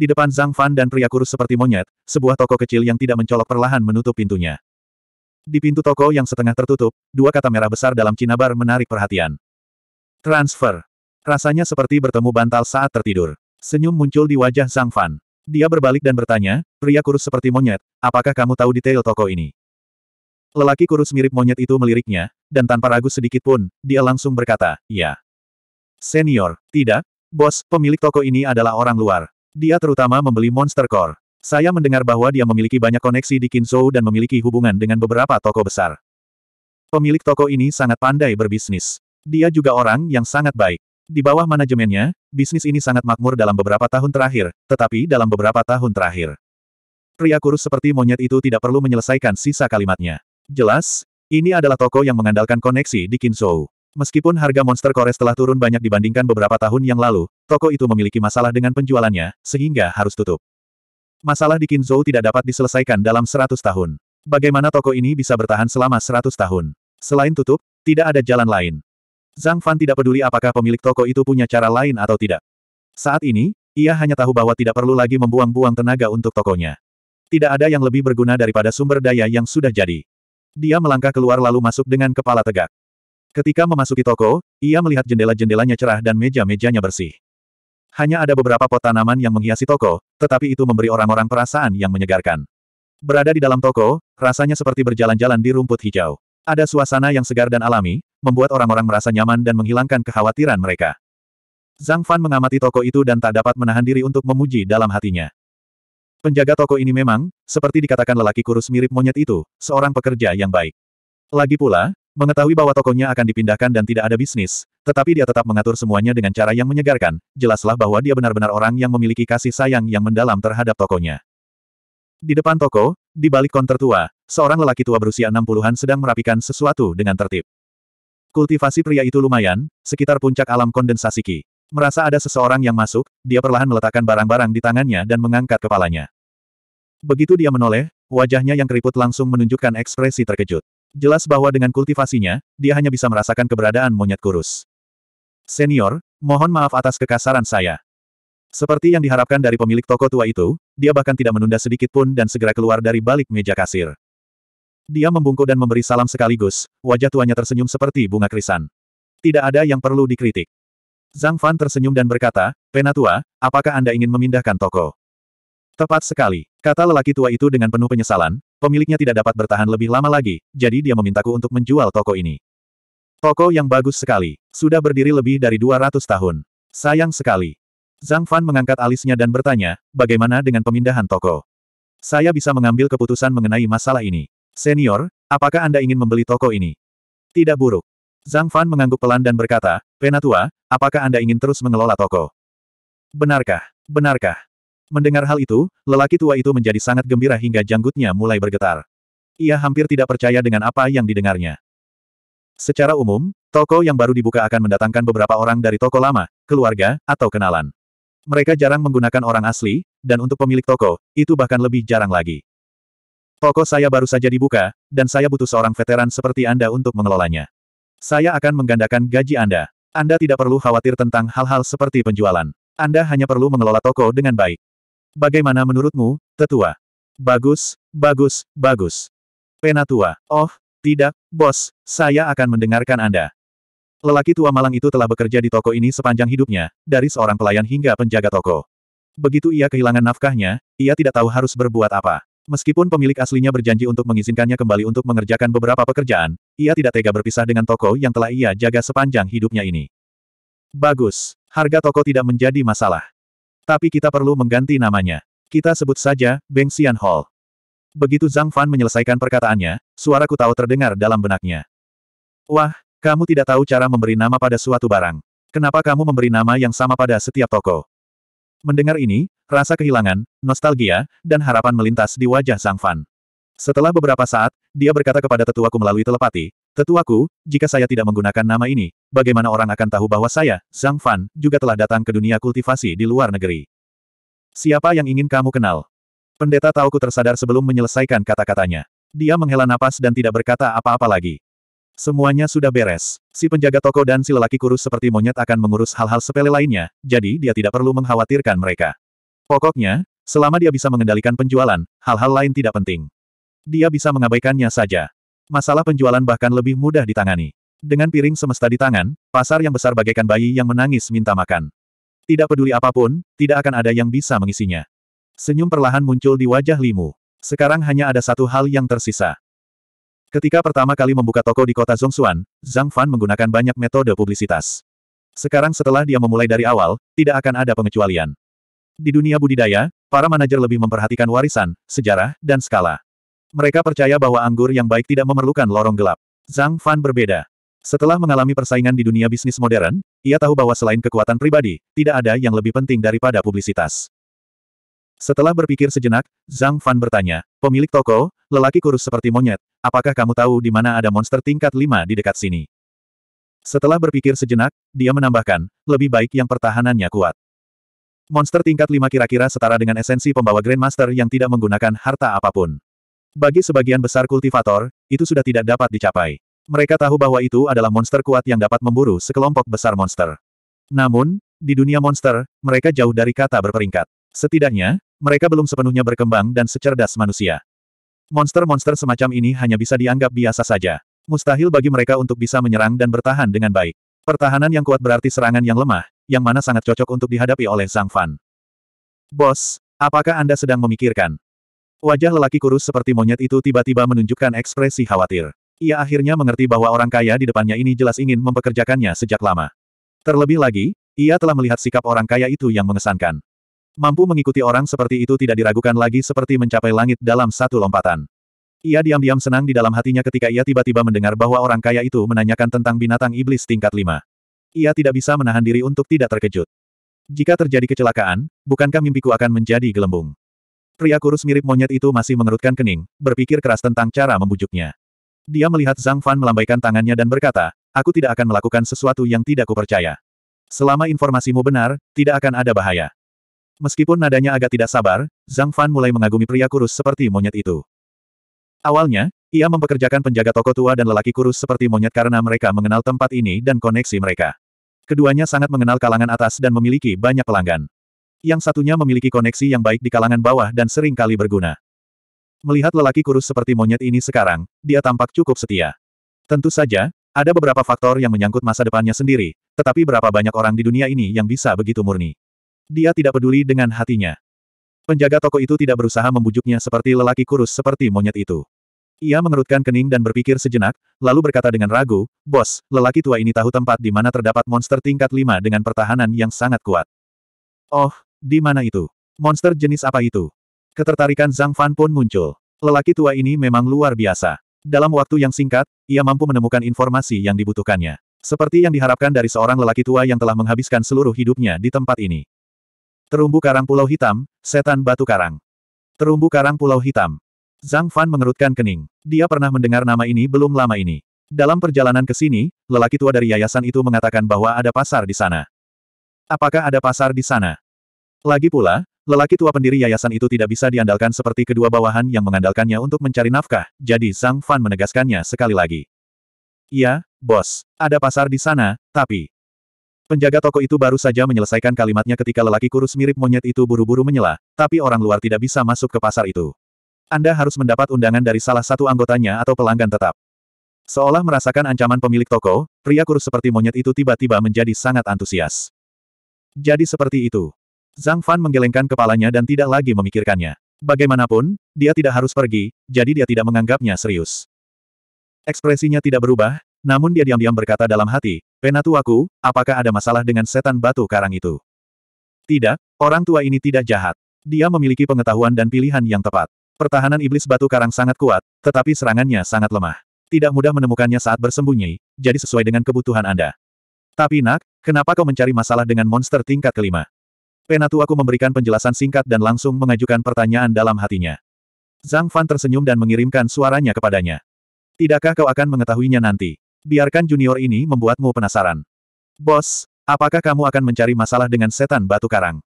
Di depan Zhang Fan dan pria kurus seperti monyet, sebuah toko kecil yang tidak mencolok perlahan menutup pintunya. Di pintu toko yang setengah tertutup, dua kata merah besar dalam Cinabar menarik perhatian. Transfer. Rasanya seperti bertemu bantal saat tertidur. Senyum muncul di wajah Zhang Fan. Dia berbalik dan bertanya, pria kurus seperti monyet, apakah kamu tahu detail toko ini? Lelaki kurus mirip monyet itu meliriknya, dan tanpa ragu sedikit pun, dia langsung berkata, ya. Senior, tidak, bos, pemilik toko ini adalah orang luar. Dia terutama membeli Monster Core. Saya mendengar bahwa dia memiliki banyak koneksi di Kinzhou dan memiliki hubungan dengan beberapa toko besar. Pemilik toko ini sangat pandai berbisnis. Dia juga orang yang sangat baik. Di bawah manajemennya, bisnis ini sangat makmur dalam beberapa tahun terakhir, tetapi dalam beberapa tahun terakhir. Pria kurus seperti monyet itu tidak perlu menyelesaikan sisa kalimatnya. Jelas, ini adalah toko yang mengandalkan koneksi di Kinzhou. Meskipun harga monster kores telah turun banyak dibandingkan beberapa tahun yang lalu, toko itu memiliki masalah dengan penjualannya, sehingga harus tutup. Masalah di Kinzhou tidak dapat diselesaikan dalam 100 tahun. Bagaimana toko ini bisa bertahan selama 100 tahun? Selain tutup, tidak ada jalan lain. Zhang Fan tidak peduli apakah pemilik toko itu punya cara lain atau tidak. Saat ini, ia hanya tahu bahwa tidak perlu lagi membuang-buang tenaga untuk tokonya. Tidak ada yang lebih berguna daripada sumber daya yang sudah jadi. Dia melangkah keluar lalu masuk dengan kepala tegak. Ketika memasuki toko, ia melihat jendela-jendelanya cerah dan meja-mejanya bersih. Hanya ada beberapa pot tanaman yang menghiasi toko, tetapi itu memberi orang-orang perasaan yang menyegarkan. Berada di dalam toko, rasanya seperti berjalan-jalan di rumput hijau. Ada suasana yang segar dan alami, membuat orang-orang merasa nyaman dan menghilangkan kekhawatiran mereka. Zhang Fan mengamati toko itu dan tak dapat menahan diri untuk memuji dalam hatinya. Penjaga toko ini memang, seperti dikatakan lelaki kurus mirip monyet itu, seorang pekerja yang baik. Lagi pula, Mengetahui bahwa tokonya akan dipindahkan dan tidak ada bisnis, tetapi dia tetap mengatur semuanya dengan cara yang menyegarkan, jelaslah bahwa dia benar-benar orang yang memiliki kasih sayang yang mendalam terhadap tokonya. Di depan toko, di balik konter tua, seorang lelaki tua berusia 60-an sedang merapikan sesuatu dengan tertib. Kultivasi pria itu lumayan, sekitar puncak alam kondensasi Ki. Merasa ada seseorang yang masuk, dia perlahan meletakkan barang-barang di tangannya dan mengangkat kepalanya. Begitu dia menoleh, wajahnya yang keriput langsung menunjukkan ekspresi terkejut. Jelas bahwa dengan kultivasinya, dia hanya bisa merasakan keberadaan monyet kurus. Senior, mohon maaf atas kekasaran saya. Seperti yang diharapkan dari pemilik toko tua itu, dia bahkan tidak menunda sedikit pun dan segera keluar dari balik meja kasir. Dia membungkuk dan memberi salam sekaligus, wajah tuanya tersenyum seperti bunga krisan. Tidak ada yang perlu dikritik. Zhang Fan tersenyum dan berkata, Penatua, apakah Anda ingin memindahkan toko? Tepat sekali, kata lelaki tua itu dengan penuh penyesalan, pemiliknya tidak dapat bertahan lebih lama lagi, jadi dia memintaku untuk menjual toko ini. Toko yang bagus sekali, sudah berdiri lebih dari 200 tahun. Sayang sekali. Zhang Fan mengangkat alisnya dan bertanya, bagaimana dengan pemindahan toko? Saya bisa mengambil keputusan mengenai masalah ini. Senior, apakah Anda ingin membeli toko ini? Tidak buruk. Zhang Fan mengangguk pelan dan berkata, Penatua, apakah Anda ingin terus mengelola toko? Benarkah? Benarkah? Mendengar hal itu, lelaki tua itu menjadi sangat gembira hingga janggutnya mulai bergetar. Ia hampir tidak percaya dengan apa yang didengarnya. Secara umum, toko yang baru dibuka akan mendatangkan beberapa orang dari toko lama, keluarga, atau kenalan. Mereka jarang menggunakan orang asli, dan untuk pemilik toko, itu bahkan lebih jarang lagi. Toko saya baru saja dibuka, dan saya butuh seorang veteran seperti Anda untuk mengelolanya. Saya akan menggandakan gaji Anda. Anda tidak perlu khawatir tentang hal-hal seperti penjualan. Anda hanya perlu mengelola toko dengan baik. Bagaimana menurutmu, tetua? Bagus, bagus, bagus. Penatua, oh, tidak, bos, saya akan mendengarkan Anda. Lelaki tua malang itu telah bekerja di toko ini sepanjang hidupnya, dari seorang pelayan hingga penjaga toko. Begitu ia kehilangan nafkahnya, ia tidak tahu harus berbuat apa. Meskipun pemilik aslinya berjanji untuk mengizinkannya kembali untuk mengerjakan beberapa pekerjaan, ia tidak tega berpisah dengan toko yang telah ia jaga sepanjang hidupnya ini. Bagus, harga toko tidak menjadi masalah. Tapi kita perlu mengganti namanya. Kita sebut saja, Beng Xian Hall. Begitu Zhang Fan menyelesaikan perkataannya, suara ku tahu terdengar dalam benaknya. Wah, kamu tidak tahu cara memberi nama pada suatu barang. Kenapa kamu memberi nama yang sama pada setiap toko? Mendengar ini, rasa kehilangan, nostalgia, dan harapan melintas di wajah Zhang Fan. Setelah beberapa saat, dia berkata kepada tetuaku melalui telepati, Tetuaku, jika saya tidak menggunakan nama ini, bagaimana orang akan tahu bahwa saya, Zhang Fan, juga telah datang ke dunia kultivasi di luar negeri? Siapa yang ingin kamu kenal? Pendeta Tauku tersadar sebelum menyelesaikan kata-katanya. Dia menghela napas dan tidak berkata apa-apa lagi. Semuanya sudah beres. Si penjaga toko dan si lelaki kurus seperti monyet akan mengurus hal-hal sepele lainnya, jadi dia tidak perlu mengkhawatirkan mereka. Pokoknya, selama dia bisa mengendalikan penjualan, hal-hal lain tidak penting. Dia bisa mengabaikannya saja masalah penjualan bahkan lebih mudah ditangani. Dengan piring semesta di tangan, pasar yang besar bagaikan bayi yang menangis minta makan. Tidak peduli apapun, tidak akan ada yang bisa mengisinya. Senyum perlahan muncul di wajah Limu. Sekarang hanya ada satu hal yang tersisa. Ketika pertama kali membuka toko di kota Zongxuan Zhang Fan menggunakan banyak metode publisitas. Sekarang setelah dia memulai dari awal, tidak akan ada pengecualian. Di dunia budidaya, para manajer lebih memperhatikan warisan, sejarah, dan skala. Mereka percaya bahwa anggur yang baik tidak memerlukan lorong gelap. Zhang Fan berbeda. Setelah mengalami persaingan di dunia bisnis modern, ia tahu bahwa selain kekuatan pribadi, tidak ada yang lebih penting daripada publisitas. Setelah berpikir sejenak, Zhang Fan bertanya, pemilik toko, lelaki kurus seperti monyet, apakah kamu tahu di mana ada monster tingkat 5 di dekat sini? Setelah berpikir sejenak, dia menambahkan, lebih baik yang pertahanannya kuat. Monster tingkat 5 kira-kira setara dengan esensi pembawa Grandmaster yang tidak menggunakan harta apapun. Bagi sebagian besar kultivator, itu sudah tidak dapat dicapai. Mereka tahu bahwa itu adalah monster kuat yang dapat memburu sekelompok besar monster. Namun, di dunia monster, mereka jauh dari kata berperingkat. Setidaknya, mereka belum sepenuhnya berkembang dan secerdas manusia. Monster-monster semacam ini hanya bisa dianggap biasa saja. Mustahil bagi mereka untuk bisa menyerang dan bertahan dengan baik. Pertahanan yang kuat berarti serangan yang lemah, yang mana sangat cocok untuk dihadapi oleh Zhang Fan. Bos, apakah Anda sedang memikirkan Wajah lelaki kurus seperti monyet itu tiba-tiba menunjukkan ekspresi khawatir. Ia akhirnya mengerti bahwa orang kaya di depannya ini jelas ingin mempekerjakannya sejak lama. Terlebih lagi, ia telah melihat sikap orang kaya itu yang mengesankan. Mampu mengikuti orang seperti itu tidak diragukan lagi seperti mencapai langit dalam satu lompatan. Ia diam-diam senang di dalam hatinya ketika ia tiba-tiba mendengar bahwa orang kaya itu menanyakan tentang binatang iblis tingkat lima. Ia tidak bisa menahan diri untuk tidak terkejut. Jika terjadi kecelakaan, bukankah mimpiku akan menjadi gelembung? Pria kurus mirip monyet itu masih mengerutkan kening, berpikir keras tentang cara membujuknya. Dia melihat Zhang Fan melambaikan tangannya dan berkata, aku tidak akan melakukan sesuatu yang tidak kupercaya. Selama informasimu benar, tidak akan ada bahaya. Meskipun nadanya agak tidak sabar, Zhang Fan mulai mengagumi pria kurus seperti monyet itu. Awalnya, ia mempekerjakan penjaga toko tua dan lelaki kurus seperti monyet karena mereka mengenal tempat ini dan koneksi mereka. Keduanya sangat mengenal kalangan atas dan memiliki banyak pelanggan. Yang satunya memiliki koneksi yang baik di kalangan bawah dan sering kali berguna. Melihat lelaki kurus seperti monyet ini sekarang, dia tampak cukup setia. Tentu saja, ada beberapa faktor yang menyangkut masa depannya sendiri, tetapi berapa banyak orang di dunia ini yang bisa begitu murni. Dia tidak peduli dengan hatinya. Penjaga toko itu tidak berusaha membujuknya seperti lelaki kurus seperti monyet itu. Ia mengerutkan kening dan berpikir sejenak, lalu berkata dengan ragu, Bos, lelaki tua ini tahu tempat di mana terdapat monster tingkat lima dengan pertahanan yang sangat kuat. Oh, di mana itu? Monster jenis apa itu? Ketertarikan Zhang Fan pun muncul. Lelaki tua ini memang luar biasa. Dalam waktu yang singkat, ia mampu menemukan informasi yang dibutuhkannya. Seperti yang diharapkan dari seorang lelaki tua yang telah menghabiskan seluruh hidupnya di tempat ini. Terumbu karang Pulau Hitam, Setan Batu Karang. Terumbu karang Pulau Hitam. Zhang Fan mengerutkan kening. Dia pernah mendengar nama ini belum lama ini. Dalam perjalanan ke sini, lelaki tua dari yayasan itu mengatakan bahwa ada pasar di sana. Apakah ada pasar di sana? Lagi pula, lelaki tua pendiri yayasan itu tidak bisa diandalkan seperti kedua bawahan yang mengandalkannya untuk mencari nafkah, jadi sang Fan menegaskannya sekali lagi. Iya, bos, ada pasar di sana, tapi... Penjaga toko itu baru saja menyelesaikan kalimatnya ketika lelaki kurus mirip monyet itu buru-buru menyela, tapi orang luar tidak bisa masuk ke pasar itu. Anda harus mendapat undangan dari salah satu anggotanya atau pelanggan tetap. Seolah merasakan ancaman pemilik toko, pria kurus seperti monyet itu tiba-tiba menjadi sangat antusias. Jadi seperti itu. Zhang Fan menggelengkan kepalanya dan tidak lagi memikirkannya. Bagaimanapun, dia tidak harus pergi, jadi dia tidak menganggapnya serius. Ekspresinya tidak berubah, namun dia diam-diam berkata dalam hati, Penatuaku, apakah ada masalah dengan setan batu karang itu? Tidak, orang tua ini tidak jahat. Dia memiliki pengetahuan dan pilihan yang tepat. Pertahanan iblis batu karang sangat kuat, tetapi serangannya sangat lemah. Tidak mudah menemukannya saat bersembunyi, jadi sesuai dengan kebutuhan Anda. Tapi nak, kenapa kau mencari masalah dengan monster tingkat kelima? Penatu aku memberikan penjelasan singkat dan langsung mengajukan pertanyaan dalam hatinya. Zhang Fan tersenyum dan mengirimkan suaranya kepadanya. Tidakkah kau akan mengetahuinya nanti? Biarkan junior ini membuatmu penasaran. Bos, apakah kamu akan mencari masalah dengan setan batu karang?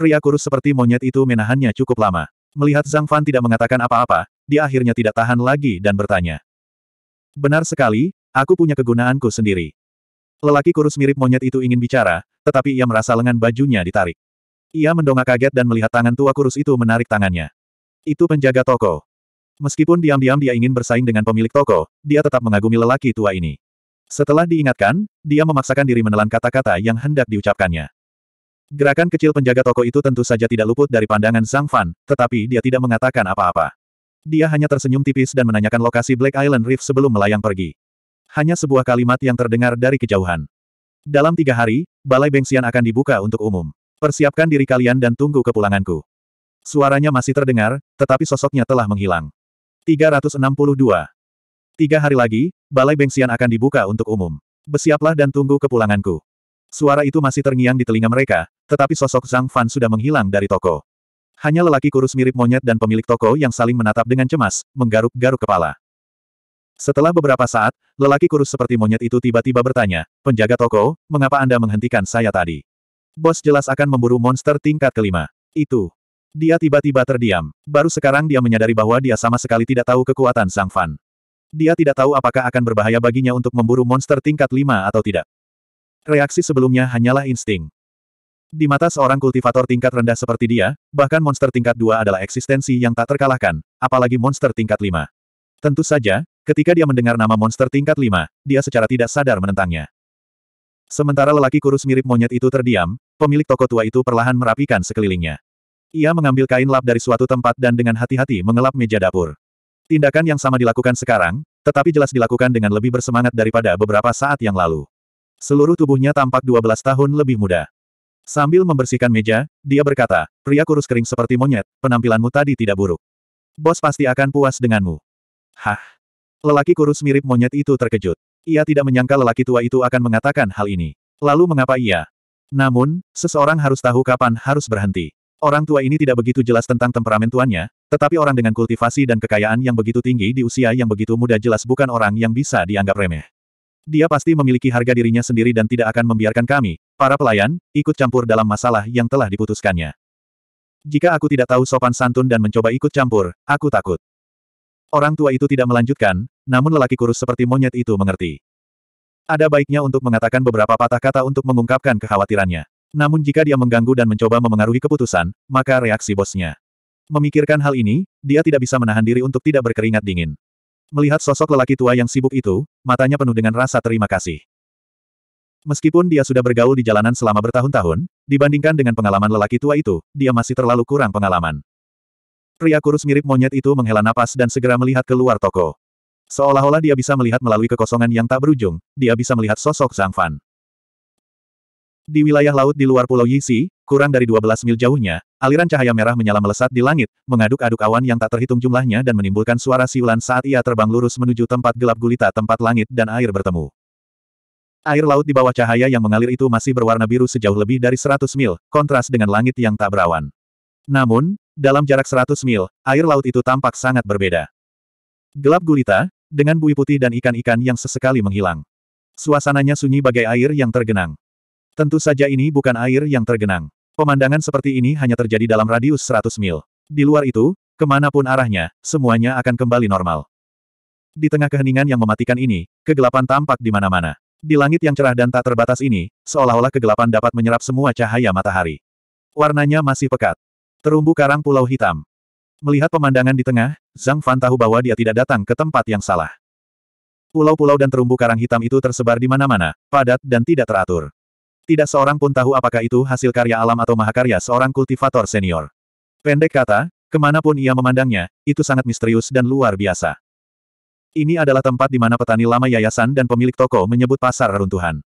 Pria kurus seperti monyet itu menahannya cukup lama. Melihat Zhang Fan tidak mengatakan apa-apa, dia akhirnya tidak tahan lagi dan bertanya. Benar sekali, aku punya kegunaanku sendiri. Lelaki kurus mirip monyet itu ingin bicara, tetapi ia merasa lengan bajunya ditarik. Ia mendongak kaget dan melihat tangan tua kurus itu menarik tangannya. Itu penjaga toko. Meskipun diam-diam dia ingin bersaing dengan pemilik toko, dia tetap mengagumi lelaki tua ini. Setelah diingatkan, dia memaksakan diri menelan kata-kata yang hendak diucapkannya. Gerakan kecil penjaga toko itu tentu saja tidak luput dari pandangan Zhang Fan, tetapi dia tidak mengatakan apa-apa. Dia hanya tersenyum tipis dan menanyakan lokasi Black Island Reef sebelum melayang pergi. Hanya sebuah kalimat yang terdengar dari kejauhan. Dalam tiga hari, Balai Bengsian akan dibuka untuk umum. Persiapkan diri kalian dan tunggu kepulanganku. Suaranya masih terdengar, tetapi sosoknya telah menghilang. 362. Tiga hari lagi, balai bengsian akan dibuka untuk umum. Bersiaplah dan tunggu kepulanganku. Suara itu masih terngiang di telinga mereka, tetapi sosok Zhang Fan sudah menghilang dari toko. Hanya lelaki kurus mirip monyet dan pemilik toko yang saling menatap dengan cemas, menggaruk-garuk kepala. Setelah beberapa saat, lelaki kurus seperti monyet itu tiba-tiba bertanya, penjaga toko, mengapa Anda menghentikan saya tadi? Bos jelas akan memburu monster tingkat kelima. Itu. Dia tiba-tiba terdiam. Baru sekarang dia menyadari bahwa dia sama sekali tidak tahu kekuatan Sang Fan. Dia tidak tahu apakah akan berbahaya baginya untuk memburu monster tingkat lima atau tidak. Reaksi sebelumnya hanyalah insting. Di mata seorang kultivator tingkat rendah seperti dia, bahkan monster tingkat dua adalah eksistensi yang tak terkalahkan, apalagi monster tingkat lima. Tentu saja, ketika dia mendengar nama monster tingkat lima, dia secara tidak sadar menentangnya. Sementara lelaki kurus mirip monyet itu terdiam, pemilik toko tua itu perlahan merapikan sekelilingnya. Ia mengambil kain lap dari suatu tempat dan dengan hati-hati mengelap meja dapur. Tindakan yang sama dilakukan sekarang, tetapi jelas dilakukan dengan lebih bersemangat daripada beberapa saat yang lalu. Seluruh tubuhnya tampak 12 tahun lebih muda. Sambil membersihkan meja, dia berkata, pria kurus kering seperti monyet, penampilanmu tadi tidak buruk. Bos pasti akan puas denganmu. Hah. Lelaki kurus mirip monyet itu terkejut. Ia tidak menyangka lelaki tua itu akan mengatakan hal ini. Lalu mengapa ia? Namun, seseorang harus tahu kapan harus berhenti. Orang tua ini tidak begitu jelas tentang temperamen tuannya, tetapi orang dengan kultivasi dan kekayaan yang begitu tinggi di usia yang begitu muda jelas bukan orang yang bisa dianggap remeh. Dia pasti memiliki harga dirinya sendiri dan tidak akan membiarkan kami, para pelayan, ikut campur dalam masalah yang telah diputuskannya. Jika aku tidak tahu sopan santun dan mencoba ikut campur, aku takut. Orang tua itu tidak melanjutkan, namun lelaki kurus seperti monyet itu mengerti. Ada baiknya untuk mengatakan beberapa patah kata untuk mengungkapkan kekhawatirannya. Namun jika dia mengganggu dan mencoba memengaruhi keputusan, maka reaksi bosnya. Memikirkan hal ini, dia tidak bisa menahan diri untuk tidak berkeringat dingin. Melihat sosok lelaki tua yang sibuk itu, matanya penuh dengan rasa terima kasih. Meskipun dia sudah bergaul di jalanan selama bertahun-tahun, dibandingkan dengan pengalaman lelaki tua itu, dia masih terlalu kurang pengalaman. Pria kurus mirip monyet itu menghela napas dan segera melihat keluar toko. Seolah-olah dia bisa melihat melalui kekosongan yang tak berujung, dia bisa melihat sosok Zhang Fan. Di wilayah laut di luar Pulau Yisi, kurang dari 12 mil jauhnya, aliran cahaya merah menyala melesat di langit, mengaduk-aduk awan yang tak terhitung jumlahnya dan menimbulkan suara siulan saat ia terbang lurus menuju tempat gelap gulita tempat langit dan air bertemu. Air laut di bawah cahaya yang mengalir itu masih berwarna biru sejauh lebih dari 100 mil, kontras dengan langit yang tak berawan. Namun, dalam jarak 100 mil, air laut itu tampak sangat berbeda. Gelap gulita, dengan bui putih dan ikan-ikan yang sesekali menghilang. Suasananya sunyi bagai air yang tergenang. Tentu saja ini bukan air yang tergenang. Pemandangan seperti ini hanya terjadi dalam radius 100 mil. Di luar itu, kemanapun arahnya, semuanya akan kembali normal. Di tengah keheningan yang mematikan ini, kegelapan tampak di mana-mana. Di langit yang cerah dan tak terbatas ini, seolah-olah kegelapan dapat menyerap semua cahaya matahari. Warnanya masih pekat, Terumbu karang Pulau Hitam. Melihat pemandangan di tengah, Zhang Fan tahu bahwa dia tidak datang ke tempat yang salah. Pulau-pulau dan terumbu karang hitam itu tersebar di mana-mana, padat dan tidak teratur. Tidak seorang pun tahu apakah itu hasil karya alam atau mahakarya seorang kultivator senior. Pendek kata, kemanapun ia memandangnya, itu sangat misterius dan luar biasa. Ini adalah tempat di mana petani lama yayasan dan pemilik toko menyebut pasar reruntuhan.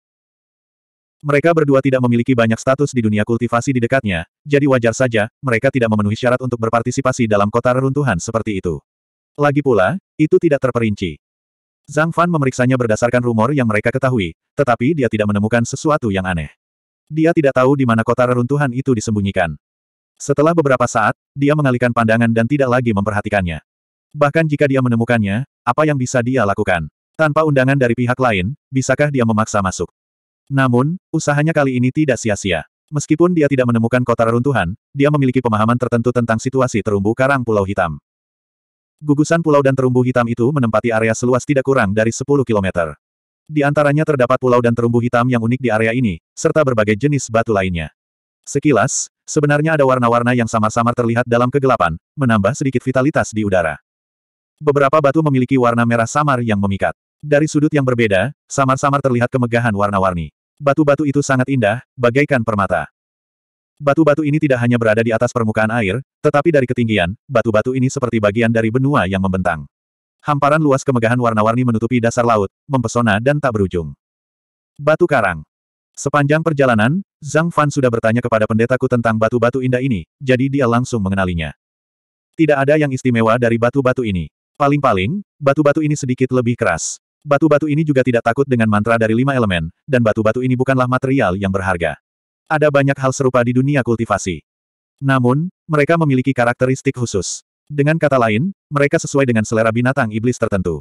Mereka berdua tidak memiliki banyak status di dunia kultivasi di dekatnya, jadi wajar saja, mereka tidak memenuhi syarat untuk berpartisipasi dalam kota reruntuhan seperti itu. Lagi pula, itu tidak terperinci. Zhang Fan memeriksanya berdasarkan rumor yang mereka ketahui, tetapi dia tidak menemukan sesuatu yang aneh. Dia tidak tahu di mana kota reruntuhan itu disembunyikan. Setelah beberapa saat, dia mengalihkan pandangan dan tidak lagi memperhatikannya. Bahkan jika dia menemukannya, apa yang bisa dia lakukan? Tanpa undangan dari pihak lain, bisakah dia memaksa masuk? Namun, usahanya kali ini tidak sia-sia. Meskipun dia tidak menemukan kota reruntuhan, dia memiliki pemahaman tertentu tentang situasi terumbu karang Pulau Hitam. Gugusan pulau dan terumbu hitam itu menempati area seluas tidak kurang dari 10 km. Di antaranya terdapat pulau dan terumbu hitam yang unik di area ini, serta berbagai jenis batu lainnya. Sekilas, sebenarnya ada warna-warna yang samar-samar terlihat dalam kegelapan, menambah sedikit vitalitas di udara. Beberapa batu memiliki warna merah samar yang memikat. Dari sudut yang berbeda, samar-samar terlihat kemegahan warna-warni. Batu-batu itu sangat indah, bagaikan permata. Batu-batu ini tidak hanya berada di atas permukaan air, tetapi dari ketinggian, batu-batu ini seperti bagian dari benua yang membentang. Hamparan luas kemegahan warna-warni menutupi dasar laut, mempesona dan tak berujung. Batu karang. Sepanjang perjalanan, Zhang Fan sudah bertanya kepada pendetaku tentang batu-batu indah ini, jadi dia langsung mengenalinya. Tidak ada yang istimewa dari batu-batu ini. Paling-paling, batu-batu ini sedikit lebih keras. Batu-batu ini juga tidak takut dengan mantra dari lima elemen, dan batu-batu ini bukanlah material yang berharga. Ada banyak hal serupa di dunia kultivasi. Namun, mereka memiliki karakteristik khusus. Dengan kata lain, mereka sesuai dengan selera binatang iblis tertentu.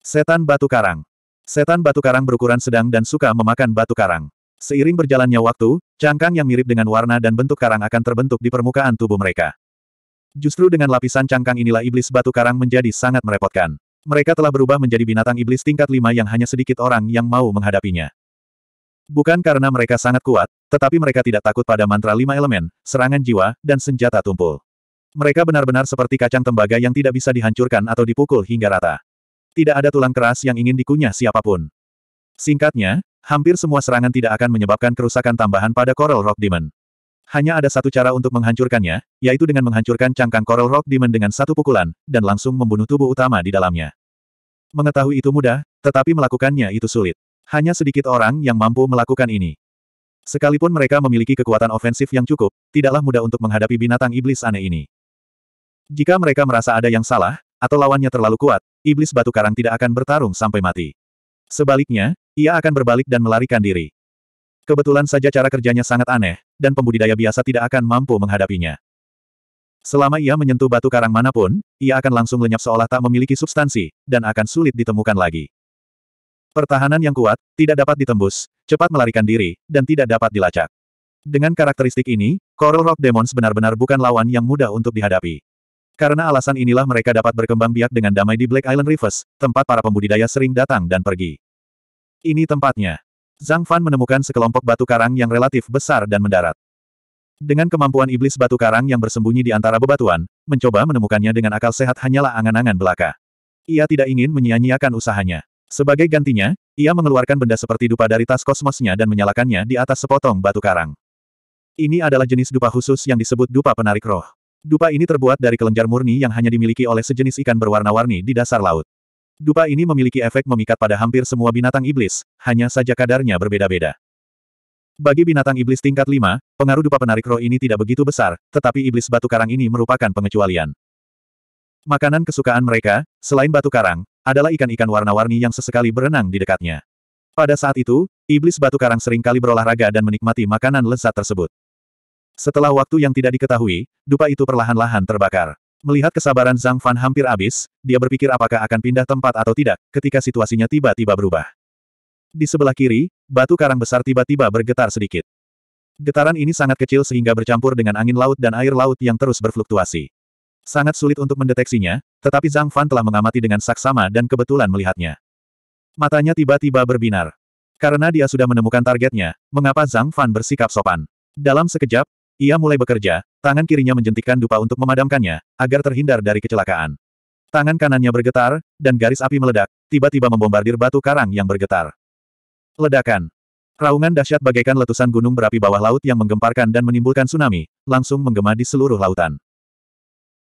Setan batu karang. Setan batu karang berukuran sedang dan suka memakan batu karang. Seiring berjalannya waktu, cangkang yang mirip dengan warna dan bentuk karang akan terbentuk di permukaan tubuh mereka. Justru dengan lapisan cangkang inilah iblis batu karang menjadi sangat merepotkan. Mereka telah berubah menjadi binatang iblis tingkat lima yang hanya sedikit orang yang mau menghadapinya. Bukan karena mereka sangat kuat, tetapi mereka tidak takut pada mantra lima elemen, serangan jiwa, dan senjata tumpul. Mereka benar-benar seperti kacang tembaga yang tidak bisa dihancurkan atau dipukul hingga rata. Tidak ada tulang keras yang ingin dikunyah siapapun. Singkatnya, hampir semua serangan tidak akan menyebabkan kerusakan tambahan pada Coral Rock Demon. Hanya ada satu cara untuk menghancurkannya, yaitu dengan menghancurkan cangkang Coral Rock Demon dengan satu pukulan, dan langsung membunuh tubuh utama di dalamnya. Mengetahui itu mudah, tetapi melakukannya itu sulit. Hanya sedikit orang yang mampu melakukan ini. Sekalipun mereka memiliki kekuatan ofensif yang cukup, tidaklah mudah untuk menghadapi binatang iblis aneh ini. Jika mereka merasa ada yang salah, atau lawannya terlalu kuat, iblis batu karang tidak akan bertarung sampai mati. Sebaliknya, ia akan berbalik dan melarikan diri. Kebetulan saja cara kerjanya sangat aneh, dan pembudidaya biasa tidak akan mampu menghadapinya. Selama ia menyentuh batu karang manapun, ia akan langsung lenyap seolah tak memiliki substansi, dan akan sulit ditemukan lagi. Pertahanan yang kuat, tidak dapat ditembus, cepat melarikan diri, dan tidak dapat dilacak. Dengan karakteristik ini, Coral Rock Demons benar-benar bukan lawan yang mudah untuk dihadapi. Karena alasan inilah mereka dapat berkembang biak dengan damai di Black Island Rivers, tempat para pembudidaya sering datang dan pergi. Ini tempatnya. Zhang Fan menemukan sekelompok batu karang yang relatif besar dan mendarat. Dengan kemampuan iblis batu karang yang bersembunyi di antara bebatuan, mencoba menemukannya dengan akal sehat hanyalah angan-angan belaka. Ia tidak ingin menyia-nyiakan usahanya. Sebagai gantinya, ia mengeluarkan benda seperti dupa dari tas kosmosnya dan menyalakannya di atas sepotong batu karang. Ini adalah jenis dupa khusus yang disebut dupa penarik roh. Dupa ini terbuat dari kelenjar murni yang hanya dimiliki oleh sejenis ikan berwarna-warni di dasar laut. Dupa ini memiliki efek memikat pada hampir semua binatang iblis, hanya saja kadarnya berbeda-beda. Bagi binatang iblis tingkat 5, pengaruh dupa penarik roh ini tidak begitu besar, tetapi iblis batu karang ini merupakan pengecualian. Makanan kesukaan mereka, selain batu karang, adalah ikan-ikan warna-warni yang sesekali berenang di dekatnya. Pada saat itu, iblis batu karang seringkali berolahraga dan menikmati makanan lezat tersebut. Setelah waktu yang tidak diketahui, dupa itu perlahan-lahan terbakar. Melihat kesabaran Zhang Fan hampir habis, dia berpikir apakah akan pindah tempat atau tidak, ketika situasinya tiba-tiba berubah. Di sebelah kiri, batu karang besar tiba-tiba bergetar sedikit. Getaran ini sangat kecil sehingga bercampur dengan angin laut dan air laut yang terus berfluktuasi. Sangat sulit untuk mendeteksinya, tetapi Zhang Fan telah mengamati dengan saksama dan kebetulan melihatnya. Matanya tiba-tiba berbinar. Karena dia sudah menemukan targetnya, mengapa Zhang Fan bersikap sopan? Dalam sekejap, ia mulai bekerja, tangan kirinya menjentikkan dupa untuk memadamkannya, agar terhindar dari kecelakaan. Tangan kanannya bergetar, dan garis api meledak, tiba-tiba membombardir batu karang yang bergetar. Ledakan. Raungan dahsyat bagaikan letusan gunung berapi bawah laut yang menggemparkan dan menimbulkan tsunami, langsung menggema di seluruh lautan.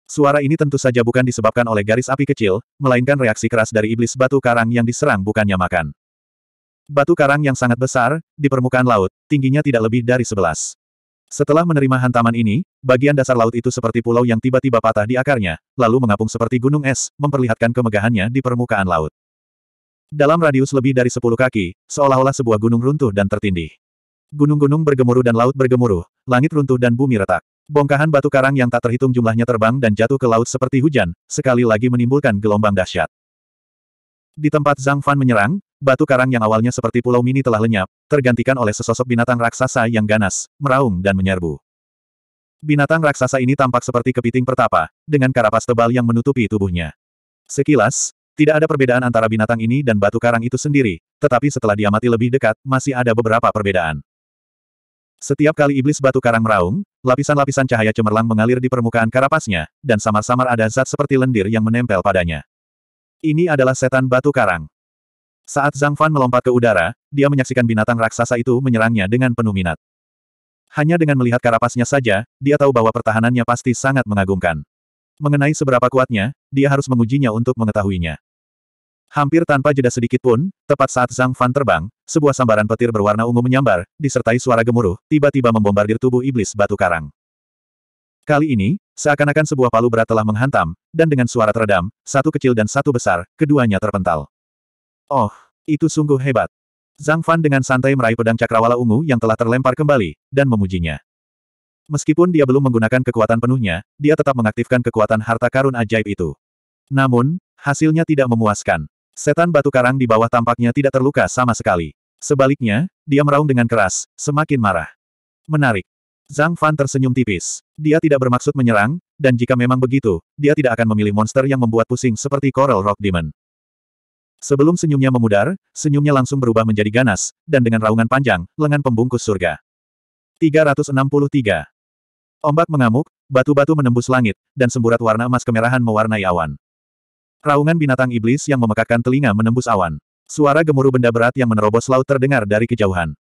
Suara ini tentu saja bukan disebabkan oleh garis api kecil, melainkan reaksi keras dari iblis batu karang yang diserang bukannya makan. Batu karang yang sangat besar, di permukaan laut, tingginya tidak lebih dari sebelas. Setelah menerima hantaman ini, bagian dasar laut itu seperti pulau yang tiba-tiba patah di akarnya, lalu mengapung seperti gunung es, memperlihatkan kemegahannya di permukaan laut. Dalam radius lebih dari 10 kaki, seolah-olah sebuah gunung runtuh dan tertindih. Gunung-gunung bergemuruh dan laut bergemuruh, langit runtuh dan bumi retak. Bongkahan batu karang yang tak terhitung jumlahnya terbang dan jatuh ke laut seperti hujan, sekali lagi menimbulkan gelombang dahsyat. Di tempat Zhang Fan menyerang, Batu karang yang awalnya seperti pulau mini telah lenyap, tergantikan oleh sesosok binatang raksasa yang ganas, meraung dan menyerbu. Binatang raksasa ini tampak seperti kepiting pertapa, dengan karapas tebal yang menutupi tubuhnya. Sekilas, tidak ada perbedaan antara binatang ini dan batu karang itu sendiri, tetapi setelah diamati lebih dekat, masih ada beberapa perbedaan. Setiap kali iblis batu karang meraung, lapisan-lapisan cahaya cemerlang mengalir di permukaan karapasnya, dan samar-samar ada zat seperti lendir yang menempel padanya. Ini adalah setan batu karang. Saat Zhang Fan melompat ke udara, dia menyaksikan binatang raksasa itu menyerangnya dengan penuh minat. Hanya dengan melihat karapasnya saja, dia tahu bahwa pertahanannya pasti sangat mengagumkan. Mengenai seberapa kuatnya, dia harus mengujinya untuk mengetahuinya. Hampir tanpa jeda sedikit pun, tepat saat Zhang Fan terbang, sebuah sambaran petir berwarna ungu menyambar, disertai suara gemuruh, tiba-tiba membombardir tubuh iblis batu karang. Kali ini, seakan-akan sebuah palu berat telah menghantam, dan dengan suara teredam, satu kecil dan satu besar, keduanya terpental. Oh, itu sungguh hebat. Zhang Fan dengan santai meraih pedang cakrawala ungu yang telah terlempar kembali, dan memujinya. Meskipun dia belum menggunakan kekuatan penuhnya, dia tetap mengaktifkan kekuatan harta karun ajaib itu. Namun, hasilnya tidak memuaskan. Setan batu karang di bawah tampaknya tidak terluka sama sekali. Sebaliknya, dia meraung dengan keras, semakin marah. Menarik. Zhang Fan tersenyum tipis. Dia tidak bermaksud menyerang, dan jika memang begitu, dia tidak akan memilih monster yang membuat pusing seperti Coral Rock Demon. Sebelum senyumnya memudar, senyumnya langsung berubah menjadi ganas, dan dengan raungan panjang, lengan pembungkus surga. 363. Ombak mengamuk, batu-batu menembus langit, dan semburat warna emas kemerahan mewarnai awan. Raungan binatang iblis yang memekakkan telinga menembus awan. Suara gemuruh benda berat yang menerobos laut terdengar dari kejauhan.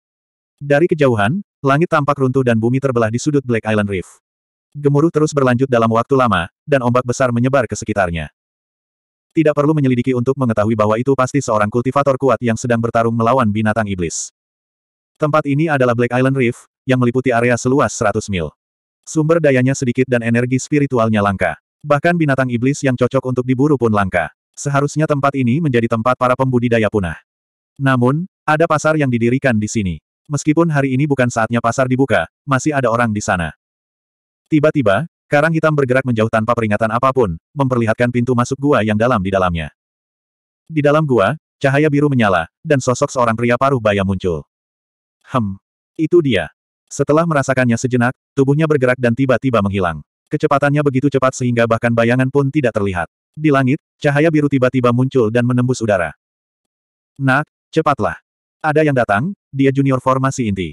Dari kejauhan, langit tampak runtuh dan bumi terbelah di sudut Black Island Reef. Gemuruh terus berlanjut dalam waktu lama, dan ombak besar menyebar ke sekitarnya. Tidak perlu menyelidiki untuk mengetahui bahwa itu pasti seorang kultivator kuat yang sedang bertarung melawan binatang iblis. Tempat ini adalah Black Island Reef, yang meliputi area seluas 100 mil. Sumber dayanya sedikit dan energi spiritualnya langka. Bahkan binatang iblis yang cocok untuk diburu pun langka. Seharusnya tempat ini menjadi tempat para pembudidaya punah. Namun, ada pasar yang didirikan di sini. Meskipun hari ini bukan saatnya pasar dibuka, masih ada orang di sana. Tiba-tiba, Karang hitam bergerak menjauh tanpa peringatan apapun, memperlihatkan pintu masuk gua yang dalam di dalamnya. Di dalam gua, cahaya biru menyala, dan sosok seorang pria paruh baya muncul. Hem, itu dia. Setelah merasakannya sejenak, tubuhnya bergerak dan tiba-tiba menghilang. Kecepatannya begitu cepat sehingga bahkan bayangan pun tidak terlihat. Di langit, cahaya biru tiba-tiba muncul dan menembus udara. Nak, cepatlah. Ada yang datang, dia junior formasi inti.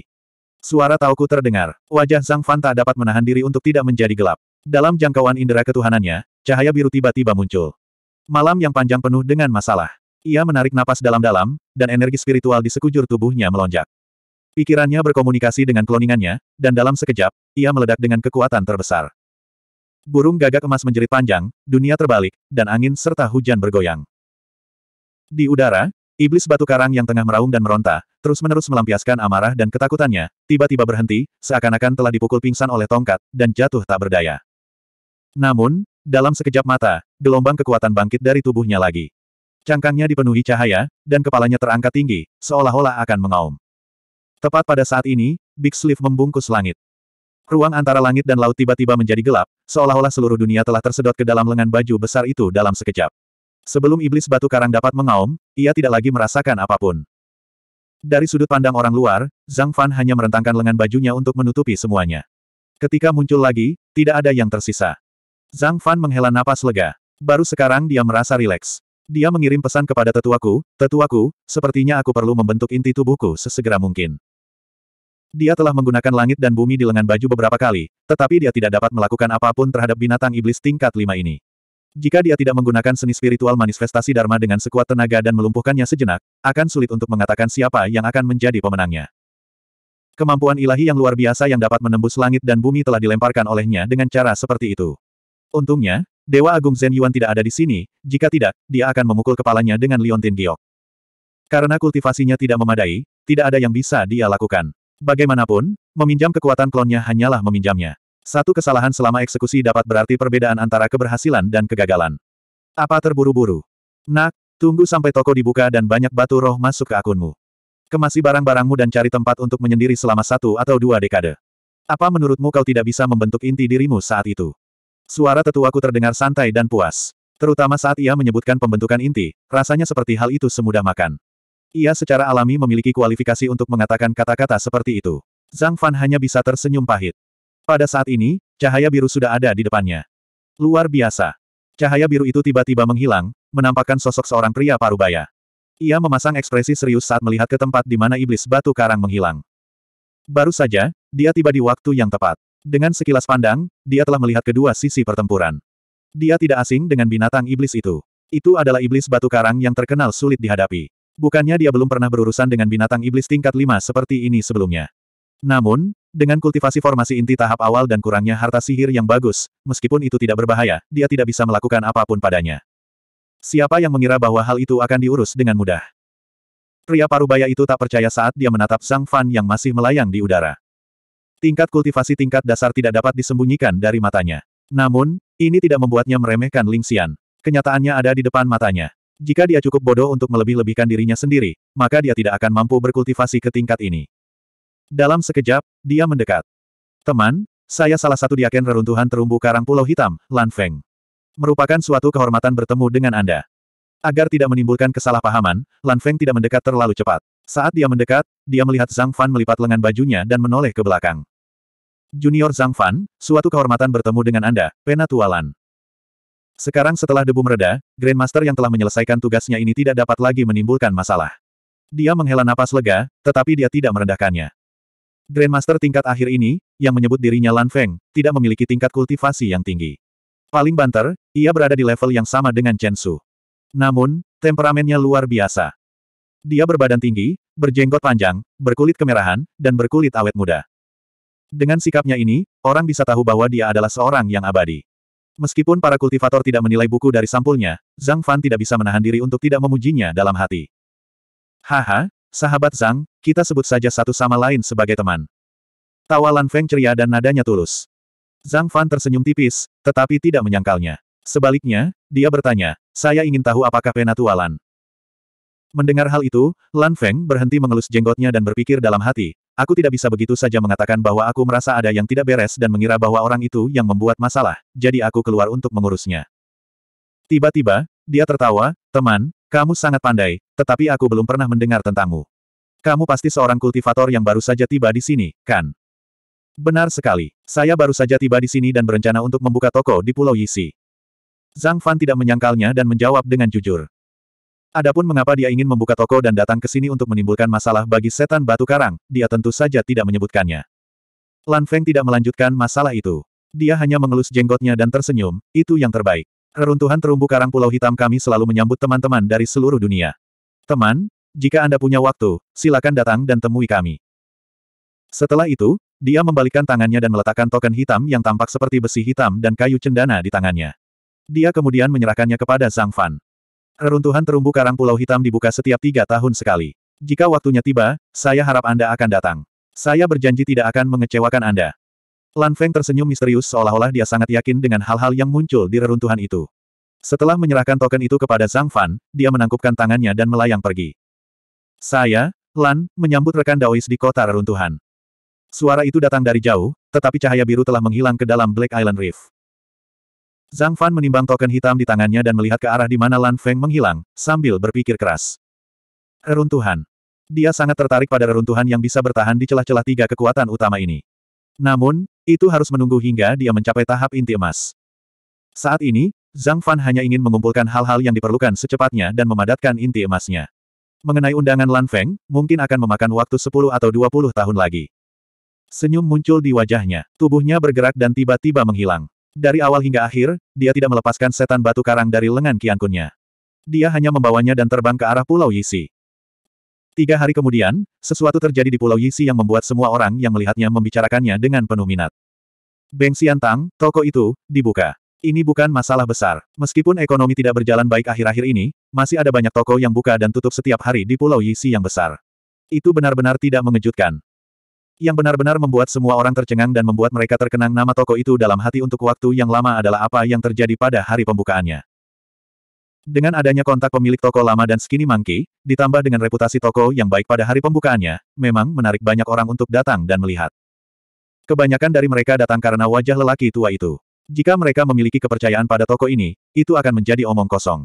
Suara Tauku terdengar. Wajah Zhang fanta dapat menahan diri untuk tidak menjadi gelap. Dalam jangkauan indera ketuhanannya, cahaya biru tiba-tiba muncul. Malam yang panjang penuh dengan masalah. Ia menarik napas dalam-dalam, dan energi spiritual di sekujur tubuhnya melonjak. Pikirannya berkomunikasi dengan kloningannya, dan dalam sekejap, ia meledak dengan kekuatan terbesar. Burung gagak emas menjerit panjang, dunia terbalik, dan angin serta hujan bergoyang. Di udara, iblis batu karang yang tengah meraung dan meronta, terus-menerus melampiaskan amarah dan ketakutannya, tiba-tiba berhenti, seakan-akan telah dipukul pingsan oleh tongkat, dan jatuh tak berdaya. Namun, dalam sekejap mata, gelombang kekuatan bangkit dari tubuhnya lagi. Cangkangnya dipenuhi cahaya, dan kepalanya terangkat tinggi, seolah-olah akan mengaum. Tepat pada saat ini, Big Sleeve membungkus langit. Ruang antara langit dan laut tiba-tiba menjadi gelap, seolah-olah seluruh dunia telah tersedot ke dalam lengan baju besar itu dalam sekejap. Sebelum iblis batu karang dapat mengaum, ia tidak lagi merasakan apapun. Dari sudut pandang orang luar, Zhang Fan hanya merentangkan lengan bajunya untuk menutupi semuanya. Ketika muncul lagi, tidak ada yang tersisa. Zhang Fan menghela napas lega. Baru sekarang dia merasa rileks. Dia mengirim pesan kepada tetuaku, tetuaku, sepertinya aku perlu membentuk inti tubuhku sesegera mungkin. Dia telah menggunakan langit dan bumi di lengan baju beberapa kali, tetapi dia tidak dapat melakukan apapun terhadap binatang iblis tingkat lima ini. Jika dia tidak menggunakan seni spiritual manifestasi Dharma dengan sekuat tenaga dan melumpuhkannya sejenak, akan sulit untuk mengatakan siapa yang akan menjadi pemenangnya. Kemampuan ilahi yang luar biasa yang dapat menembus langit dan bumi telah dilemparkan olehnya dengan cara seperti itu. Untungnya, Dewa Agung Zen Yuan tidak ada di sini, jika tidak, dia akan memukul kepalanya dengan liontin giok. Karena kultivasinya tidak memadai, tidak ada yang bisa dia lakukan. Bagaimanapun, meminjam kekuatan klonnya hanyalah meminjamnya. Satu kesalahan selama eksekusi dapat berarti perbedaan antara keberhasilan dan kegagalan. Apa terburu-buru? Nak, tunggu sampai toko dibuka dan banyak batu roh masuk ke akunmu. Kemasi barang-barangmu dan cari tempat untuk menyendiri selama satu atau dua dekade. Apa menurutmu kau tidak bisa membentuk inti dirimu saat itu? Suara tetuaku terdengar santai dan puas. Terutama saat ia menyebutkan pembentukan inti, rasanya seperti hal itu semudah makan. Ia secara alami memiliki kualifikasi untuk mengatakan kata-kata seperti itu. Zhang Fan hanya bisa tersenyum pahit. Pada saat ini, cahaya biru sudah ada di depannya. Luar biasa. Cahaya biru itu tiba-tiba menghilang, menampakkan sosok seorang pria parubaya. Ia memasang ekspresi serius saat melihat ke tempat di mana iblis batu karang menghilang. Baru saja, dia tiba di waktu yang tepat. Dengan sekilas pandang, dia telah melihat kedua sisi pertempuran. Dia tidak asing dengan binatang iblis itu. Itu adalah iblis batu karang yang terkenal sulit dihadapi. Bukannya dia belum pernah berurusan dengan binatang iblis tingkat 5 seperti ini sebelumnya. Namun, dengan kultivasi formasi inti tahap awal dan kurangnya harta sihir yang bagus, meskipun itu tidak berbahaya, dia tidak bisa melakukan apapun padanya. Siapa yang mengira bahwa hal itu akan diurus dengan mudah? Pria parubaya itu tak percaya saat dia menatap Sang Fan yang masih melayang di udara. Tingkat kultivasi tingkat dasar tidak dapat disembunyikan dari matanya. Namun, ini tidak membuatnya meremehkan Ling Xian. Kenyataannya ada di depan matanya. Jika dia cukup bodoh untuk melebih-lebihkan dirinya sendiri, maka dia tidak akan mampu berkultivasi ke tingkat ini. Dalam sekejap, dia mendekat. Teman, saya salah satu diaken reruntuhan terumbu karang Pulau Hitam, Lan Feng. Merupakan suatu kehormatan bertemu dengan Anda. Agar tidak menimbulkan kesalahpahaman, Lan Feng tidak mendekat terlalu cepat. Saat dia mendekat, dia melihat Zhang Fan melipat lengan bajunya dan menoleh ke belakang. Junior Zhang Fan, suatu kehormatan bertemu dengan Anda, Penatualan. Sekarang setelah debu mereda, Grandmaster yang telah menyelesaikan tugasnya ini tidak dapat lagi menimbulkan masalah. Dia menghela napas lega, tetapi dia tidak merendahkannya. Grandmaster tingkat akhir ini, yang menyebut dirinya Lan Feng, tidak memiliki tingkat kultivasi yang tinggi. Paling banter, ia berada di level yang sama dengan Chen Su. Namun, temperamennya luar biasa. Dia berbadan tinggi, berjenggot panjang, berkulit kemerahan, dan berkulit awet muda. Dengan sikapnya ini, orang bisa tahu bahwa dia adalah seorang yang abadi. Meskipun para kultivator tidak menilai buku dari sampulnya, Zhang Fan tidak bisa menahan diri untuk tidak memujinya dalam hati. Haha, sahabat Zhang, kita sebut saja satu sama lain sebagai teman. Tawa Lan Feng ceria dan nadanya tulus. Zhang Fan tersenyum tipis, tetapi tidak menyangkalnya. Sebaliknya, dia bertanya, saya ingin tahu apakah penatualan. Mendengar hal itu, Lan Feng berhenti mengelus jenggotnya dan berpikir dalam hati, aku tidak bisa begitu saja mengatakan bahwa aku merasa ada yang tidak beres dan mengira bahwa orang itu yang membuat masalah, jadi aku keluar untuk mengurusnya. Tiba-tiba, dia tertawa, teman, kamu sangat pandai, tetapi aku belum pernah mendengar tentangmu. Kamu pasti seorang kultivator yang baru saja tiba di sini, kan? Benar sekali. Saya baru saja tiba di sini dan berencana untuk membuka toko di Pulau Yisi. Zhang Fan tidak menyangkalnya dan menjawab dengan jujur. Adapun mengapa dia ingin membuka toko dan datang ke sini untuk menimbulkan masalah bagi setan batu karang, dia tentu saja tidak menyebutkannya. Lan Feng tidak melanjutkan masalah itu. Dia hanya mengelus jenggotnya dan tersenyum, itu yang terbaik. Reruntuhan terumbu karang Pulau Hitam kami selalu menyambut teman-teman dari seluruh dunia. Teman, jika Anda punya waktu, silakan datang dan temui kami. Setelah itu, dia membalikkan tangannya dan meletakkan token hitam yang tampak seperti besi hitam dan kayu cendana di tangannya. Dia kemudian menyerahkannya kepada Zhang Fan. Reruntuhan terumbu karang Pulau Hitam dibuka setiap tiga tahun sekali. Jika waktunya tiba, saya harap Anda akan datang. Saya berjanji tidak akan mengecewakan Anda. Lan Feng tersenyum misterius seolah-olah dia sangat yakin dengan hal-hal yang muncul di reruntuhan itu. Setelah menyerahkan token itu kepada Zhang Fan, dia menangkupkan tangannya dan melayang pergi. Saya, Lan, menyambut rekan Daois di kota reruntuhan. Suara itu datang dari jauh, tetapi cahaya biru telah menghilang ke dalam Black Island Reef. Zhang Fan menimbang token hitam di tangannya dan melihat ke arah di mana Lan Feng menghilang, sambil berpikir keras. Reruntuhan. Dia sangat tertarik pada reruntuhan yang bisa bertahan di celah-celah tiga kekuatan utama ini. Namun, itu harus menunggu hingga dia mencapai tahap inti emas. Saat ini, Zhang Fan hanya ingin mengumpulkan hal-hal yang diperlukan secepatnya dan memadatkan inti emasnya. Mengenai undangan Lan Feng, mungkin akan memakan waktu 10 atau 20 tahun lagi. Senyum muncul di wajahnya, tubuhnya bergerak dan tiba-tiba menghilang. Dari awal hingga akhir, dia tidak melepaskan setan batu karang dari lengan kiangkunnya. Dia hanya membawanya dan terbang ke arah Pulau Yisi. Tiga hari kemudian, sesuatu terjadi di Pulau Yisi yang membuat semua orang yang melihatnya membicarakannya dengan penuh minat. Beng Xiantang, toko itu, dibuka. Ini bukan masalah besar. Meskipun ekonomi tidak berjalan baik akhir-akhir ini, masih ada banyak toko yang buka dan tutup setiap hari di Pulau Yisi yang besar. Itu benar-benar tidak mengejutkan. Yang benar-benar membuat semua orang tercengang dan membuat mereka terkenang nama toko itu dalam hati untuk waktu yang lama adalah apa yang terjadi pada hari pembukaannya. Dengan adanya kontak pemilik toko lama dan Skinny Monkey, ditambah dengan reputasi toko yang baik pada hari pembukaannya, memang menarik banyak orang untuk datang dan melihat. Kebanyakan dari mereka datang karena wajah lelaki tua itu. Jika mereka memiliki kepercayaan pada toko ini, itu akan menjadi omong kosong.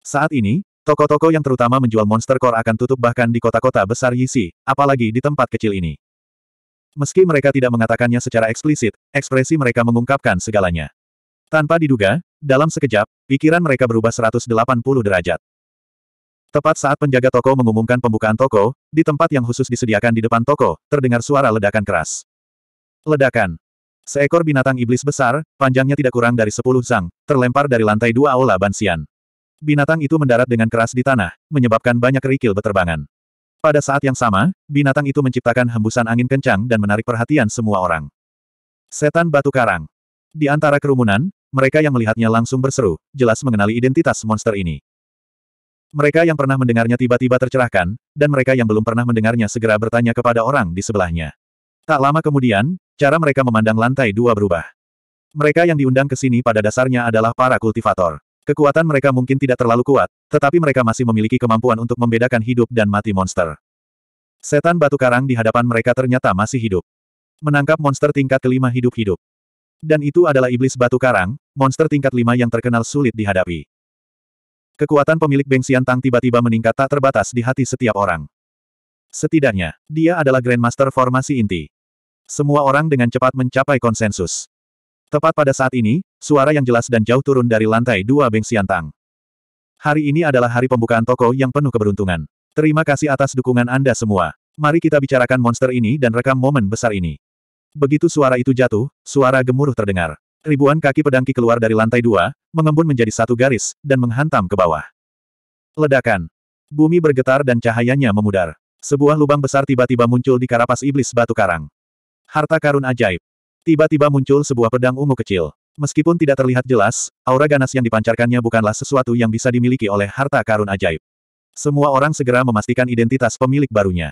Saat ini, toko-toko yang terutama menjual monster core akan tutup bahkan di kota-kota besar Yisi, apalagi di tempat kecil ini. Meski mereka tidak mengatakannya secara eksplisit, ekspresi mereka mengungkapkan segalanya. Tanpa diduga, dalam sekejap, pikiran mereka berubah 180 derajat. Tepat saat penjaga toko mengumumkan pembukaan toko, di tempat yang khusus disediakan di depan toko, terdengar suara ledakan keras. Ledakan. Seekor binatang iblis besar, panjangnya tidak kurang dari 10 zang, terlempar dari lantai dua aula Bansian. Binatang itu mendarat dengan keras di tanah, menyebabkan banyak kerikil beterbangan. Pada saat yang sama, binatang itu menciptakan hembusan angin kencang dan menarik perhatian semua orang. Setan batu karang. Di antara kerumunan, mereka yang melihatnya langsung berseru, jelas mengenali identitas monster ini. Mereka yang pernah mendengarnya tiba-tiba tercerahkan, dan mereka yang belum pernah mendengarnya segera bertanya kepada orang di sebelahnya. Tak lama kemudian, cara mereka memandang lantai dua berubah. Mereka yang diundang ke sini pada dasarnya adalah para kultivator. Kekuatan mereka mungkin tidak terlalu kuat, tetapi mereka masih memiliki kemampuan untuk membedakan hidup dan mati monster. Setan batu karang di hadapan mereka ternyata masih hidup. Menangkap monster tingkat kelima hidup-hidup. Dan itu adalah iblis batu karang, monster tingkat lima yang terkenal sulit dihadapi. Kekuatan pemilik Beng Tang tiba-tiba meningkat tak terbatas di hati setiap orang. Setidaknya, dia adalah Grandmaster formasi inti. Semua orang dengan cepat mencapai konsensus. Tepat pada saat ini, Suara yang jelas dan jauh turun dari lantai dua Beng Siantang. Hari ini adalah hari pembukaan toko yang penuh keberuntungan. Terima kasih atas dukungan Anda semua. Mari kita bicarakan monster ini dan rekam momen besar ini. Begitu suara itu jatuh, suara gemuruh terdengar. Ribuan kaki pedangki keluar dari lantai dua, mengembun menjadi satu garis, dan menghantam ke bawah. Ledakan. Bumi bergetar dan cahayanya memudar. Sebuah lubang besar tiba-tiba muncul di karapas iblis batu karang. Harta karun ajaib. Tiba-tiba muncul sebuah pedang ungu kecil. Meskipun tidak terlihat jelas, aura ganas yang dipancarkannya bukanlah sesuatu yang bisa dimiliki oleh harta karun ajaib. Semua orang segera memastikan identitas pemilik barunya.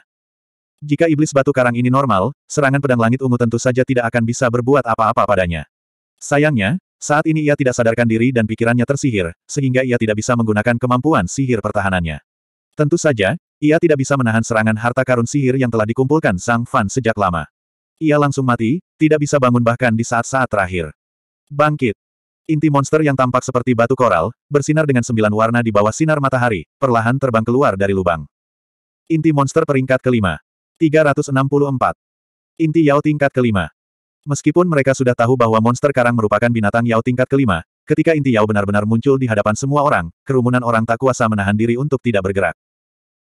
Jika iblis batu karang ini normal, serangan pedang langit ungu tentu saja tidak akan bisa berbuat apa-apa padanya. Sayangnya, saat ini ia tidak sadarkan diri dan pikirannya tersihir, sehingga ia tidak bisa menggunakan kemampuan sihir pertahanannya. Tentu saja, ia tidak bisa menahan serangan harta karun sihir yang telah dikumpulkan Sang Fan sejak lama. Ia langsung mati, tidak bisa bangun bahkan di saat-saat terakhir. Bangkit. Inti monster yang tampak seperti batu koral, bersinar dengan sembilan warna di bawah sinar matahari, perlahan terbang keluar dari lubang. Inti monster peringkat kelima. 364. Inti Yao tingkat kelima. Meskipun mereka sudah tahu bahwa monster karang merupakan binatang Yao tingkat kelima, ketika inti Yao benar-benar muncul di hadapan semua orang, kerumunan orang tak kuasa menahan diri untuk tidak bergerak.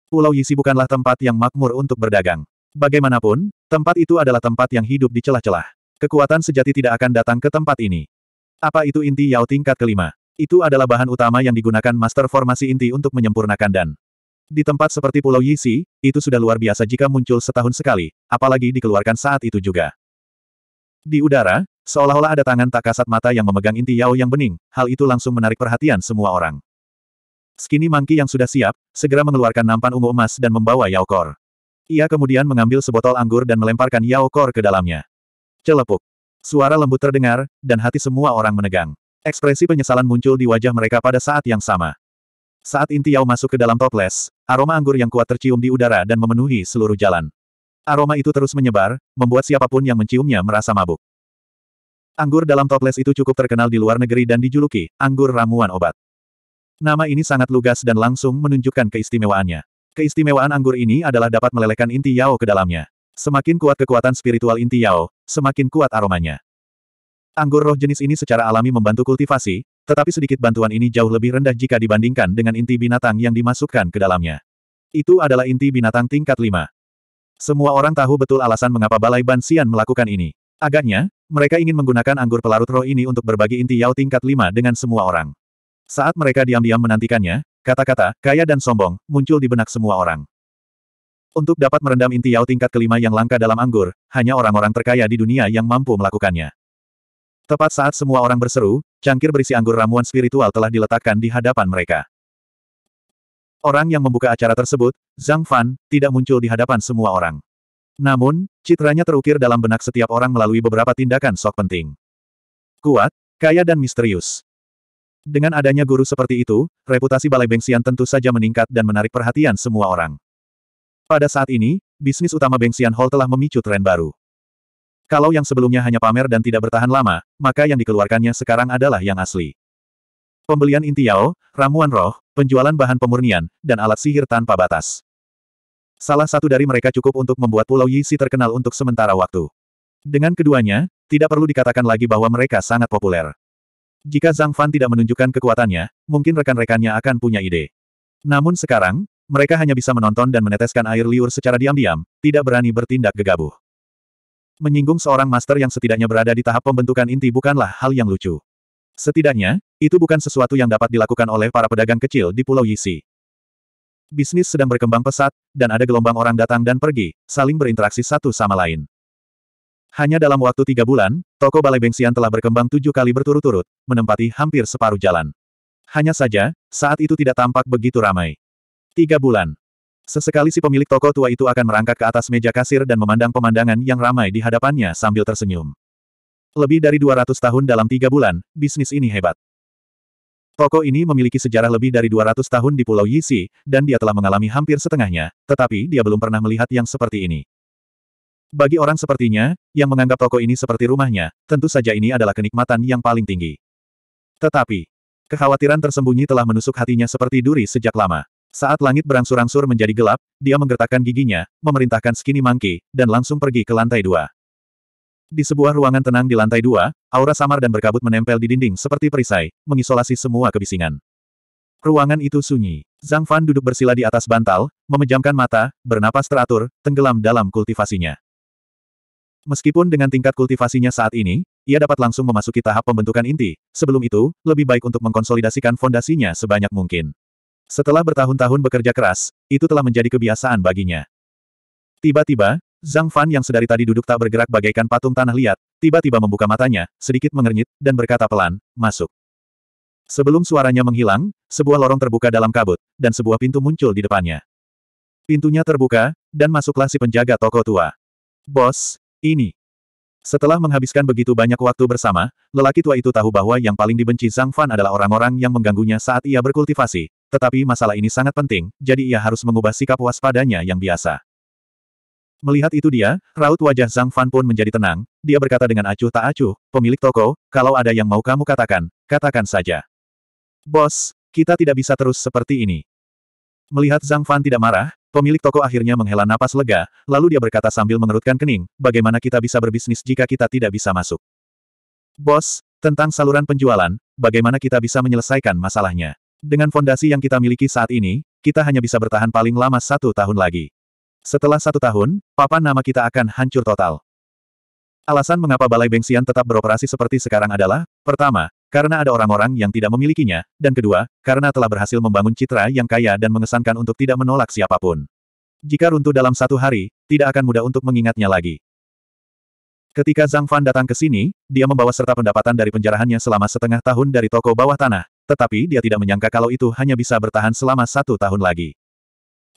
Pulau Yisi bukanlah tempat yang makmur untuk berdagang. Bagaimanapun, tempat itu adalah tempat yang hidup di celah-celah. Kekuatan sejati tidak akan datang ke tempat ini. Apa itu inti Yao tingkat kelima? Itu adalah bahan utama yang digunakan master formasi inti untuk menyempurnakan dan. Di tempat seperti Pulau Yisi, itu sudah luar biasa jika muncul setahun sekali, apalagi dikeluarkan saat itu juga. Di udara, seolah-olah ada tangan tak kasat mata yang memegang inti Yao yang bening, hal itu langsung menarik perhatian semua orang. Skinny Monkey yang sudah siap, segera mengeluarkan nampan ungu emas dan membawa Yao Kor. Ia kemudian mengambil sebotol anggur dan melemparkan Yao Kor ke dalamnya. Celepuk. Suara lembut terdengar, dan hati semua orang menegang. Ekspresi penyesalan muncul di wajah mereka pada saat yang sama. Saat inti Yao masuk ke dalam toples, aroma anggur yang kuat tercium di udara dan memenuhi seluruh jalan. Aroma itu terus menyebar, membuat siapapun yang menciumnya merasa mabuk. Anggur dalam toples itu cukup terkenal di luar negeri dan dijuluki, anggur ramuan obat. Nama ini sangat lugas dan langsung menunjukkan keistimewaannya. Keistimewaan anggur ini adalah dapat melelehkan inti Yao ke dalamnya. Semakin kuat kekuatan spiritual inti Yao, semakin kuat aromanya. Anggur roh jenis ini secara alami membantu kultivasi, tetapi sedikit bantuan ini jauh lebih rendah jika dibandingkan dengan inti binatang yang dimasukkan ke dalamnya. Itu adalah inti binatang tingkat 5. Semua orang tahu betul alasan mengapa Balai Bansian melakukan ini. Agaknya, mereka ingin menggunakan anggur pelarut roh ini untuk berbagi inti Yao tingkat 5 dengan semua orang. Saat mereka diam-diam menantikannya, kata-kata, kaya dan sombong, muncul di benak semua orang. Untuk dapat merendam inti Yao tingkat kelima yang langka dalam anggur, hanya orang-orang terkaya di dunia yang mampu melakukannya. Tepat saat semua orang berseru, cangkir berisi anggur ramuan spiritual telah diletakkan di hadapan mereka. Orang yang membuka acara tersebut, Zhang Fan, tidak muncul di hadapan semua orang. Namun, citranya terukir dalam benak setiap orang melalui beberapa tindakan sok penting. Kuat, kaya dan misterius. Dengan adanya guru seperti itu, reputasi Balai Bengsian tentu saja meningkat dan menarik perhatian semua orang. Pada saat ini, bisnis utama Beng Xian Hall telah memicu tren baru. Kalau yang sebelumnya hanya pamer dan tidak bertahan lama, maka yang dikeluarkannya sekarang adalah yang asli. Pembelian inti yao, ramuan roh, penjualan bahan pemurnian, dan alat sihir tanpa batas. Salah satu dari mereka cukup untuk membuat Pulau Yisi terkenal untuk sementara waktu. Dengan keduanya, tidak perlu dikatakan lagi bahwa mereka sangat populer. Jika Zhang Fan tidak menunjukkan kekuatannya, mungkin rekan-rekannya akan punya ide. Namun sekarang, mereka hanya bisa menonton dan meneteskan air liur secara diam-diam, tidak berani bertindak gegabah. Menyinggung seorang master yang setidaknya berada di tahap pembentukan inti bukanlah hal yang lucu. Setidaknya, itu bukan sesuatu yang dapat dilakukan oleh para pedagang kecil di Pulau Yisi. Bisnis sedang berkembang pesat, dan ada gelombang orang datang dan pergi, saling berinteraksi satu sama lain. Hanya dalam waktu tiga bulan, toko balai bengsian telah berkembang tujuh kali berturut-turut, menempati hampir separuh jalan. Hanya saja, saat itu tidak tampak begitu ramai. Tiga bulan. Sesekali si pemilik toko tua itu akan merangkak ke atas meja kasir dan memandang pemandangan yang ramai di hadapannya sambil tersenyum. Lebih dari 200 tahun dalam tiga bulan, bisnis ini hebat. Toko ini memiliki sejarah lebih dari 200 tahun di Pulau Yisi, dan dia telah mengalami hampir setengahnya, tetapi dia belum pernah melihat yang seperti ini. Bagi orang sepertinya, yang menganggap toko ini seperti rumahnya, tentu saja ini adalah kenikmatan yang paling tinggi. Tetapi, kekhawatiran tersembunyi telah menusuk hatinya seperti duri sejak lama. Saat langit berangsur-angsur menjadi gelap, dia menggertakkan giginya, memerintahkan Skinny Monkey, dan langsung pergi ke lantai dua. Di sebuah ruangan tenang di lantai dua, aura samar dan berkabut menempel di dinding seperti perisai, mengisolasi semua kebisingan. Ruangan itu sunyi. Zhang Fan duduk bersila di atas bantal, memejamkan mata, bernapas teratur, tenggelam dalam kultivasinya. Meskipun dengan tingkat kultivasinya saat ini, ia dapat langsung memasuki tahap pembentukan inti, sebelum itu, lebih baik untuk mengkonsolidasikan fondasinya sebanyak mungkin. Setelah bertahun-tahun bekerja keras, itu telah menjadi kebiasaan baginya. Tiba-tiba, Zhang Fan yang sedari tadi duduk tak bergerak bagaikan patung tanah liat, tiba-tiba membuka matanya, sedikit mengernyit, dan berkata pelan, masuk. Sebelum suaranya menghilang, sebuah lorong terbuka dalam kabut, dan sebuah pintu muncul di depannya. Pintunya terbuka, dan masuklah si penjaga toko tua. Bos, ini. Setelah menghabiskan begitu banyak waktu bersama, lelaki tua itu tahu bahwa yang paling dibenci Zhang Fan adalah orang-orang yang mengganggunya saat ia berkultivasi, tetapi masalah ini sangat penting, jadi ia harus mengubah sikap waspadanya yang biasa. Melihat itu dia, raut wajah Zhang Fan pun menjadi tenang, dia berkata dengan acuh tak acuh, pemilik toko, kalau ada yang mau kamu katakan, katakan saja. Bos, kita tidak bisa terus seperti ini. Melihat Zhang Fan tidak marah, pemilik toko akhirnya menghela napas lega, lalu dia berkata sambil mengerutkan kening, bagaimana kita bisa berbisnis jika kita tidak bisa masuk. Bos, tentang saluran penjualan, bagaimana kita bisa menyelesaikan masalahnya? Dengan fondasi yang kita miliki saat ini, kita hanya bisa bertahan paling lama satu tahun lagi. Setelah satu tahun, papan nama kita akan hancur total. Alasan mengapa Balai Bengsian tetap beroperasi seperti sekarang adalah, pertama, karena ada orang-orang yang tidak memilikinya, dan kedua, karena telah berhasil membangun citra yang kaya dan mengesankan untuk tidak menolak siapapun. Jika runtuh dalam satu hari, tidak akan mudah untuk mengingatnya lagi. Ketika Zhang Fan datang ke sini, dia membawa serta pendapatan dari penjarahannya selama setengah tahun dari toko bawah tanah, tetapi dia tidak menyangka kalau itu hanya bisa bertahan selama satu tahun lagi.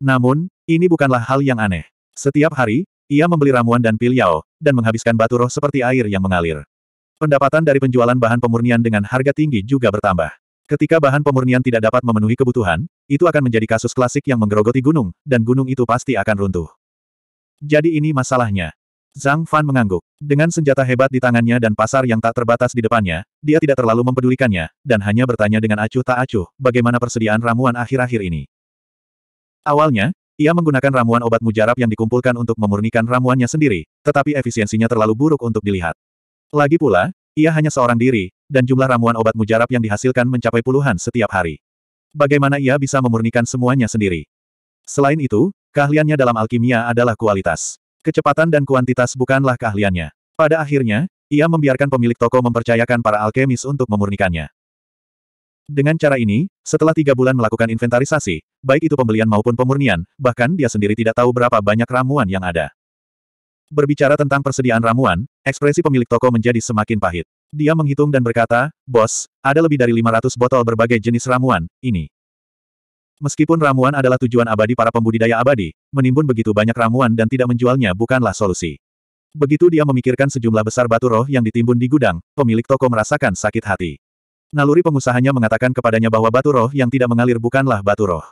Namun, ini bukanlah hal yang aneh. Setiap hari, ia membeli ramuan dan pil yao, dan menghabiskan batu roh seperti air yang mengalir. Pendapatan dari penjualan bahan pemurnian dengan harga tinggi juga bertambah. Ketika bahan pemurnian tidak dapat memenuhi kebutuhan, itu akan menjadi kasus klasik yang menggerogoti gunung, dan gunung itu pasti akan runtuh. Jadi ini masalahnya. Zhang Fan mengangguk. Dengan senjata hebat di tangannya dan pasar yang tak terbatas di depannya, dia tidak terlalu mempedulikannya, dan hanya bertanya dengan acuh tak acuh, bagaimana persediaan ramuan akhir-akhir ini. Awalnya, ia menggunakan ramuan obat mujarab yang dikumpulkan untuk memurnikan ramuannya sendiri, tetapi efisiensinya terlalu buruk untuk dilihat. Lagi pula, ia hanya seorang diri, dan jumlah ramuan obat mujarab yang dihasilkan mencapai puluhan setiap hari. Bagaimana ia bisa memurnikan semuanya sendiri? Selain itu, keahliannya dalam alkimia adalah kualitas. Kecepatan dan kuantitas bukanlah keahliannya. Pada akhirnya, ia membiarkan pemilik toko mempercayakan para alkemis untuk memurnikannya. Dengan cara ini, setelah tiga bulan melakukan inventarisasi, baik itu pembelian maupun pemurnian, bahkan dia sendiri tidak tahu berapa banyak ramuan yang ada. Berbicara tentang persediaan ramuan, ekspresi pemilik toko menjadi semakin pahit. Dia menghitung dan berkata, Bos, ada lebih dari 500 botol berbagai jenis ramuan, ini. Meskipun ramuan adalah tujuan abadi para pembudidaya abadi, menimbun begitu banyak ramuan dan tidak menjualnya bukanlah solusi. Begitu dia memikirkan sejumlah besar batu roh yang ditimbun di gudang, pemilik toko merasakan sakit hati. Naluri pengusahanya mengatakan kepadanya bahwa batu roh yang tidak mengalir bukanlah batu roh.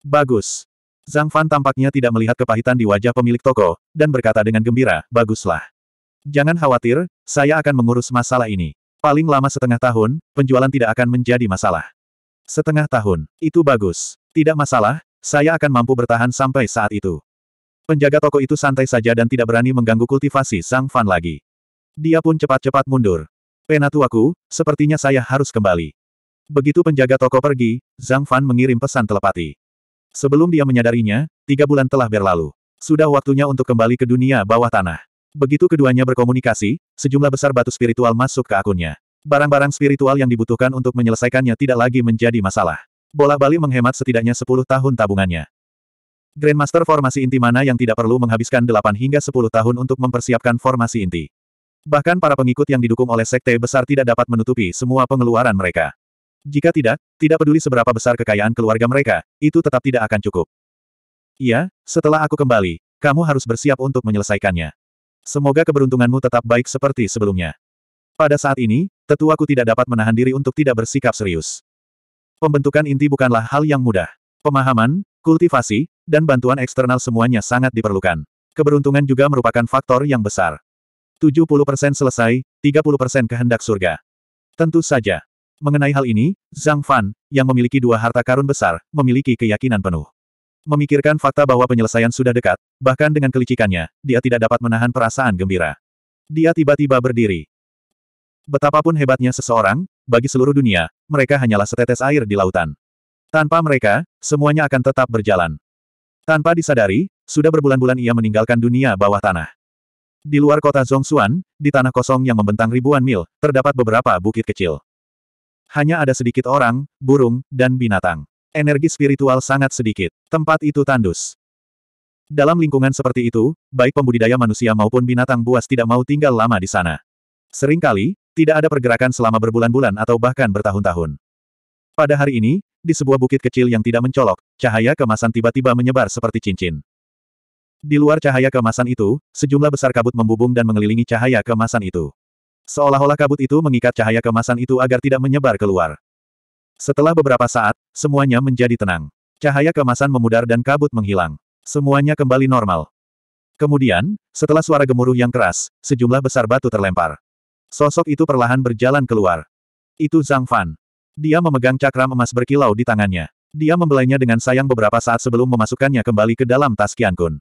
Bagus. Zhang Fan tampaknya tidak melihat kepahitan di wajah pemilik toko, dan berkata dengan gembira, baguslah. Jangan khawatir, saya akan mengurus masalah ini. Paling lama setengah tahun, penjualan tidak akan menjadi masalah. Setengah tahun. Itu bagus. Tidak masalah, saya akan mampu bertahan sampai saat itu. Penjaga toko itu santai saja dan tidak berani mengganggu kultivasi Zhang Fan lagi. Dia pun cepat-cepat mundur. Penatuaku, sepertinya saya harus kembali. Begitu penjaga toko pergi, Zhang Fan mengirim pesan telepati. Sebelum dia menyadarinya, tiga bulan telah berlalu. Sudah waktunya untuk kembali ke dunia bawah tanah. Begitu keduanya berkomunikasi, sejumlah besar batu spiritual masuk ke akunnya. Barang-barang spiritual yang dibutuhkan untuk menyelesaikannya tidak lagi menjadi masalah. Bola Bali menghemat setidaknya 10 tahun tabungannya. Grandmaster formasi inti mana yang tidak perlu menghabiskan 8 hingga 10 tahun untuk mempersiapkan formasi inti. Bahkan para pengikut yang didukung oleh sekte besar tidak dapat menutupi semua pengeluaran mereka. Jika tidak, tidak peduli seberapa besar kekayaan keluarga mereka, itu tetap tidak akan cukup. Iya, setelah aku kembali, kamu harus bersiap untuk menyelesaikannya. Semoga keberuntunganmu tetap baik seperti sebelumnya. Pada saat ini, tetuaku tidak dapat menahan diri untuk tidak bersikap serius. Pembentukan inti bukanlah hal yang mudah. Pemahaman, kultivasi, dan bantuan eksternal semuanya sangat diperlukan. Keberuntungan juga merupakan faktor yang besar. 70% selesai, 30% kehendak surga. Tentu saja. Mengenai hal ini, Zhang Fan, yang memiliki dua harta karun besar, memiliki keyakinan penuh. Memikirkan fakta bahwa penyelesaian sudah dekat, bahkan dengan kelicikannya, dia tidak dapat menahan perasaan gembira. Dia tiba-tiba berdiri. Betapapun hebatnya seseorang, bagi seluruh dunia, mereka hanyalah setetes air di lautan. Tanpa mereka, semuanya akan tetap berjalan. Tanpa disadari, sudah berbulan-bulan ia meninggalkan dunia bawah tanah. Di luar kota Zhongxuan, di tanah kosong yang membentang ribuan mil, terdapat beberapa bukit kecil. Hanya ada sedikit orang, burung, dan binatang. Energi spiritual sangat sedikit. Tempat itu tandus. Dalam lingkungan seperti itu, baik pembudidaya manusia maupun binatang buas tidak mau tinggal lama di sana. Seringkali, tidak ada pergerakan selama berbulan-bulan atau bahkan bertahun-tahun. Pada hari ini, di sebuah bukit kecil yang tidak mencolok, cahaya kemasan tiba-tiba menyebar seperti cincin. Di luar cahaya kemasan itu, sejumlah besar kabut membubung dan mengelilingi cahaya kemasan itu. Seolah-olah kabut itu mengikat cahaya kemasan itu agar tidak menyebar keluar. Setelah beberapa saat, semuanya menjadi tenang. Cahaya kemasan memudar dan kabut menghilang. Semuanya kembali normal. Kemudian, setelah suara gemuruh yang keras, sejumlah besar batu terlempar. Sosok itu perlahan berjalan keluar. Itu Zhang Fan. Dia memegang cakram emas berkilau di tangannya. Dia membelainya dengan sayang beberapa saat sebelum memasukkannya kembali ke dalam tas Kun.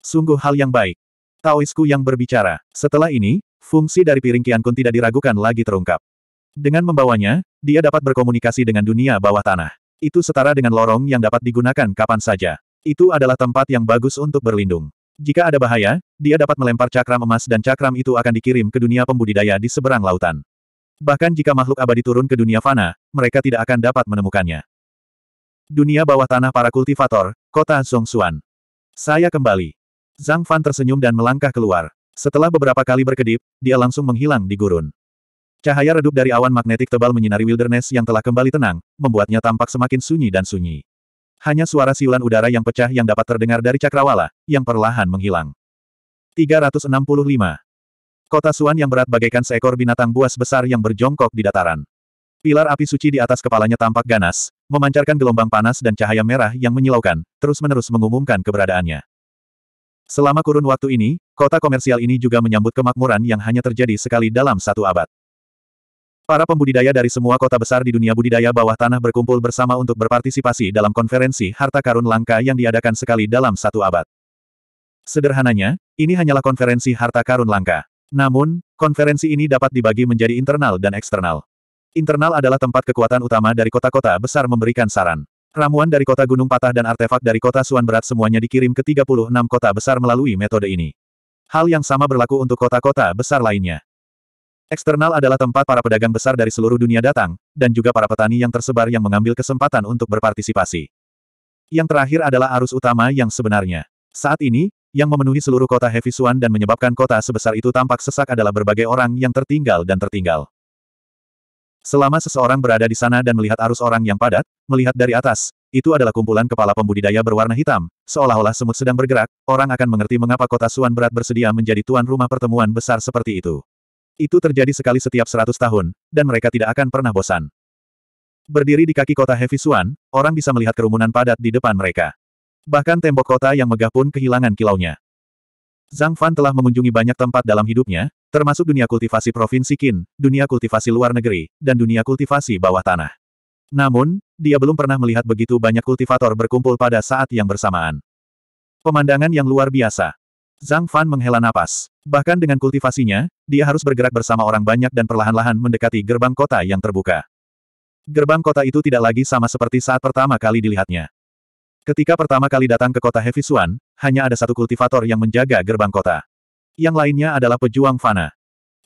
Sungguh hal yang baik. Taoisku yang berbicara. Setelah ini, fungsi dari piring Kun tidak diragukan lagi terungkap. Dengan membawanya, dia dapat berkomunikasi dengan dunia bawah tanah. Itu setara dengan lorong yang dapat digunakan kapan saja. Itu adalah tempat yang bagus untuk berlindung. Jika ada bahaya, dia dapat melempar cakram emas dan cakram itu akan dikirim ke dunia pembudidaya di seberang lautan. Bahkan jika makhluk abadi turun ke dunia fana, mereka tidak akan dapat menemukannya. Dunia bawah tanah para kultivator, kota Suan. Saya kembali. Zhang Fan tersenyum dan melangkah keluar. Setelah beberapa kali berkedip, dia langsung menghilang di gurun. Cahaya redup dari awan magnetik tebal menyinari wilderness yang telah kembali tenang, membuatnya tampak semakin sunyi dan sunyi. Hanya suara siulan udara yang pecah yang dapat terdengar dari cakrawala, yang perlahan menghilang. 365. Kota Suan yang berat bagaikan seekor binatang buas besar yang berjongkok di dataran. Pilar api suci di atas kepalanya tampak ganas, memancarkan gelombang panas dan cahaya merah yang menyilaukan, terus-menerus mengumumkan keberadaannya. Selama kurun waktu ini, kota komersial ini juga menyambut kemakmuran yang hanya terjadi sekali dalam satu abad. Para pembudidaya dari semua kota besar di dunia budidaya bawah tanah berkumpul bersama untuk berpartisipasi dalam konferensi harta karun langka yang diadakan sekali dalam satu abad. Sederhananya, ini hanyalah konferensi harta karun langka. Namun, konferensi ini dapat dibagi menjadi internal dan eksternal. Internal adalah tempat kekuatan utama dari kota-kota besar memberikan saran. Ramuan dari kota Gunung Patah dan artefak dari kota Suan Berat semuanya dikirim ke 36 kota besar melalui metode ini. Hal yang sama berlaku untuk kota-kota besar lainnya. Eksternal adalah tempat para pedagang besar dari seluruh dunia datang, dan juga para petani yang tersebar yang mengambil kesempatan untuk berpartisipasi. Yang terakhir adalah arus utama yang sebenarnya. Saat ini, yang memenuhi seluruh kota Hefisuan dan menyebabkan kota sebesar itu tampak sesak adalah berbagai orang yang tertinggal dan tertinggal. Selama seseorang berada di sana dan melihat arus orang yang padat, melihat dari atas, itu adalah kumpulan kepala pembudidaya berwarna hitam, seolah-olah semut sedang bergerak, orang akan mengerti mengapa kota Suan berat bersedia menjadi tuan rumah pertemuan besar seperti itu. Itu terjadi sekali setiap seratus tahun, dan mereka tidak akan pernah bosan. Berdiri di kaki kota Hefisuan, orang bisa melihat kerumunan padat di depan mereka. Bahkan tembok kota yang megah pun kehilangan kilaunya. Zhang Fan telah mengunjungi banyak tempat dalam hidupnya, termasuk dunia kultivasi Provinsi Qin, dunia kultivasi luar negeri, dan dunia kultivasi bawah tanah. Namun, dia belum pernah melihat begitu banyak kultivator berkumpul pada saat yang bersamaan. Pemandangan yang luar biasa. Zhang Fan menghela napas. Bahkan dengan kultivasinya, dia harus bergerak bersama orang banyak dan perlahan-lahan mendekati gerbang kota yang terbuka. Gerbang kota itu tidak lagi sama seperti saat pertama kali dilihatnya. Ketika pertama kali datang ke kota Hevisuan, hanya ada satu kultivator yang menjaga gerbang kota. Yang lainnya adalah pejuang fana.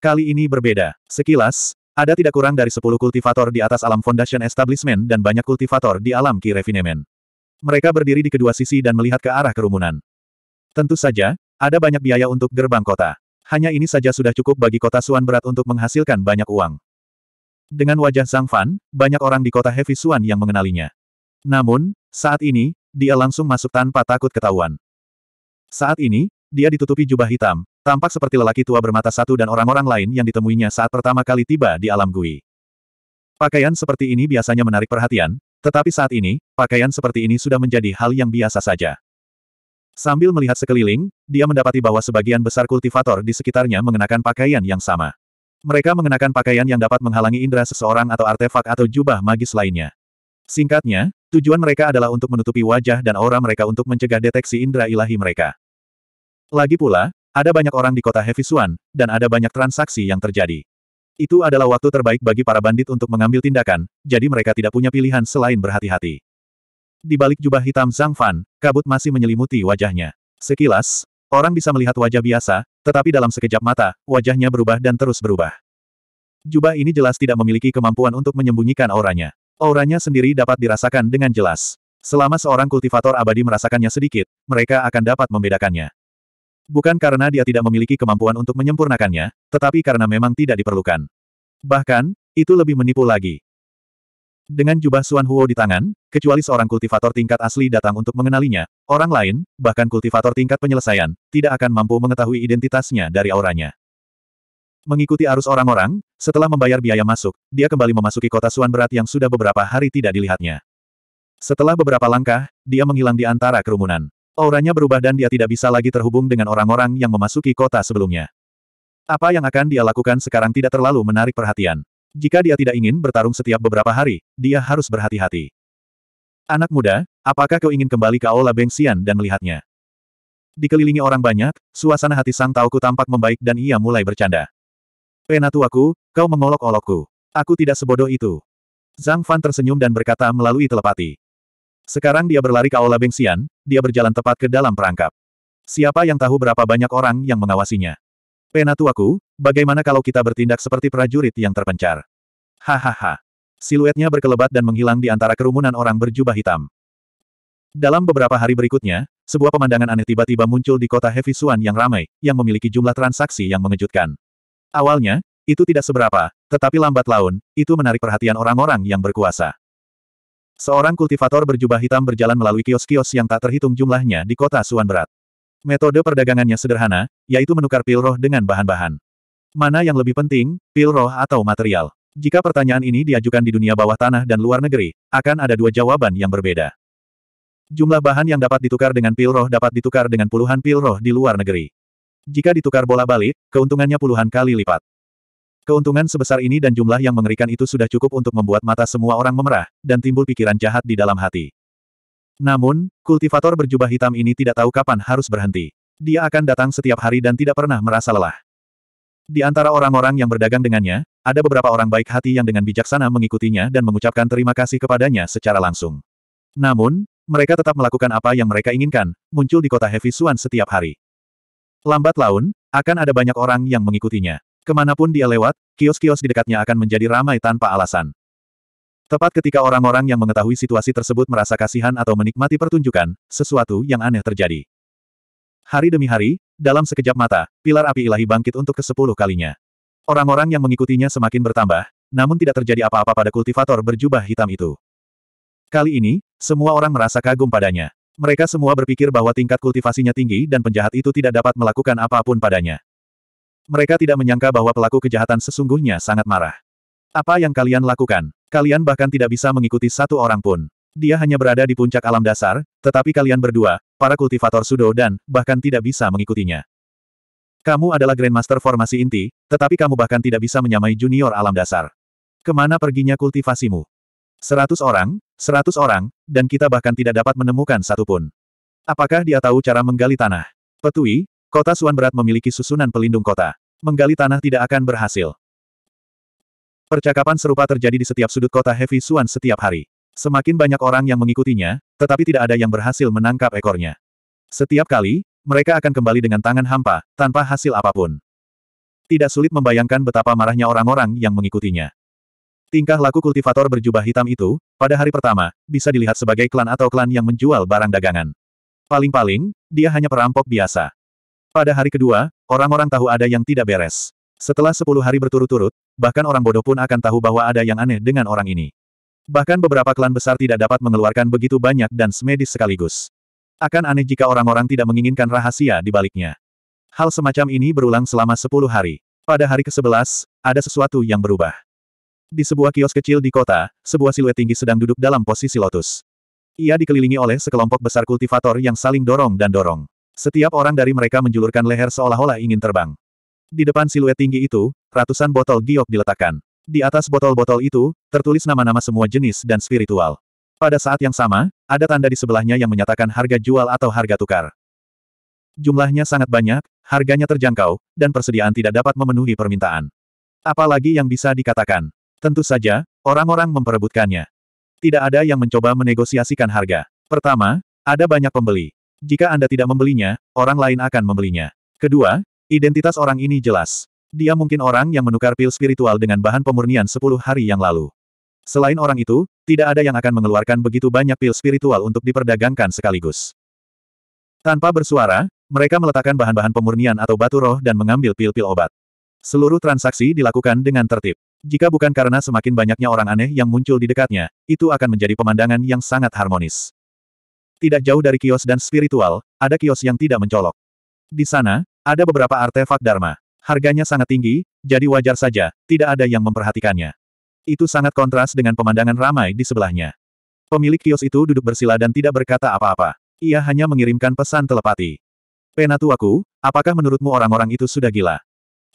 Kali ini berbeda. Sekilas, ada tidak kurang dari 10 kultivator di atas alam Foundation Establishment dan banyak kultivator di alam Ki Refinement. Mereka berdiri di kedua sisi dan melihat ke arah kerumunan. Tentu saja, ada banyak biaya untuk gerbang kota. Hanya ini saja sudah cukup bagi kota Suan berat untuk menghasilkan banyak uang. Dengan wajah Zhang Fan, banyak orang di kota Heavy Suan yang mengenalinya. Namun, saat ini, dia langsung masuk tanpa takut ketahuan. Saat ini, dia ditutupi jubah hitam, tampak seperti lelaki tua bermata satu dan orang-orang lain yang ditemuinya saat pertama kali tiba di alam Gui. Pakaian seperti ini biasanya menarik perhatian, tetapi saat ini, pakaian seperti ini sudah menjadi hal yang biasa saja. Sambil melihat sekeliling, dia mendapati bahwa sebagian besar kultivator di sekitarnya mengenakan pakaian yang sama. Mereka mengenakan pakaian yang dapat menghalangi indera seseorang atau artefak atau jubah magis lainnya. Singkatnya, tujuan mereka adalah untuk menutupi wajah dan aura mereka untuk mencegah deteksi indera ilahi mereka. Lagi pula, ada banyak orang di kota Hefisuan, dan ada banyak transaksi yang terjadi. Itu adalah waktu terbaik bagi para bandit untuk mengambil tindakan, jadi mereka tidak punya pilihan selain berhati-hati. Di balik jubah hitam Zhang Fan, kabut masih menyelimuti wajahnya. Sekilas, orang bisa melihat wajah biasa, tetapi dalam sekejap mata, wajahnya berubah dan terus berubah. Jubah ini jelas tidak memiliki kemampuan untuk menyembunyikan auranya. Auranya sendiri dapat dirasakan dengan jelas. Selama seorang kultivator abadi merasakannya sedikit, mereka akan dapat membedakannya. Bukan karena dia tidak memiliki kemampuan untuk menyempurnakannya, tetapi karena memang tidak diperlukan. Bahkan, itu lebih menipu lagi. Dengan jubah Xuan Huo di tangan, kecuali seorang kultivator tingkat asli datang untuk mengenalinya, orang lain, bahkan kultivator tingkat penyelesaian, tidak akan mampu mengetahui identitasnya dari auranya. Mengikuti arus orang-orang, setelah membayar biaya masuk, dia kembali memasuki kota Suan berat yang sudah beberapa hari tidak dilihatnya. Setelah beberapa langkah, dia menghilang di antara kerumunan. Auranya berubah dan dia tidak bisa lagi terhubung dengan orang-orang yang memasuki kota sebelumnya. Apa yang akan dia lakukan sekarang tidak terlalu menarik perhatian. Jika dia tidak ingin bertarung setiap beberapa hari, dia harus berhati-hati. Anak muda, apakah kau ingin kembali ke Aula Bengsian dan melihatnya? Dikelilingi orang banyak, suasana hati Sang Tauku tampak membaik dan ia mulai bercanda. Penatuaku, eh, kau mengolok-olokku. Aku tidak sebodoh itu. Zhang Fan tersenyum dan berkata melalui telepati. Sekarang dia berlari ke Aula Bengsian, dia berjalan tepat ke dalam perangkap. Siapa yang tahu berapa banyak orang yang mengawasinya? Penatuaku, bagaimana kalau kita bertindak seperti prajurit yang terpencar? Hahaha. Siluetnya berkelebat dan menghilang di antara kerumunan orang berjubah hitam. Dalam beberapa hari berikutnya, sebuah pemandangan aneh tiba-tiba muncul di kota Heavisuan yang ramai, yang memiliki jumlah transaksi yang mengejutkan. Awalnya, itu tidak seberapa, tetapi lambat laun, itu menarik perhatian orang-orang yang berkuasa. Seorang kultivator berjubah hitam berjalan melalui kios-kios yang tak terhitung jumlahnya di kota Suan Berat. Metode perdagangannya sederhana, yaitu menukar pil roh dengan bahan-bahan. Mana yang lebih penting, pil roh atau material? Jika pertanyaan ini diajukan di dunia bawah tanah dan luar negeri, akan ada dua jawaban yang berbeda. Jumlah bahan yang dapat ditukar dengan pil roh dapat ditukar dengan puluhan pil roh di luar negeri. Jika ditukar bola balik, keuntungannya puluhan kali lipat. Keuntungan sebesar ini dan jumlah yang mengerikan itu sudah cukup untuk membuat mata semua orang memerah, dan timbul pikiran jahat di dalam hati. Namun, kultivator berjubah hitam ini tidak tahu kapan harus berhenti. Dia akan datang setiap hari dan tidak pernah merasa lelah. Di antara orang-orang yang berdagang dengannya, ada beberapa orang baik hati yang dengan bijaksana mengikutinya dan mengucapkan terima kasih kepadanya secara langsung. Namun, mereka tetap melakukan apa yang mereka inginkan, muncul di kota Heavy Swan setiap hari. Lambat laun, akan ada banyak orang yang mengikutinya. Kemanapun dia lewat, kios-kios di dekatnya akan menjadi ramai tanpa alasan. Tepat ketika orang-orang yang mengetahui situasi tersebut merasa kasihan atau menikmati pertunjukan, sesuatu yang aneh terjadi. Hari demi hari, dalam sekejap mata, pilar api ilahi bangkit untuk ke-10 kalinya. Orang-orang yang mengikutinya semakin bertambah, namun tidak terjadi apa-apa pada kultivator berjubah hitam itu. Kali ini, semua orang merasa kagum padanya. Mereka semua berpikir bahwa tingkat kultivasinya tinggi dan penjahat itu tidak dapat melakukan apapun padanya. Mereka tidak menyangka bahwa pelaku kejahatan sesungguhnya sangat marah. Apa yang kalian lakukan? Kalian bahkan tidak bisa mengikuti satu orang pun. Dia hanya berada di puncak alam dasar, tetapi kalian berdua, para kultivator Sudo dan, bahkan tidak bisa mengikutinya. Kamu adalah Grandmaster formasi inti, tetapi kamu bahkan tidak bisa menyamai junior alam dasar. Kemana perginya kultivasimu? Seratus orang, seratus orang, dan kita bahkan tidak dapat menemukan satupun. Apakah dia tahu cara menggali tanah? Petui, kota Suan Berat memiliki susunan pelindung kota. Menggali tanah tidak akan berhasil. Percakapan serupa terjadi di setiap sudut kota Heavy Suan setiap hari. Semakin banyak orang yang mengikutinya, tetapi tidak ada yang berhasil menangkap ekornya. Setiap kali, mereka akan kembali dengan tangan hampa, tanpa hasil apapun. Tidak sulit membayangkan betapa marahnya orang-orang yang mengikutinya. Tingkah laku kultivator berjubah hitam itu, pada hari pertama, bisa dilihat sebagai klan atau klan yang menjual barang dagangan. Paling-paling, dia hanya perampok biasa. Pada hari kedua, orang-orang tahu ada yang tidak beres. Setelah sepuluh hari berturut-turut, bahkan orang bodoh pun akan tahu bahwa ada yang aneh dengan orang ini. Bahkan beberapa klan besar tidak dapat mengeluarkan begitu banyak dan semedis sekaligus. Akan aneh jika orang-orang tidak menginginkan rahasia di baliknya. Hal semacam ini berulang selama 10 hari. Pada hari ke-11, ada sesuatu yang berubah. Di sebuah kios kecil di kota, sebuah siluet tinggi sedang duduk dalam posisi lotus. Ia dikelilingi oleh sekelompok besar kultivator yang saling dorong dan dorong. Setiap orang dari mereka menjulurkan leher seolah-olah ingin terbang. Di depan siluet tinggi itu, ratusan botol giok diletakkan. Di atas botol-botol itu, tertulis nama-nama semua jenis dan spiritual. Pada saat yang sama, ada tanda di sebelahnya yang menyatakan harga jual atau harga tukar. Jumlahnya sangat banyak, harganya terjangkau, dan persediaan tidak dapat memenuhi permintaan. Apalagi yang bisa dikatakan. Tentu saja, orang-orang memperebutkannya. Tidak ada yang mencoba menegosiasikan harga. Pertama, ada banyak pembeli. Jika Anda tidak membelinya, orang lain akan membelinya. Kedua, identitas orang ini jelas. Dia mungkin orang yang menukar pil spiritual dengan bahan pemurnian sepuluh hari yang lalu. Selain orang itu, tidak ada yang akan mengeluarkan begitu banyak pil spiritual untuk diperdagangkan sekaligus. Tanpa bersuara, mereka meletakkan bahan-bahan pemurnian atau batu roh dan mengambil pil-pil obat. Seluruh transaksi dilakukan dengan tertib. Jika bukan karena semakin banyaknya orang aneh yang muncul di dekatnya, itu akan menjadi pemandangan yang sangat harmonis. Tidak jauh dari kios dan spiritual, ada kios yang tidak mencolok. Di sana, ada beberapa artefak Dharma. Harganya sangat tinggi, jadi wajar saja, tidak ada yang memperhatikannya. Itu sangat kontras dengan pemandangan ramai di sebelahnya. Pemilik kios itu duduk bersila dan tidak berkata apa-apa. Ia hanya mengirimkan pesan telepati. Penatuaku, apakah menurutmu orang-orang itu sudah gila?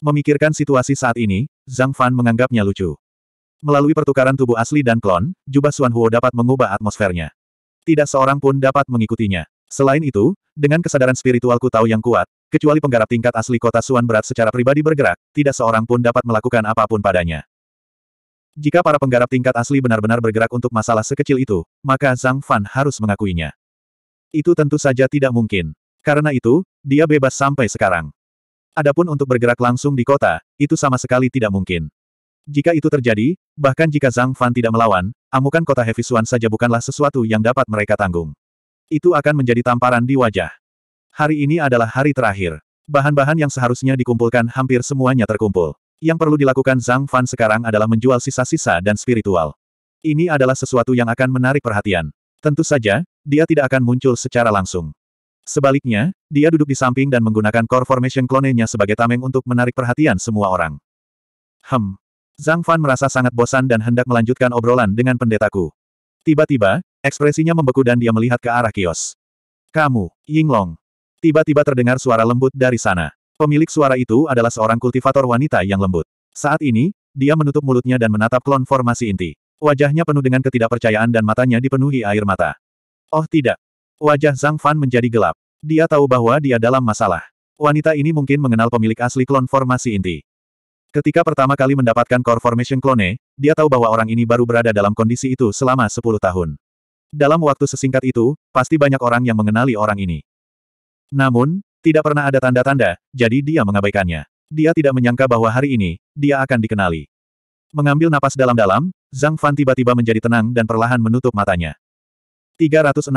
Memikirkan situasi saat ini, Zhang Fan menganggapnya lucu. Melalui pertukaran tubuh asli dan klon, jubah Xuan Huo dapat mengubah atmosfernya. Tidak seorang pun dapat mengikutinya. Selain itu, dengan kesadaran spiritualku tahu yang kuat, Kecuali penggarap tingkat asli kota Suan berat secara pribadi bergerak, tidak seorang pun dapat melakukan apapun padanya. Jika para penggarap tingkat asli benar-benar bergerak untuk masalah sekecil itu, maka Zhang Fan harus mengakuinya. Itu tentu saja tidak mungkin. Karena itu, dia bebas sampai sekarang. Adapun untuk bergerak langsung di kota, itu sama sekali tidak mungkin. Jika itu terjadi, bahkan jika Zhang Fan tidak melawan, amukan kota Heavy saja bukanlah sesuatu yang dapat mereka tanggung. Itu akan menjadi tamparan di wajah. Hari ini adalah hari terakhir. Bahan-bahan yang seharusnya dikumpulkan hampir semuanya terkumpul. Yang perlu dilakukan Zhang Fan sekarang adalah menjual sisa-sisa dan spiritual. Ini adalah sesuatu yang akan menarik perhatian. Tentu saja, dia tidak akan muncul secara langsung. Sebaliknya, dia duduk di samping dan menggunakan core formation klonenya sebagai tameng untuk menarik perhatian semua orang. Hem. Zhang Fan merasa sangat bosan dan hendak melanjutkan obrolan dengan pendetaku. Tiba-tiba, ekspresinya membeku dan dia melihat ke arah kios. Kamu, Ying Long, Tiba-tiba terdengar suara lembut dari sana. Pemilik suara itu adalah seorang kultivator wanita yang lembut. Saat ini, dia menutup mulutnya dan menatap klon formasi inti. Wajahnya penuh dengan ketidakpercayaan dan matanya dipenuhi air mata. Oh tidak. Wajah Zhang Fan menjadi gelap. Dia tahu bahwa dia dalam masalah. Wanita ini mungkin mengenal pemilik asli klon formasi inti. Ketika pertama kali mendapatkan core formation klone, dia tahu bahwa orang ini baru berada dalam kondisi itu selama 10 tahun. Dalam waktu sesingkat itu, pasti banyak orang yang mengenali orang ini. Namun, tidak pernah ada tanda-tanda, jadi dia mengabaikannya. Dia tidak menyangka bahwa hari ini, dia akan dikenali. Mengambil napas dalam-dalam, Zhang Fan tiba-tiba menjadi tenang dan perlahan menutup matanya. 366.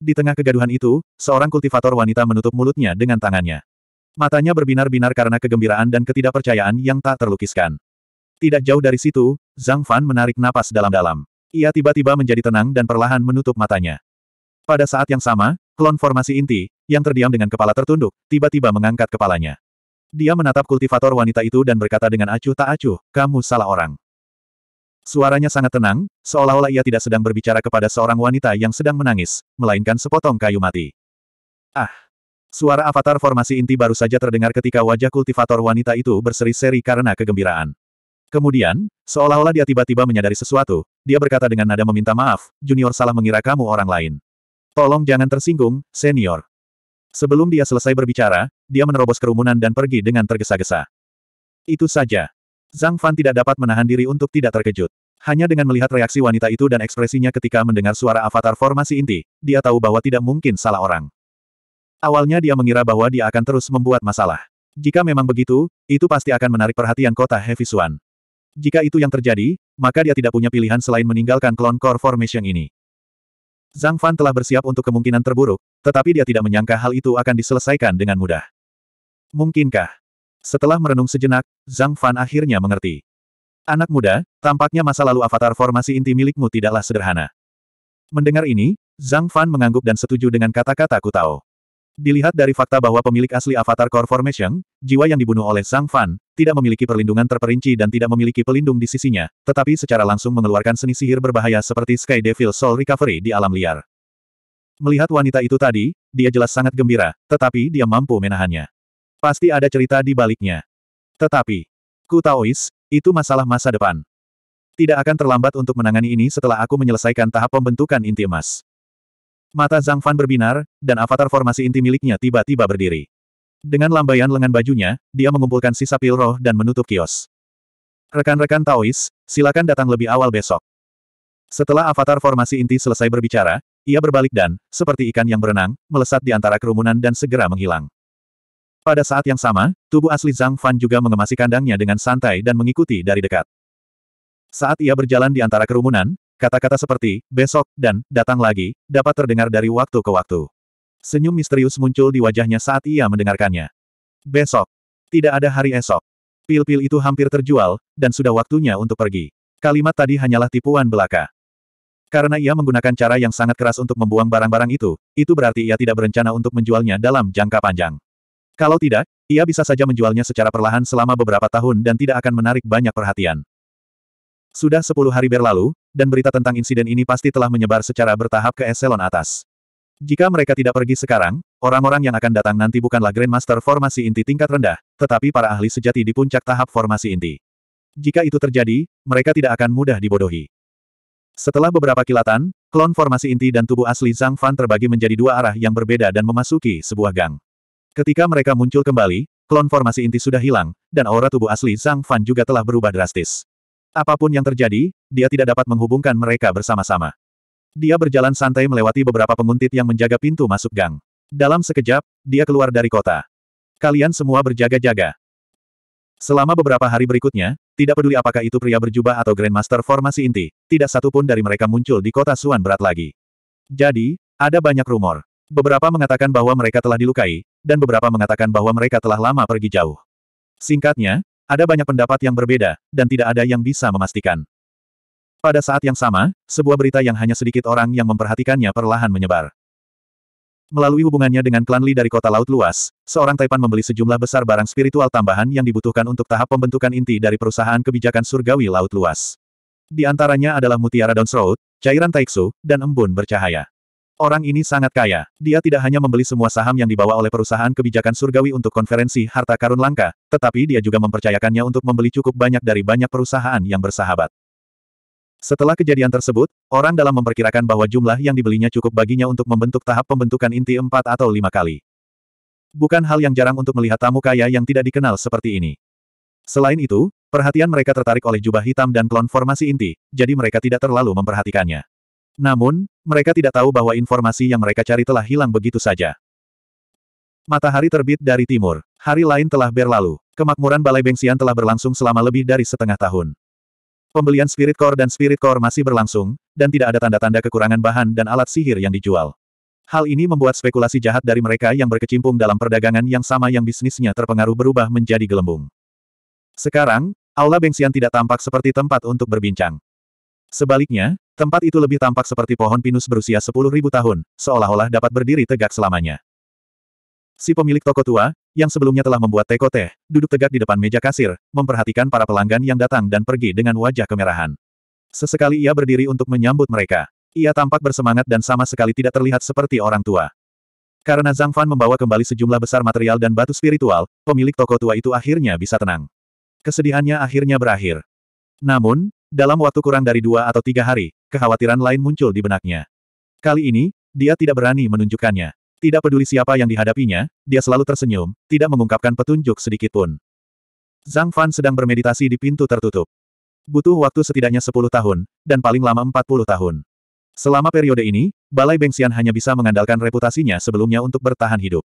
Di tengah kegaduhan itu, seorang kultivator wanita menutup mulutnya dengan tangannya. Matanya berbinar-binar karena kegembiraan dan ketidakpercayaan yang tak terlukiskan. Tidak jauh dari situ, Zhang Fan menarik napas dalam-dalam. Ia tiba-tiba menjadi tenang dan perlahan menutup matanya. Pada saat yang sama, Klon formasi inti, yang terdiam dengan kepala tertunduk, tiba-tiba mengangkat kepalanya. Dia menatap kultivator wanita itu dan berkata dengan acuh tak acuh, kamu salah orang. Suaranya sangat tenang, seolah-olah ia tidak sedang berbicara kepada seorang wanita yang sedang menangis, melainkan sepotong kayu mati. Ah! Suara avatar formasi inti baru saja terdengar ketika wajah kultivator wanita itu berseri-seri karena kegembiraan. Kemudian, seolah-olah dia tiba-tiba menyadari sesuatu, dia berkata dengan nada meminta maaf, Junior salah mengira kamu orang lain. Tolong jangan tersinggung, senior. Sebelum dia selesai berbicara, dia menerobos kerumunan dan pergi dengan tergesa-gesa. Itu saja. Zhang Fan tidak dapat menahan diri untuk tidak terkejut. Hanya dengan melihat reaksi wanita itu dan ekspresinya ketika mendengar suara avatar formasi inti, dia tahu bahwa tidak mungkin salah orang. Awalnya dia mengira bahwa dia akan terus membuat masalah. Jika memang begitu, itu pasti akan menarik perhatian kota Heavy Swan. Jika itu yang terjadi, maka dia tidak punya pilihan selain meninggalkan klon core formation ini. Zhang Fan telah bersiap untuk kemungkinan terburuk, tetapi dia tidak menyangka hal itu akan diselesaikan dengan mudah. Mungkinkah? Setelah merenung sejenak, Zhang Fan akhirnya mengerti. Anak muda, tampaknya masa lalu avatar formasi inti milikmu tidaklah sederhana. Mendengar ini, Zhang Fan mengangguk dan setuju dengan kata-kata Kutao. Dilihat dari fakta bahwa pemilik asli Avatar Core Formation, jiwa yang dibunuh oleh Sang Fan, tidak memiliki perlindungan terperinci dan tidak memiliki pelindung di sisinya, tetapi secara langsung mengeluarkan seni sihir berbahaya seperti Sky Devil Soul Recovery di alam liar. Melihat wanita itu tadi, dia jelas sangat gembira, tetapi dia mampu menahannya. Pasti ada cerita di baliknya. Tetapi, ku taois, itu masalah masa depan. Tidak akan terlambat untuk menangani ini setelah aku menyelesaikan tahap pembentukan inti emas. Mata Zhang Fan berbinar, dan avatar formasi inti miliknya tiba-tiba berdiri. Dengan lambaian lengan bajunya, dia mengumpulkan sisa pil roh dan menutup kios. Rekan-rekan Taois, silakan datang lebih awal besok. Setelah avatar formasi inti selesai berbicara, ia berbalik dan, seperti ikan yang berenang, melesat di antara kerumunan dan segera menghilang. Pada saat yang sama, tubuh asli Zhang Fan juga mengemasi kandangnya dengan santai dan mengikuti dari dekat. Saat ia berjalan di antara kerumunan, Kata-kata seperti, besok, dan, datang lagi, dapat terdengar dari waktu ke waktu. Senyum misterius muncul di wajahnya saat ia mendengarkannya. Besok. Tidak ada hari esok. Pil-pil itu hampir terjual, dan sudah waktunya untuk pergi. Kalimat tadi hanyalah tipuan belaka. Karena ia menggunakan cara yang sangat keras untuk membuang barang-barang itu, itu berarti ia tidak berencana untuk menjualnya dalam jangka panjang. Kalau tidak, ia bisa saja menjualnya secara perlahan selama beberapa tahun dan tidak akan menarik banyak perhatian. Sudah sepuluh hari berlalu, dan berita tentang insiden ini pasti telah menyebar secara bertahap ke eselon atas. Jika mereka tidak pergi sekarang, orang-orang yang akan datang nanti bukanlah Grandmaster formasi inti tingkat rendah, tetapi para ahli sejati di puncak tahap formasi inti. Jika itu terjadi, mereka tidak akan mudah dibodohi. Setelah beberapa kilatan, klon formasi inti dan tubuh asli Zhang Fan terbagi menjadi dua arah yang berbeda dan memasuki sebuah gang. Ketika mereka muncul kembali, klon formasi inti sudah hilang, dan aura tubuh asli Zhang Fan juga telah berubah drastis. Apapun yang terjadi, dia tidak dapat menghubungkan mereka bersama-sama. Dia berjalan santai melewati beberapa penguntit yang menjaga pintu masuk gang. Dalam sekejap, dia keluar dari kota. Kalian semua berjaga-jaga. Selama beberapa hari berikutnya, tidak peduli apakah itu pria berjubah atau Grandmaster formasi inti, tidak satu pun dari mereka muncul di kota Suan berat lagi. Jadi, ada banyak rumor. Beberapa mengatakan bahwa mereka telah dilukai, dan beberapa mengatakan bahwa mereka telah lama pergi jauh. Singkatnya, ada banyak pendapat yang berbeda, dan tidak ada yang bisa memastikan. Pada saat yang sama, sebuah berita yang hanya sedikit orang yang memperhatikannya perlahan menyebar. Melalui hubungannya dengan klan Li dari kota laut luas, seorang Taipan membeli sejumlah besar barang spiritual tambahan yang dibutuhkan untuk tahap pembentukan inti dari perusahaan kebijakan surgawi laut luas. Di antaranya adalah mutiara Downsroad, cairan taiksu, dan embun bercahaya. Orang ini sangat kaya. Dia tidak hanya membeli semua saham yang dibawa oleh perusahaan kebijakan surgawi untuk konferensi harta karun langka, tetapi dia juga mempercayakannya untuk membeli cukup banyak dari banyak perusahaan yang bersahabat. Setelah kejadian tersebut, orang dalam memperkirakan bahwa jumlah yang dibelinya cukup baginya untuk membentuk tahap pembentukan inti empat atau lima kali. Bukan hal yang jarang untuk melihat tamu kaya yang tidak dikenal seperti ini. Selain itu, perhatian mereka tertarik oleh jubah hitam dan klon formasi inti, jadi mereka tidak terlalu memperhatikannya. Namun, mereka tidak tahu bahwa informasi yang mereka cari telah hilang begitu saja. Matahari terbit dari timur. Hari lain telah berlalu. Kemakmuran Balai Bengsian telah berlangsung selama lebih dari setengah tahun. Pembelian Spirit Core dan Spirit Core masih berlangsung, dan tidak ada tanda-tanda kekurangan bahan dan alat sihir yang dijual. Hal ini membuat spekulasi jahat dari mereka yang berkecimpung dalam perdagangan yang sama yang bisnisnya terpengaruh berubah menjadi gelembung. Sekarang, Aula Bengsian tidak tampak seperti tempat untuk berbincang. Sebaliknya, tempat itu lebih tampak seperti pohon pinus berusia 10.000 tahun, seolah-olah dapat berdiri tegak selamanya. Si pemilik toko tua, yang sebelumnya telah membuat teko teh, duduk tegak di depan meja kasir, memperhatikan para pelanggan yang datang dan pergi dengan wajah kemerahan. Sesekali ia berdiri untuk menyambut mereka. Ia tampak bersemangat dan sama sekali tidak terlihat seperti orang tua. Karena Zhang Fan membawa kembali sejumlah besar material dan batu spiritual, pemilik toko tua itu akhirnya bisa tenang. Kesedihannya akhirnya berakhir. Namun, dalam waktu kurang dari dua atau tiga hari, kekhawatiran lain muncul di benaknya. Kali ini, dia tidak berani menunjukkannya. Tidak peduli siapa yang dihadapinya, dia selalu tersenyum, tidak mengungkapkan petunjuk sedikitpun. Zhang Fan sedang bermeditasi di pintu tertutup. Butuh waktu setidaknya 10 tahun, dan paling lama 40 tahun. Selama periode ini, Balai Bengsian hanya bisa mengandalkan reputasinya sebelumnya untuk bertahan hidup.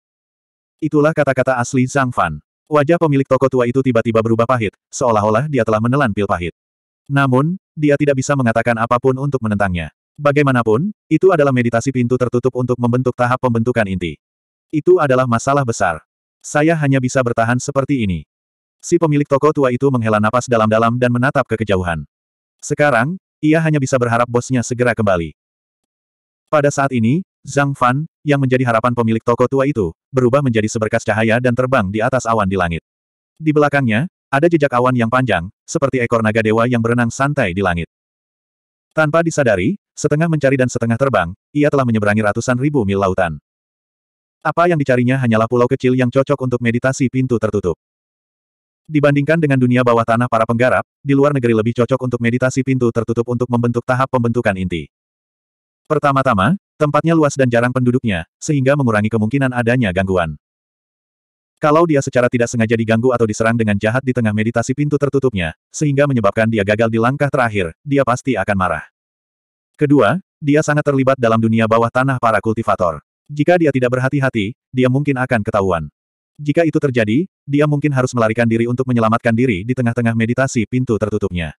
Itulah kata-kata asli Zhang Fan. Wajah pemilik toko tua itu tiba-tiba berubah pahit, seolah-olah dia telah menelan pil pahit. Namun, dia tidak bisa mengatakan apapun untuk menentangnya. Bagaimanapun, itu adalah meditasi pintu tertutup untuk membentuk tahap pembentukan inti. Itu adalah masalah besar. Saya hanya bisa bertahan seperti ini. Si pemilik toko tua itu menghela napas dalam-dalam dan menatap ke kejauhan. Sekarang, ia hanya bisa berharap bosnya segera kembali. Pada saat ini, Zhang Fan, yang menjadi harapan pemilik toko tua itu, berubah menjadi seberkas cahaya dan terbang di atas awan di langit. Di belakangnya, ada jejak awan yang panjang, seperti ekor naga dewa yang berenang santai di langit. Tanpa disadari, setengah mencari dan setengah terbang, ia telah menyeberangi ratusan ribu mil lautan. Apa yang dicarinya hanyalah pulau kecil yang cocok untuk meditasi pintu tertutup. Dibandingkan dengan dunia bawah tanah para penggarap, di luar negeri lebih cocok untuk meditasi pintu tertutup untuk membentuk tahap pembentukan inti. Pertama-tama, tempatnya luas dan jarang penduduknya, sehingga mengurangi kemungkinan adanya gangguan. Kalau dia secara tidak sengaja diganggu atau diserang dengan jahat di tengah meditasi pintu tertutupnya, sehingga menyebabkan dia gagal di langkah terakhir, dia pasti akan marah. Kedua, dia sangat terlibat dalam dunia bawah tanah para kultivator. Jika dia tidak berhati-hati, dia mungkin akan ketahuan. Jika itu terjadi, dia mungkin harus melarikan diri untuk menyelamatkan diri di tengah-tengah meditasi pintu tertutupnya.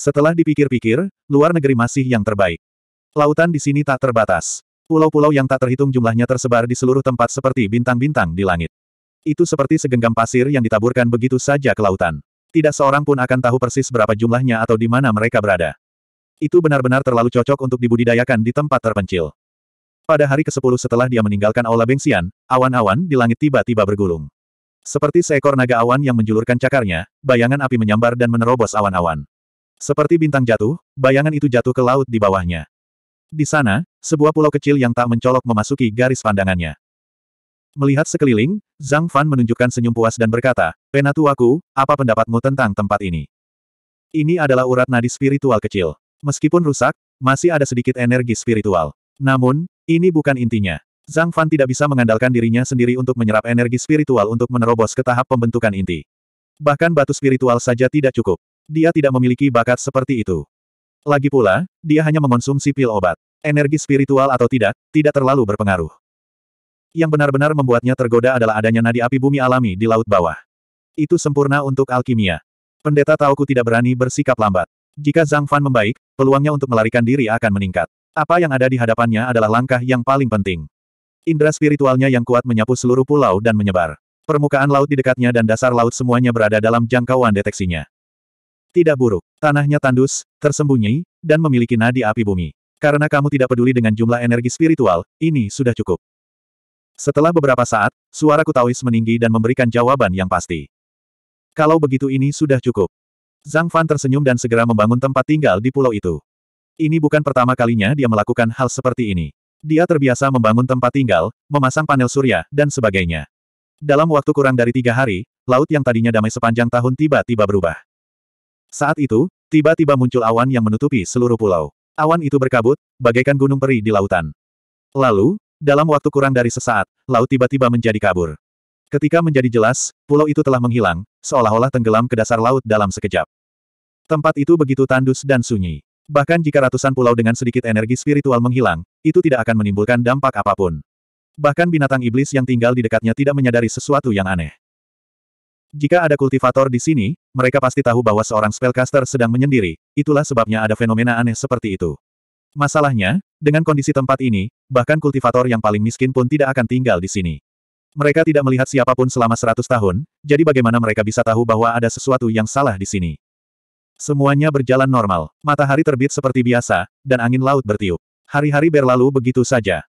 Setelah dipikir-pikir, luar negeri masih yang terbaik. Lautan di sini tak terbatas. Pulau-pulau yang tak terhitung jumlahnya tersebar di seluruh tempat seperti bintang-bintang di langit. Itu seperti segenggam pasir yang ditaburkan begitu saja ke lautan. Tidak seorang pun akan tahu persis berapa jumlahnya atau di mana mereka berada. Itu benar-benar terlalu cocok untuk dibudidayakan di tempat terpencil. Pada hari ke-10 setelah dia meninggalkan Aula Bengsian, awan-awan di langit tiba-tiba bergulung. Seperti seekor naga awan yang menjulurkan cakarnya, bayangan api menyambar dan menerobos awan-awan. Seperti bintang jatuh, bayangan itu jatuh ke laut di bawahnya. Di sana, sebuah pulau kecil yang tak mencolok memasuki garis pandangannya. Melihat sekeliling, Zhang Fan menunjukkan senyum puas dan berkata, Penatuaku, apa pendapatmu tentang tempat ini? Ini adalah urat nadi spiritual kecil. Meskipun rusak, masih ada sedikit energi spiritual. Namun, ini bukan intinya. Zhang Fan tidak bisa mengandalkan dirinya sendiri untuk menyerap energi spiritual untuk menerobos ke tahap pembentukan inti. Bahkan batu spiritual saja tidak cukup. Dia tidak memiliki bakat seperti itu. Lagi pula, dia hanya mengonsumsi pil obat. Energi spiritual atau tidak, tidak terlalu berpengaruh. Yang benar-benar membuatnya tergoda adalah adanya nadi api bumi alami di laut bawah. Itu sempurna untuk alkimia. Pendeta Taoku tidak berani bersikap lambat. Jika Zhang Fan membaik, peluangnya untuk melarikan diri akan meningkat. Apa yang ada di hadapannya adalah langkah yang paling penting. Indra spiritualnya yang kuat menyapu seluruh pulau dan menyebar. Permukaan laut di dekatnya dan dasar laut semuanya berada dalam jangkauan deteksinya. Tidak buruk, tanahnya tandus, tersembunyi, dan memiliki nadi api bumi. Karena kamu tidak peduli dengan jumlah energi spiritual, ini sudah cukup. Setelah beberapa saat, suara Kutawis meninggi dan memberikan jawaban yang pasti. Kalau begitu ini sudah cukup. Zhang Fan tersenyum dan segera membangun tempat tinggal di pulau itu. Ini bukan pertama kalinya dia melakukan hal seperti ini. Dia terbiasa membangun tempat tinggal, memasang panel surya, dan sebagainya. Dalam waktu kurang dari tiga hari, laut yang tadinya damai sepanjang tahun tiba-tiba berubah. Saat itu, tiba-tiba muncul awan yang menutupi seluruh pulau. Awan itu berkabut, bagaikan gunung peri di lautan. Lalu, dalam waktu kurang dari sesaat, laut tiba-tiba menjadi kabur. Ketika menjadi jelas, pulau itu telah menghilang, seolah-olah tenggelam ke dasar laut dalam sekejap. Tempat itu begitu tandus dan sunyi. Bahkan jika ratusan pulau dengan sedikit energi spiritual menghilang, itu tidak akan menimbulkan dampak apapun. Bahkan binatang iblis yang tinggal di dekatnya tidak menyadari sesuatu yang aneh. Jika ada kultivator di sini, mereka pasti tahu bahwa seorang spellcaster sedang menyendiri, itulah sebabnya ada fenomena aneh seperti itu. Masalahnya, dengan kondisi tempat ini, bahkan kultivator yang paling miskin pun tidak akan tinggal di sini. Mereka tidak melihat siapapun selama seratus tahun, jadi bagaimana mereka bisa tahu bahwa ada sesuatu yang salah di sini? Semuanya berjalan normal, matahari terbit seperti biasa, dan angin laut bertiup. Hari-hari berlalu begitu saja.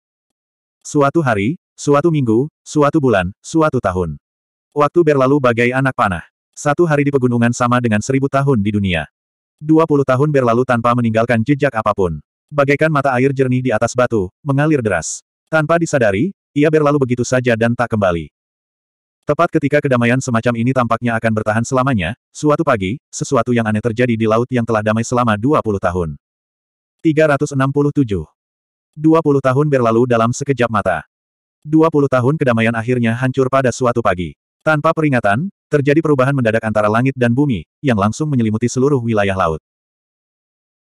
Suatu hari, suatu minggu, suatu bulan, suatu tahun. Waktu berlalu bagai anak panah. Satu hari di pegunungan sama dengan seribu tahun di dunia. Dua puluh tahun berlalu tanpa meninggalkan jejak apapun. Bagaikan mata air jernih di atas batu, mengalir deras. Tanpa disadari, ia berlalu begitu saja dan tak kembali. Tepat ketika kedamaian semacam ini tampaknya akan bertahan selamanya, suatu pagi, sesuatu yang aneh terjadi di laut yang telah damai selama 20 tahun. 367. 20 tahun berlalu dalam sekejap mata. 20 tahun kedamaian akhirnya hancur pada suatu pagi. Tanpa peringatan, terjadi perubahan mendadak antara langit dan bumi, yang langsung menyelimuti seluruh wilayah laut.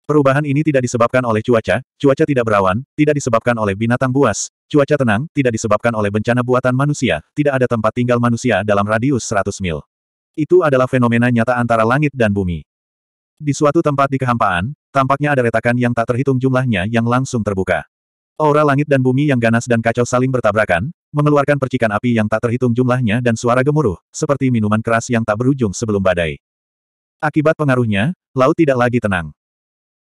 Perubahan ini tidak disebabkan oleh cuaca, cuaca tidak berawan, tidak disebabkan oleh binatang buas, cuaca tenang, tidak disebabkan oleh bencana buatan manusia, tidak ada tempat tinggal manusia dalam radius 100 mil. Itu adalah fenomena nyata antara langit dan bumi. Di suatu tempat di kehampaan, tampaknya ada retakan yang tak terhitung jumlahnya yang langsung terbuka. Aura langit dan bumi yang ganas dan kacau saling bertabrakan, mengeluarkan percikan api yang tak terhitung jumlahnya dan suara gemuruh, seperti minuman keras yang tak berujung sebelum badai. Akibat pengaruhnya, laut tidak lagi tenang.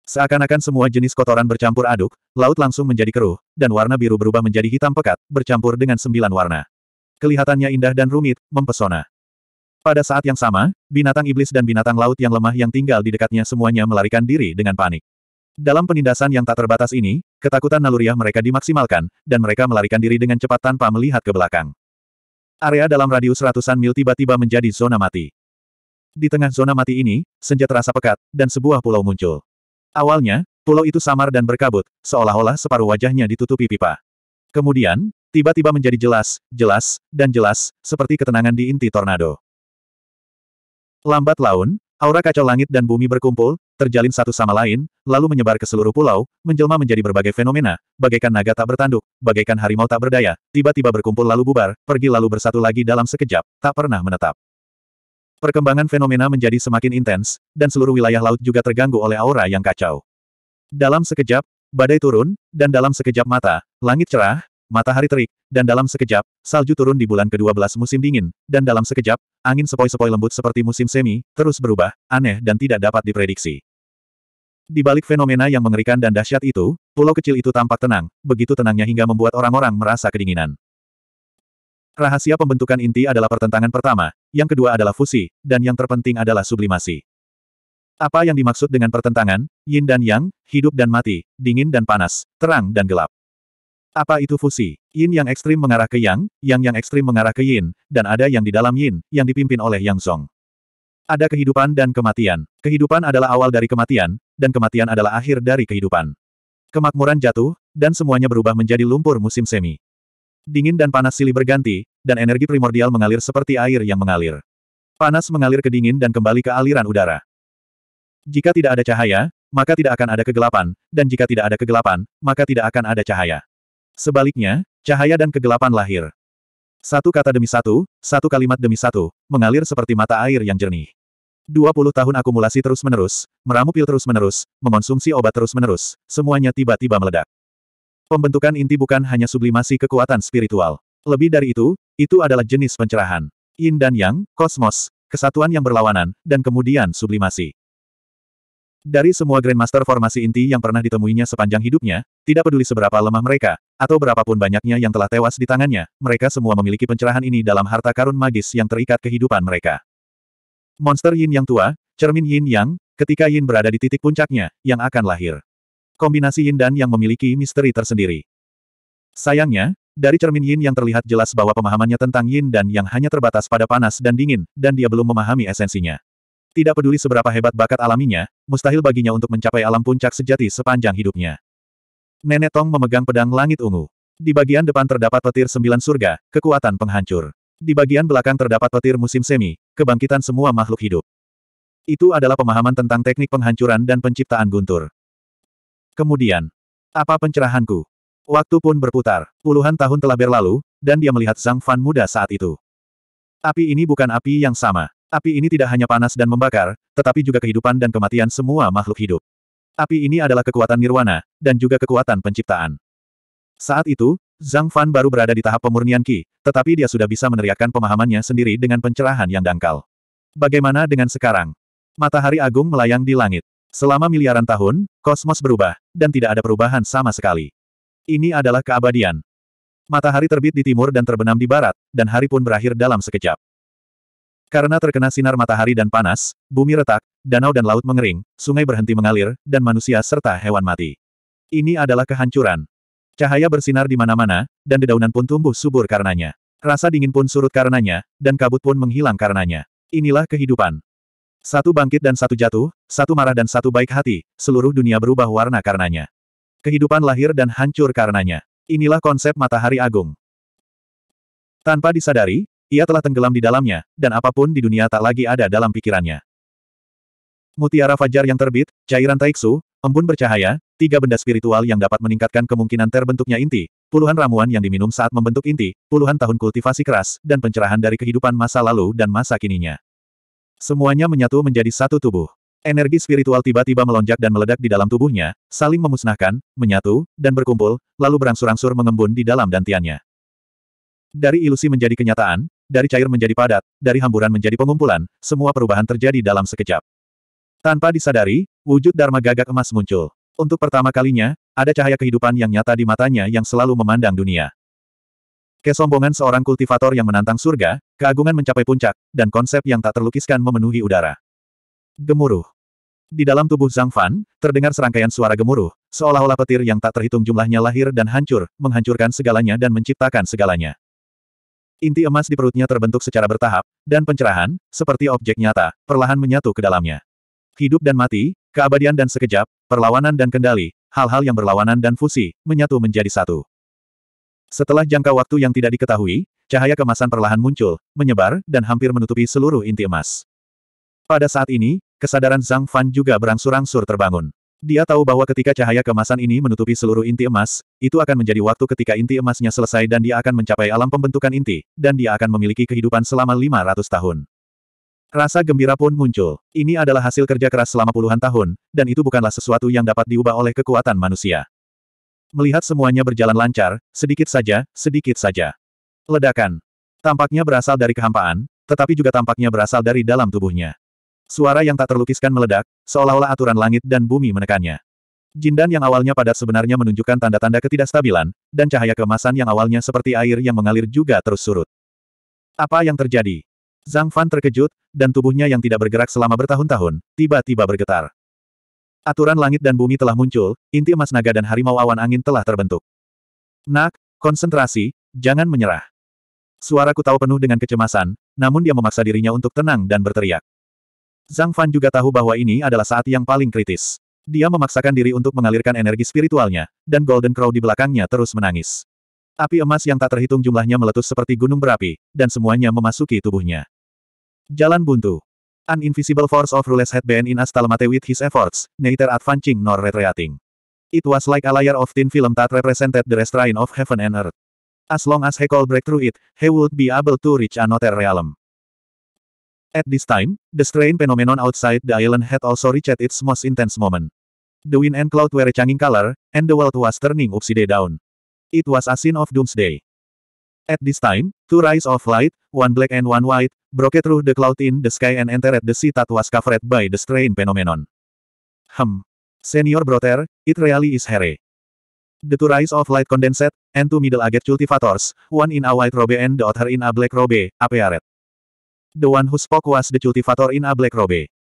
Seakan-akan semua jenis kotoran bercampur aduk, laut langsung menjadi keruh, dan warna biru berubah menjadi hitam pekat, bercampur dengan sembilan warna. Kelihatannya indah dan rumit, mempesona. Pada saat yang sama, binatang iblis dan binatang laut yang lemah yang tinggal di dekatnya semuanya melarikan diri dengan panik. Dalam penindasan yang tak terbatas ini, ketakutan naluriah mereka dimaksimalkan, dan mereka melarikan diri dengan cepat tanpa melihat ke belakang. Area dalam radius ratusan mil tiba-tiba menjadi zona mati. Di tengah zona mati ini, senja terasa pekat, dan sebuah pulau muncul. Awalnya, pulau itu samar dan berkabut, seolah-olah separuh wajahnya ditutupi pipa. Kemudian, tiba-tiba menjadi jelas, jelas, dan jelas, seperti ketenangan di inti tornado. Lambat laun, aura kacau langit dan bumi berkumpul, terjalin satu sama lain, lalu menyebar ke seluruh pulau, menjelma menjadi berbagai fenomena, bagaikan naga tak bertanduk, bagaikan harimau tak berdaya, tiba-tiba berkumpul lalu bubar, pergi lalu bersatu lagi dalam sekejap, tak pernah menetap. Perkembangan fenomena menjadi semakin intens, dan seluruh wilayah laut juga terganggu oleh aura yang kacau. Dalam sekejap, badai turun, dan dalam sekejap mata, langit cerah, matahari terik, dan dalam sekejap, salju turun di bulan ke-12 musim dingin, dan dalam sekejap, angin sepoi-sepoi lembut seperti musim semi, terus berubah, aneh dan tidak dapat diprediksi. Di balik fenomena yang mengerikan dan dahsyat itu, pulau kecil itu tampak tenang, begitu tenangnya hingga membuat orang-orang merasa kedinginan. Rahasia pembentukan inti adalah pertentangan pertama, yang kedua adalah fusi, dan yang terpenting adalah sublimasi. Apa yang dimaksud dengan pertentangan, yin dan yang, hidup dan mati, dingin dan panas, terang dan gelap. Apa itu fusi? Yin yang ekstrim mengarah ke yang, yang yang ekstrim mengarah ke yin, dan ada yang di dalam yin, yang dipimpin oleh yang song. Ada kehidupan dan kematian. Kehidupan adalah awal dari kematian, dan kematian adalah akhir dari kehidupan. Kemakmuran jatuh, dan semuanya berubah menjadi lumpur musim semi. Dingin dan panas silih berganti, dan energi primordial mengalir seperti air yang mengalir. Panas mengalir ke dingin dan kembali ke aliran udara. Jika tidak ada cahaya, maka tidak akan ada kegelapan, dan jika tidak ada kegelapan, maka tidak akan ada cahaya. Sebaliknya, cahaya dan kegelapan lahir. Satu kata demi satu, satu kalimat demi satu, mengalir seperti mata air yang jernih. 20 tahun akumulasi terus-menerus, meramu pil terus-menerus, mengonsumsi obat terus-menerus, semuanya tiba-tiba meledak. Pembentukan inti bukan hanya sublimasi kekuatan spiritual. Lebih dari itu, itu adalah jenis pencerahan. Yin dan Yang, kosmos, kesatuan yang berlawanan, dan kemudian sublimasi. Dari semua Grandmaster formasi inti yang pernah ditemuinya sepanjang hidupnya, tidak peduli seberapa lemah mereka, atau berapapun banyaknya yang telah tewas di tangannya, mereka semua memiliki pencerahan ini dalam harta karun magis yang terikat kehidupan mereka. Monster Yin yang tua, cermin Yin yang, ketika Yin berada di titik puncaknya, yang akan lahir kombinasi yin dan yang memiliki misteri tersendiri. Sayangnya, dari cermin yin yang terlihat jelas bahwa pemahamannya tentang yin dan yang hanya terbatas pada panas dan dingin, dan dia belum memahami esensinya. Tidak peduli seberapa hebat bakat alaminya, mustahil baginya untuk mencapai alam puncak sejati sepanjang hidupnya. Nenek Tong memegang pedang langit ungu. Di bagian depan terdapat petir sembilan surga, kekuatan penghancur. Di bagian belakang terdapat petir musim semi, kebangkitan semua makhluk hidup. Itu adalah pemahaman tentang teknik penghancuran dan penciptaan guntur. Kemudian, apa pencerahanku? Waktu pun berputar, puluhan tahun telah berlalu, dan dia melihat Zhang Fan muda saat itu. Api ini bukan api yang sama. Api ini tidak hanya panas dan membakar, tetapi juga kehidupan dan kematian semua makhluk hidup. Api ini adalah kekuatan nirwana, dan juga kekuatan penciptaan. Saat itu, Zhang Fan baru berada di tahap pemurnian Qi, tetapi dia sudah bisa meneriakkan pemahamannya sendiri dengan pencerahan yang dangkal. Bagaimana dengan sekarang? Matahari agung melayang di langit. Selama miliaran tahun, kosmos berubah, dan tidak ada perubahan sama sekali. Ini adalah keabadian. Matahari terbit di timur dan terbenam di barat, dan hari pun berakhir dalam sekejap. Karena terkena sinar matahari dan panas, bumi retak, danau dan laut mengering, sungai berhenti mengalir, dan manusia serta hewan mati. Ini adalah kehancuran. Cahaya bersinar di mana-mana, dan dedaunan pun tumbuh subur karenanya. Rasa dingin pun surut karenanya, dan kabut pun menghilang karenanya. Inilah kehidupan. Satu bangkit dan satu jatuh, satu marah dan satu baik hati, seluruh dunia berubah warna karenanya. Kehidupan lahir dan hancur karenanya. Inilah konsep matahari agung. Tanpa disadari, ia telah tenggelam di dalamnya, dan apapun di dunia tak lagi ada dalam pikirannya. Mutiara fajar yang terbit, cairan taiksu, embun bercahaya, tiga benda spiritual yang dapat meningkatkan kemungkinan terbentuknya inti, puluhan ramuan yang diminum saat membentuk inti, puluhan tahun kultivasi keras, dan pencerahan dari kehidupan masa lalu dan masa kininya. Semuanya menyatu menjadi satu tubuh. Energi spiritual tiba-tiba melonjak dan meledak di dalam tubuhnya, saling memusnahkan, menyatu, dan berkumpul, lalu berangsur-angsur mengembun di dalam dantiannya. Dari ilusi menjadi kenyataan, dari cair menjadi padat, dari hamburan menjadi pengumpulan, semua perubahan terjadi dalam sekejap. Tanpa disadari, wujud Dharma gagak emas muncul. Untuk pertama kalinya, ada cahaya kehidupan yang nyata di matanya yang selalu memandang dunia. Kesombongan seorang kultivator yang menantang surga, keagungan mencapai puncak, dan konsep yang tak terlukiskan memenuhi udara. Gemuruh. Di dalam tubuh Zhang Fan, terdengar serangkaian suara gemuruh, seolah-olah petir yang tak terhitung jumlahnya lahir dan hancur, menghancurkan segalanya dan menciptakan segalanya. Inti emas di perutnya terbentuk secara bertahap, dan pencerahan, seperti objek nyata, perlahan menyatu ke dalamnya. Hidup dan mati, keabadian dan sekejap, perlawanan dan kendali, hal-hal yang berlawanan dan fusi, menyatu menjadi satu. Setelah jangka waktu yang tidak diketahui, cahaya kemasan perlahan muncul, menyebar, dan hampir menutupi seluruh inti emas. Pada saat ini, kesadaran Zhang Fan juga berangsur-angsur terbangun. Dia tahu bahwa ketika cahaya kemasan ini menutupi seluruh inti emas, itu akan menjadi waktu ketika inti emasnya selesai dan dia akan mencapai alam pembentukan inti, dan dia akan memiliki kehidupan selama 500 tahun. Rasa gembira pun muncul. Ini adalah hasil kerja keras selama puluhan tahun, dan itu bukanlah sesuatu yang dapat diubah oleh kekuatan manusia. Melihat semuanya berjalan lancar, sedikit saja, sedikit saja. Ledakan. Tampaknya berasal dari kehampaan, tetapi juga tampaknya berasal dari dalam tubuhnya. Suara yang tak terlukiskan meledak, seolah-olah aturan langit dan bumi menekannya. Jindan yang awalnya padat sebenarnya menunjukkan tanda-tanda ketidakstabilan, dan cahaya kemasan yang awalnya seperti air yang mengalir juga terus surut. Apa yang terjadi? Zhang Fan terkejut, dan tubuhnya yang tidak bergerak selama bertahun-tahun, tiba-tiba bergetar. Aturan langit dan bumi telah muncul, inti emas naga dan harimau awan angin telah terbentuk. Nak, konsentrasi, jangan menyerah. Suaraku tahu penuh dengan kecemasan, namun dia memaksa dirinya untuk tenang dan berteriak. Zhang Fan juga tahu bahwa ini adalah saat yang paling kritis. Dia memaksakan diri untuk mengalirkan energi spiritualnya, dan Golden Crow di belakangnya terus menangis. Api emas yang tak terhitung jumlahnya meletus seperti gunung berapi, dan semuanya memasuki tubuhnya. Jalan buntu. An invisible force of ruthless had been in Astalmate with his efforts, neither advancing nor retreating. It was like a layer of thin film that represented the restrain of heaven and earth. As long as he could break through it, he would be able to reach another realm. At this time, the strain phenomenon outside the island had also reached its most intense moment. The wind and cloud were changing color, and the world was turning upside down. It was a scene of doomsday. At this time, two rays of light, one black and one white, Broke through the cloud in the sky and entered the sea that was covered by the strain phenomenon. Hmm, Senior brother, it really is here. The two rays of light condensed, and two middle agate cultivators, one in a white robe and the other in a black robe, appeared. The one who spoke was the cultivator in a black robe.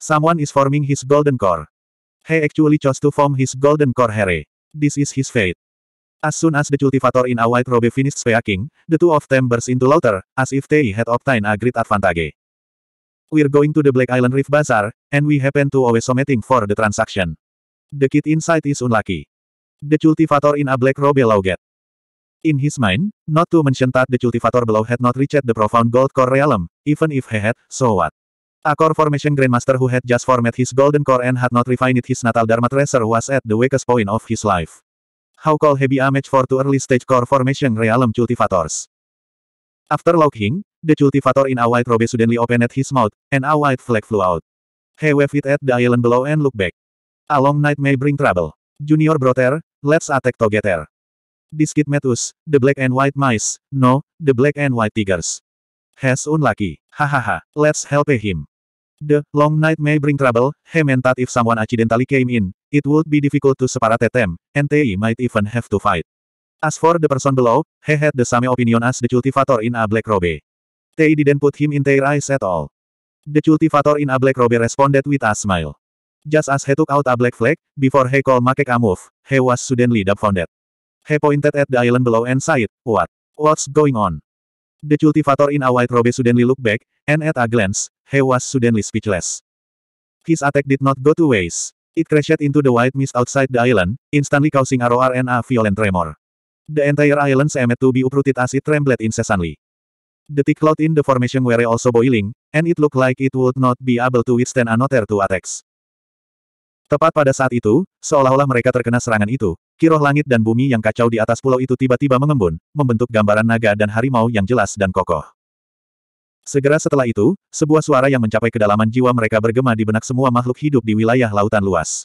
Someone is forming his golden core. He actually chose to form his golden core here. This is his fate. As soon as the cultivator in a white robe finished speaking, the two of them burst into laughter, as if they had obtained a great advantage. We're going to the Black Island Reef Bazaar, and we happen to always submitting for the transaction. The kid inside is unlucky. The cultivator in a black robe lauget. In his mind, not to mention that the cultivator below had not reached the profound gold core realm, even if he had, so what? A core formation grandmaster who had just formed his golden core and had not refined his natal dharma treasure was at the weakest point of his life. How call heavy damage for to early stage core formation realm cultivators. After locking, the cultivator in a white robe suddenly opened his mouth, and a white flag flew out. He waved it at the island below and looked back. A long night may bring trouble. Junior brother, let's attack together. Diskit Metus, the black and white mice, no, the black and white tigers. Has unlucky, hahaha, let's help him. The long night may bring trouble, he meant that if someone accidentally came in, it would be difficult to separate them, and they might even have to fight. As for the person below, he had the same opinion as the cultivator in a black robe. They didn't put him in their eyes at all. The cultivator in a black robe responded with a smile. Just as he took out a black flag, before he called make a move, he was suddenly dumbfounded. He pointed at the island below and said, What? What's going on? The cultivator in a white robe suddenly looked back, And at a glance, he was suddenly speechless. His attack did not go to waste. It crashed into the white mist outside the island, instantly causing a roar and a violent tremor. The entire island seemed to be uprooted as it trembled incessantly. The thick cloud in the formation were also boiling, and it looked like it would not be able to withstand another two attacks. Tepat pada saat itu, seolah-olah mereka terkena serangan itu, kiroh langit dan bumi yang kacau di atas pulau itu tiba-tiba mengembun, membentuk gambaran naga dan harimau yang jelas dan kokoh. Segera setelah itu, sebuah suara yang mencapai kedalaman jiwa mereka bergema di benak semua makhluk hidup di wilayah lautan luas.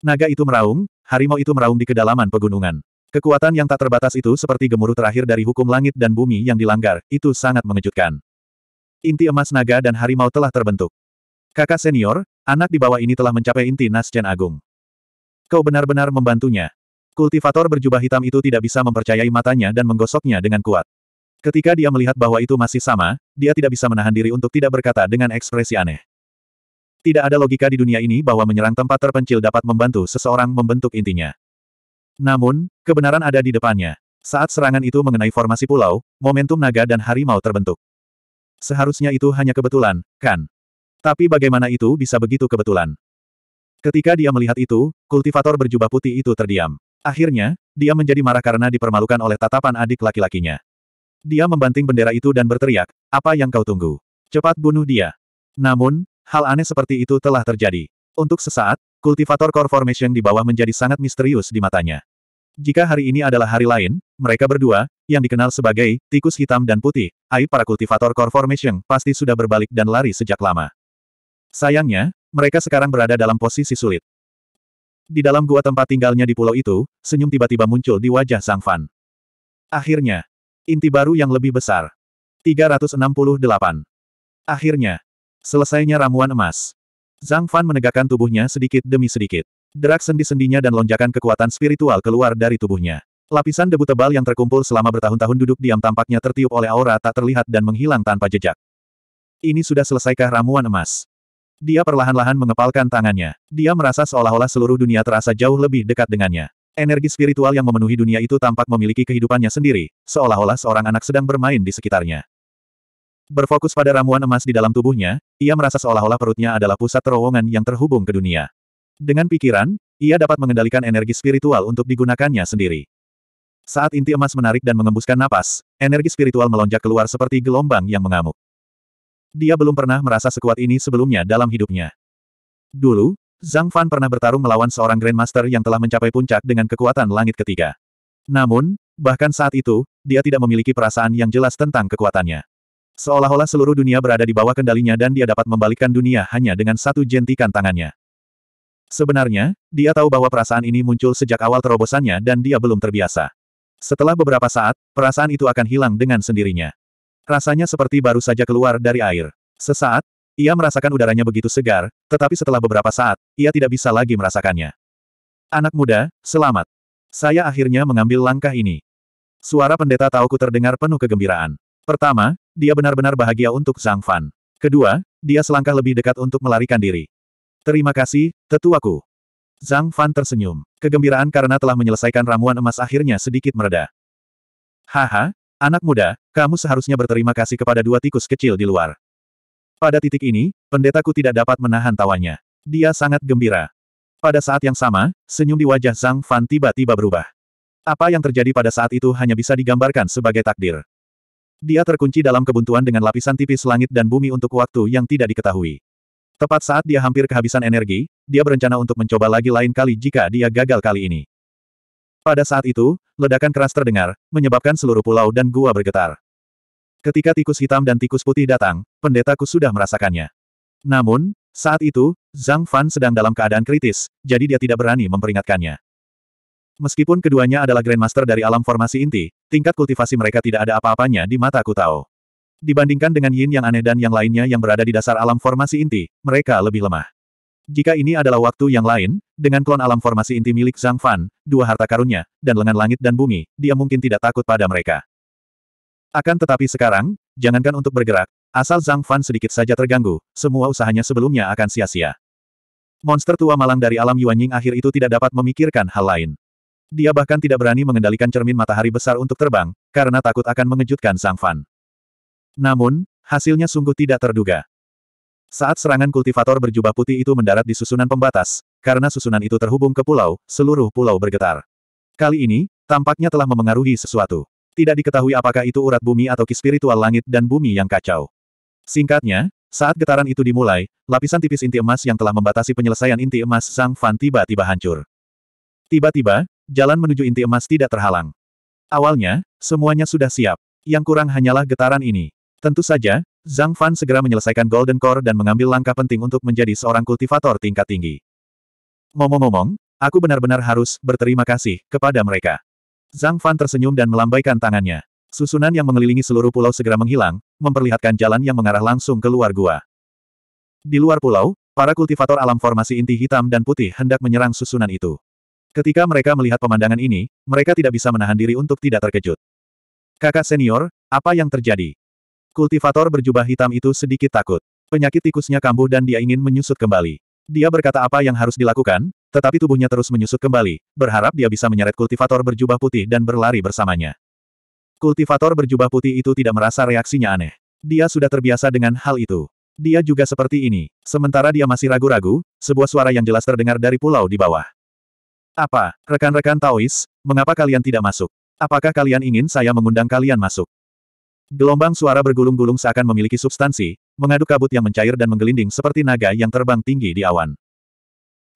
Naga itu meraung, harimau itu meraung di kedalaman pegunungan. Kekuatan yang tak terbatas itu seperti gemuruh terakhir dari hukum langit dan bumi yang dilanggar, itu sangat mengejutkan. Inti emas naga dan harimau telah terbentuk. Kakak senior, anak di bawah ini telah mencapai inti Nasjen Agung. Kau benar-benar membantunya. Kultivator berjubah hitam itu tidak bisa mempercayai matanya dan menggosoknya dengan kuat. Ketika dia melihat bahwa itu masih sama, dia tidak bisa menahan diri untuk tidak berkata dengan ekspresi aneh. Tidak ada logika di dunia ini bahwa menyerang tempat terpencil dapat membantu seseorang membentuk intinya. Namun, kebenaran ada di depannya. Saat serangan itu mengenai formasi pulau, momentum naga dan harimau terbentuk. Seharusnya itu hanya kebetulan, kan? Tapi bagaimana itu bisa begitu kebetulan? Ketika dia melihat itu, kultivator berjubah putih itu terdiam. Akhirnya, dia menjadi marah karena dipermalukan oleh tatapan adik laki-lakinya. Dia membanting bendera itu dan berteriak, apa yang kau tunggu? Cepat bunuh dia. Namun, hal aneh seperti itu telah terjadi. Untuk sesaat, kultivator core formation di bawah menjadi sangat misterius di matanya. Jika hari ini adalah hari lain, mereka berdua, yang dikenal sebagai tikus hitam dan putih, aib para kultivator core formation pasti sudah berbalik dan lari sejak lama. Sayangnya, mereka sekarang berada dalam posisi sulit. Di dalam gua tempat tinggalnya di pulau itu, senyum tiba-tiba muncul di wajah Sang Fan. Akhirnya, Inti baru yang lebih besar. 368. Akhirnya. Selesainya ramuan emas. Zhang Fan menegakkan tubuhnya sedikit demi sedikit. Derak sendi-sendinya dan lonjakan kekuatan spiritual keluar dari tubuhnya. Lapisan debu tebal yang terkumpul selama bertahun-tahun duduk diam tampaknya tertiup oleh aura tak terlihat dan menghilang tanpa jejak. Ini sudah selesaikah ramuan emas? Dia perlahan-lahan mengepalkan tangannya. Dia merasa seolah-olah seluruh dunia terasa jauh lebih dekat dengannya. Energi spiritual yang memenuhi dunia itu tampak memiliki kehidupannya sendiri, seolah-olah seorang anak sedang bermain di sekitarnya. Berfokus pada ramuan emas di dalam tubuhnya, ia merasa seolah-olah perutnya adalah pusat terowongan yang terhubung ke dunia. Dengan pikiran, ia dapat mengendalikan energi spiritual untuk digunakannya sendiri. Saat inti emas menarik dan mengembuskan napas, energi spiritual melonjak keluar seperti gelombang yang mengamuk. Dia belum pernah merasa sekuat ini sebelumnya dalam hidupnya. Dulu, Zhang Fan pernah bertarung melawan seorang Grandmaster yang telah mencapai puncak dengan kekuatan langit ketiga. Namun, bahkan saat itu, dia tidak memiliki perasaan yang jelas tentang kekuatannya. Seolah-olah seluruh dunia berada di bawah kendalinya dan dia dapat membalikkan dunia hanya dengan satu jentikan tangannya. Sebenarnya, dia tahu bahwa perasaan ini muncul sejak awal terobosannya dan dia belum terbiasa. Setelah beberapa saat, perasaan itu akan hilang dengan sendirinya. Rasanya seperti baru saja keluar dari air. Sesaat, ia merasakan udaranya begitu segar, tetapi setelah beberapa saat, ia tidak bisa lagi merasakannya. Anak muda, selamat. Saya akhirnya mengambil langkah ini. Suara pendeta Tauku terdengar penuh kegembiraan. Pertama, dia benar-benar bahagia untuk Zhang Fan. Kedua, dia selangkah lebih dekat untuk melarikan diri. Terima kasih, tetuaku. Zhang Fan tersenyum. Kegembiraan karena telah menyelesaikan ramuan emas akhirnya sedikit mereda. Haha, anak muda, kamu seharusnya berterima kasih kepada dua tikus kecil di luar. Pada titik ini, pendetaku tidak dapat menahan tawanya. Dia sangat gembira. Pada saat yang sama, senyum di wajah Zhang Fan tiba-tiba berubah. Apa yang terjadi pada saat itu hanya bisa digambarkan sebagai takdir. Dia terkunci dalam kebuntuan dengan lapisan tipis langit dan bumi untuk waktu yang tidak diketahui. Tepat saat dia hampir kehabisan energi, dia berencana untuk mencoba lagi lain kali jika dia gagal kali ini. Pada saat itu, ledakan keras terdengar, menyebabkan seluruh pulau dan gua bergetar. Ketika tikus hitam dan tikus putih datang, pendetaku sudah merasakannya. Namun, saat itu, Zhang Fan sedang dalam keadaan kritis, jadi dia tidak berani memperingatkannya. Meskipun keduanya adalah Grandmaster dari alam formasi inti, tingkat kultivasi mereka tidak ada apa-apanya di mata Kutao. Dibandingkan dengan Yin yang aneh dan yang lainnya yang berada di dasar alam formasi inti, mereka lebih lemah. Jika ini adalah waktu yang lain, dengan klon alam formasi inti milik Zhang Fan, dua harta karunnya, dan lengan langit dan bumi, dia mungkin tidak takut pada mereka. Akan tetapi sekarang, jangankan untuk bergerak, asal Zhang Fan sedikit saja terganggu, semua usahanya sebelumnya akan sia-sia. Monster tua malang dari alam Yuanying akhir itu tidak dapat memikirkan hal lain. Dia bahkan tidak berani mengendalikan cermin matahari besar untuk terbang, karena takut akan mengejutkan Zhang Fan. Namun, hasilnya sungguh tidak terduga. Saat serangan kultivator berjubah putih itu mendarat di susunan pembatas, karena susunan itu terhubung ke pulau, seluruh pulau bergetar. Kali ini, tampaknya telah memengaruhi sesuatu. Tidak diketahui apakah itu urat bumi atau ki spiritual langit dan bumi yang kacau. Singkatnya, saat getaran itu dimulai, lapisan tipis inti emas yang telah membatasi penyelesaian inti emas Sang Fan tiba-tiba hancur. Tiba-tiba, jalan menuju inti emas tidak terhalang. Awalnya, semuanya sudah siap. Yang kurang hanyalah getaran ini. Tentu saja, Zhang Fan segera menyelesaikan Golden Core dan mengambil langkah penting untuk menjadi seorang kultivator tingkat tinggi. Ngomong-ngomong, aku benar-benar harus berterima kasih kepada mereka. Zhang Fan tersenyum dan melambaikan tangannya. Susunan yang mengelilingi seluruh pulau segera menghilang, memperlihatkan jalan yang mengarah langsung ke luar gua. Di luar pulau, para kultivator alam formasi inti hitam dan putih hendak menyerang susunan itu. Ketika mereka melihat pemandangan ini, mereka tidak bisa menahan diri untuk tidak terkejut. Kakak senior, apa yang terjadi? Kultivator berjubah hitam itu sedikit takut. Penyakit tikusnya kambuh dan dia ingin menyusut kembali. Dia berkata apa yang harus dilakukan, tetapi tubuhnya terus menyusut kembali, berharap dia bisa menyeret kultivator berjubah putih dan berlari bersamanya. Kultivator berjubah putih itu tidak merasa reaksinya aneh. Dia sudah terbiasa dengan hal itu. Dia juga seperti ini. Sementara dia masih ragu-ragu, sebuah suara yang jelas terdengar dari pulau di bawah. Apa, rekan-rekan Taois, mengapa kalian tidak masuk? Apakah kalian ingin saya mengundang kalian masuk? Gelombang suara bergulung-gulung seakan memiliki substansi, mengaduk kabut yang mencair dan menggelinding seperti naga yang terbang tinggi di awan.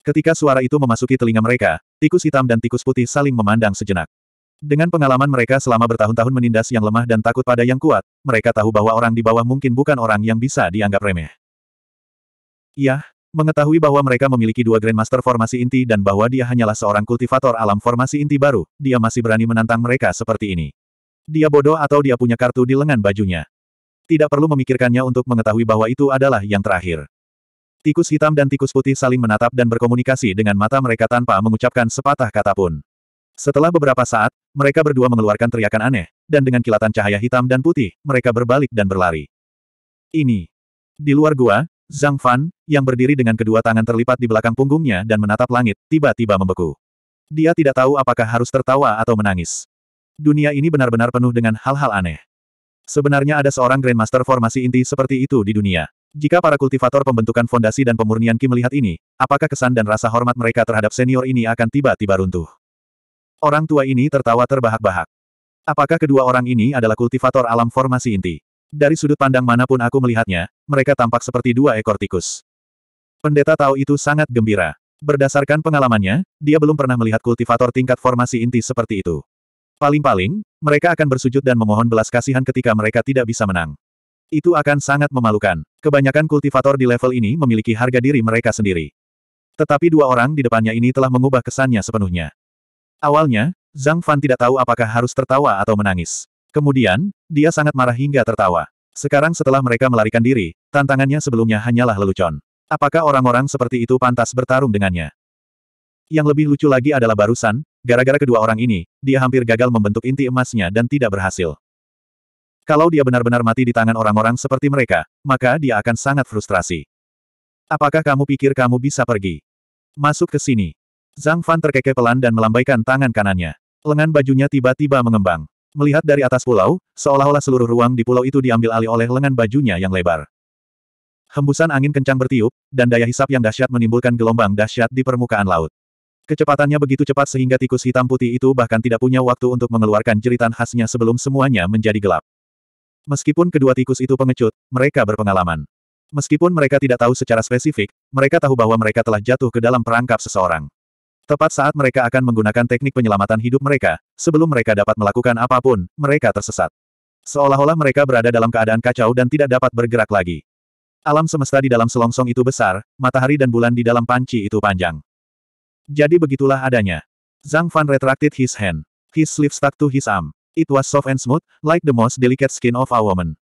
Ketika suara itu memasuki telinga mereka, tikus hitam dan tikus putih saling memandang sejenak. Dengan pengalaman mereka selama bertahun-tahun menindas yang lemah dan takut pada yang kuat, mereka tahu bahwa orang di bawah mungkin bukan orang yang bisa dianggap remeh. Yah, mengetahui bahwa mereka memiliki dua Grandmaster formasi inti dan bahwa dia hanyalah seorang kultivator alam formasi inti baru, dia masih berani menantang mereka seperti ini. Dia bodoh atau dia punya kartu di lengan bajunya. Tidak perlu memikirkannya untuk mengetahui bahwa itu adalah yang terakhir. Tikus hitam dan tikus putih saling menatap dan berkomunikasi dengan mata mereka tanpa mengucapkan sepatah kata pun. Setelah beberapa saat, mereka berdua mengeluarkan teriakan aneh, dan dengan kilatan cahaya hitam dan putih, mereka berbalik dan berlari. Ini. Di luar gua, Zhang Fan, yang berdiri dengan kedua tangan terlipat di belakang punggungnya dan menatap langit, tiba-tiba membeku. Dia tidak tahu apakah harus tertawa atau menangis. Dunia ini benar-benar penuh dengan hal-hal aneh. Sebenarnya ada seorang Grandmaster formasi inti seperti itu di dunia. Jika para kultivator pembentukan fondasi dan pemurnian Ki melihat ini, apakah kesan dan rasa hormat mereka terhadap senior ini akan tiba-tiba runtuh? Orang tua ini tertawa terbahak-bahak. Apakah kedua orang ini adalah kultivator alam formasi inti? Dari sudut pandang manapun aku melihatnya, mereka tampak seperti dua ekor tikus. Pendeta tahu itu sangat gembira. Berdasarkan pengalamannya, dia belum pernah melihat kultivator tingkat formasi inti seperti itu. Paling-paling, mereka akan bersujud dan memohon belas kasihan ketika mereka tidak bisa menang. Itu akan sangat memalukan. Kebanyakan kultivator di level ini memiliki harga diri mereka sendiri. Tetapi dua orang di depannya ini telah mengubah kesannya sepenuhnya. Awalnya, Zhang Fan tidak tahu apakah harus tertawa atau menangis. Kemudian, dia sangat marah hingga tertawa. Sekarang setelah mereka melarikan diri, tantangannya sebelumnya hanyalah lelucon. Apakah orang-orang seperti itu pantas bertarung dengannya? Yang lebih lucu lagi adalah barusan, gara-gara kedua orang ini, dia hampir gagal membentuk inti emasnya dan tidak berhasil. Kalau dia benar-benar mati di tangan orang-orang seperti mereka, maka dia akan sangat frustrasi. Apakah kamu pikir kamu bisa pergi? Masuk ke sini. Zhang Fan terkekeh pelan dan melambaikan tangan kanannya. Lengan bajunya tiba-tiba mengembang. Melihat dari atas pulau, seolah-olah seluruh ruang di pulau itu diambil alih oleh lengan bajunya yang lebar. Hembusan angin kencang bertiup, dan daya hisap yang dahsyat menimbulkan gelombang dahsyat di permukaan laut. Kecepatannya begitu cepat sehingga tikus hitam putih itu bahkan tidak punya waktu untuk mengeluarkan jeritan khasnya sebelum semuanya menjadi gelap. Meskipun kedua tikus itu pengecut, mereka berpengalaman. Meskipun mereka tidak tahu secara spesifik, mereka tahu bahwa mereka telah jatuh ke dalam perangkap seseorang. Tepat saat mereka akan menggunakan teknik penyelamatan hidup mereka, sebelum mereka dapat melakukan apapun, mereka tersesat. Seolah-olah mereka berada dalam keadaan kacau dan tidak dapat bergerak lagi. Alam semesta di dalam selongsong itu besar, matahari dan bulan di dalam panci itu panjang. Jadi begitulah adanya. Zhang Fan retracted his hand. His sleeve stuck to his arm. It was soft and smooth, like the most delicate skin of a woman.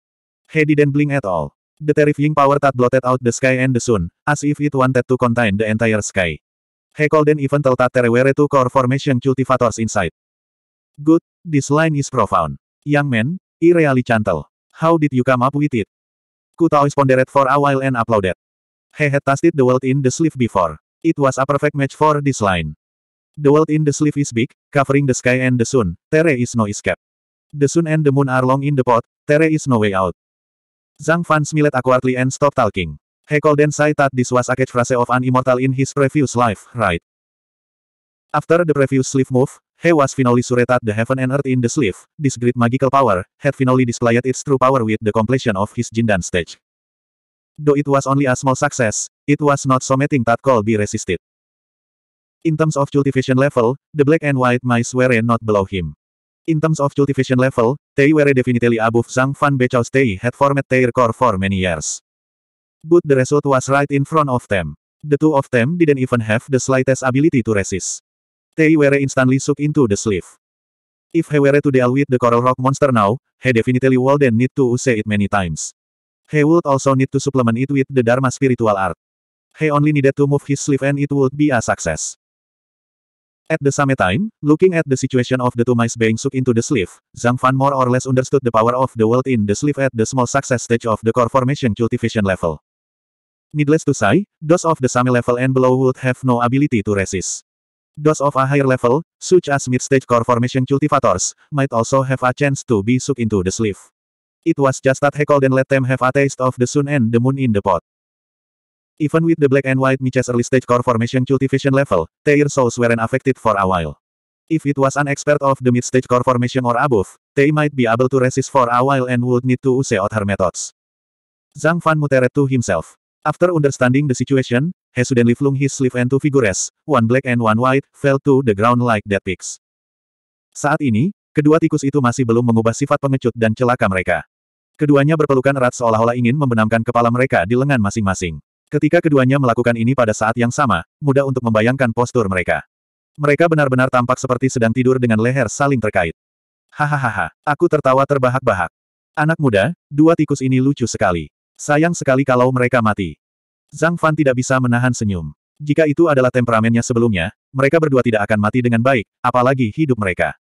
He didn't blink at all. The terrifying power that blotted out the sky and the sun, as if it wanted to contain the entire sky. He called an event that there were two core formation cultivators inside. Good, this line is profound. Young man, I really chantel. How did you come up with it? Kutaois pondered for a while and applauded. He had tasted the world in the sleeve before. It was a perfect match for this line. The world in the sleeve is big, covering the sky and the sun, there is no escape. The sun and the moon are long in the pot, there is no way out. Zhang Fan smiled awkwardly and stopped talking. He called and sighed that this was a catchphrase of an immortal in his previous life, right? After the previous sleeve move, he was finally sure that the heaven and earth in the sleeve, this great magical power, had finally displayed its true power with the completion of his Jindan stage. Though it was only a small success, it was not so something that could be resisted. In terms of cultivation level, the black and white mice were not below him. In terms of cultivation level, they were definitely above Zhang Fan Bechao's they had formed their core for many years. But the result was right in front of them. The two of them didn't even have the slightest ability to resist. They were instantly sucked into the sleeve. If he were to deal with the coral rock monster now, he definitely wouldn't need to use it many times. He would also need to supplement it with the Dharma spiritual art. He only needed to move his sleeve and it would be a success. At the same time, looking at the situation of the two mice being sucked into the sleeve, Zhang Fan more or less understood the power of the world in the sleeve at the small success stage of the core formation cultivation level. Needless to say, those of the same level and below would have no ability to resist. Those of a higher level, such as mid-stage core formation cultivators, might also have a chance to be sucked into the sleeve. It was just that Heckle then let them have a taste of the sun and the moon in the pot. Even with the black and white Mitch's early stage core formation cultivation level, their souls weren't affected for a while. If it was an expert of the mid-stage core formation or above, they might be able to resist for a while and would need to use out her methods. Zhang Fan muttered to himself. After understanding the situation, he suddenly flung his sleeve and two figures, one black and one white, fell to the ground like dead pigs. Saat ini, kedua tikus itu masih belum mengubah sifat pengecut dan celaka mereka. Keduanya berpelukan erat seolah-olah ingin membenamkan kepala mereka di lengan masing-masing. Ketika keduanya melakukan ini pada saat yang sama, mudah untuk membayangkan postur mereka. Mereka benar-benar tampak seperti sedang tidur dengan leher saling terkait. Hahaha, aku tertawa terbahak-bahak. Anak muda, dua tikus ini lucu sekali. Sayang sekali kalau mereka mati. Zhang Fan tidak bisa menahan senyum. Jika itu adalah temperamennya sebelumnya, mereka berdua tidak akan mati dengan baik, apalagi hidup mereka.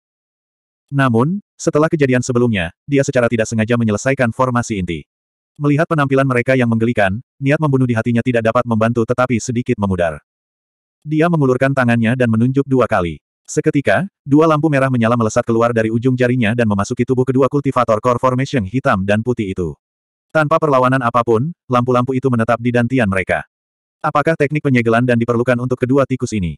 Namun, setelah kejadian sebelumnya, dia secara tidak sengaja menyelesaikan formasi inti. Melihat penampilan mereka yang menggelikan, niat membunuh di hatinya tidak dapat membantu tetapi sedikit memudar. Dia mengulurkan tangannya dan menunjuk dua kali. Seketika, dua lampu merah menyala melesat keluar dari ujung jarinya dan memasuki tubuh kedua kultivator core formation hitam dan putih itu. Tanpa perlawanan apapun, lampu-lampu itu menetap di dantian mereka. Apakah teknik penyegelan dan diperlukan untuk kedua tikus ini?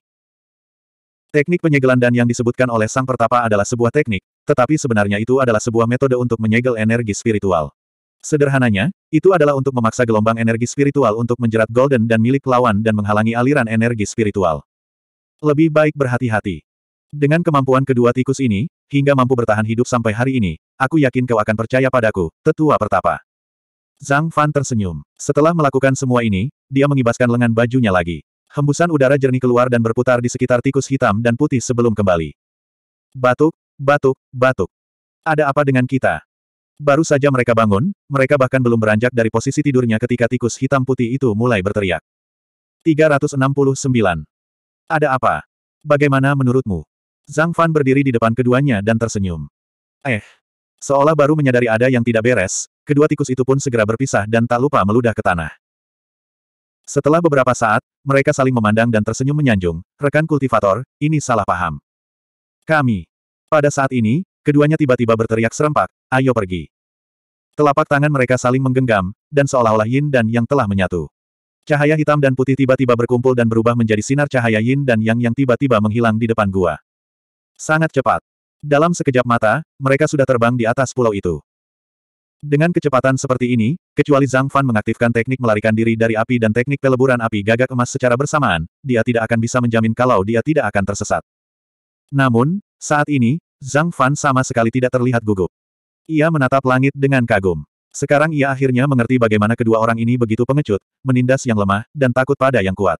Teknik penyegelan dan yang disebutkan oleh Sang Pertapa adalah sebuah teknik, tetapi sebenarnya itu adalah sebuah metode untuk menyegel energi spiritual. Sederhananya, itu adalah untuk memaksa gelombang energi spiritual untuk menjerat Golden dan milik lawan dan menghalangi aliran energi spiritual. Lebih baik berhati-hati. Dengan kemampuan kedua tikus ini, hingga mampu bertahan hidup sampai hari ini, aku yakin kau akan percaya padaku, tetua pertapa. Zhang Fan tersenyum. Setelah melakukan semua ini, dia mengibaskan lengan bajunya lagi. Hembusan udara jernih keluar dan berputar di sekitar tikus hitam dan putih sebelum kembali. Batuk, batuk, batuk. Ada apa dengan kita? Baru saja mereka bangun, mereka bahkan belum beranjak dari posisi tidurnya ketika tikus hitam putih itu mulai berteriak. 369. Ada apa? Bagaimana menurutmu? Zhang Fan berdiri di depan keduanya dan tersenyum. Eh. Seolah baru menyadari ada yang tidak beres, kedua tikus itu pun segera berpisah dan tak lupa meludah ke tanah. Setelah beberapa saat, mereka saling memandang dan tersenyum menyanjung, rekan kultivator, ini salah paham. Kami. Pada saat ini, Keduanya tiba-tiba berteriak serempak, ayo pergi. Telapak tangan mereka saling menggenggam, dan seolah-olah yin dan yang telah menyatu. Cahaya hitam dan putih tiba-tiba berkumpul dan berubah menjadi sinar cahaya yin dan yang yang tiba-tiba menghilang di depan gua. Sangat cepat. Dalam sekejap mata, mereka sudah terbang di atas pulau itu. Dengan kecepatan seperti ini, kecuali Zhang Fan mengaktifkan teknik melarikan diri dari api dan teknik peleburan api gagak emas secara bersamaan, dia tidak akan bisa menjamin kalau dia tidak akan tersesat. Namun, saat ini, Zhang Fan sama sekali tidak terlihat gugup. Ia menatap langit dengan kagum. Sekarang ia akhirnya mengerti bagaimana kedua orang ini begitu pengecut, menindas yang lemah, dan takut pada yang kuat.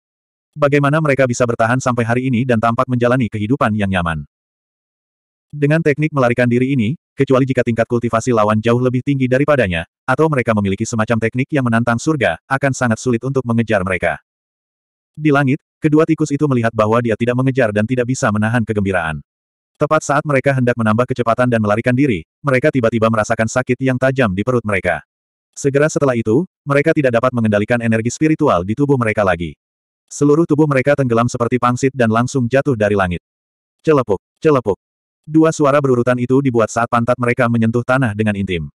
Bagaimana mereka bisa bertahan sampai hari ini dan tampak menjalani kehidupan yang nyaman. Dengan teknik melarikan diri ini, kecuali jika tingkat kultivasi lawan jauh lebih tinggi daripadanya, atau mereka memiliki semacam teknik yang menantang surga, akan sangat sulit untuk mengejar mereka. Di langit, kedua tikus itu melihat bahwa dia tidak mengejar dan tidak bisa menahan kegembiraan. Tepat saat mereka hendak menambah kecepatan dan melarikan diri, mereka tiba-tiba merasakan sakit yang tajam di perut mereka. Segera setelah itu, mereka tidak dapat mengendalikan energi spiritual di tubuh mereka lagi. Seluruh tubuh mereka tenggelam seperti pangsit dan langsung jatuh dari langit. Celepuk, celepuk. Dua suara berurutan itu dibuat saat pantat mereka menyentuh tanah dengan intim.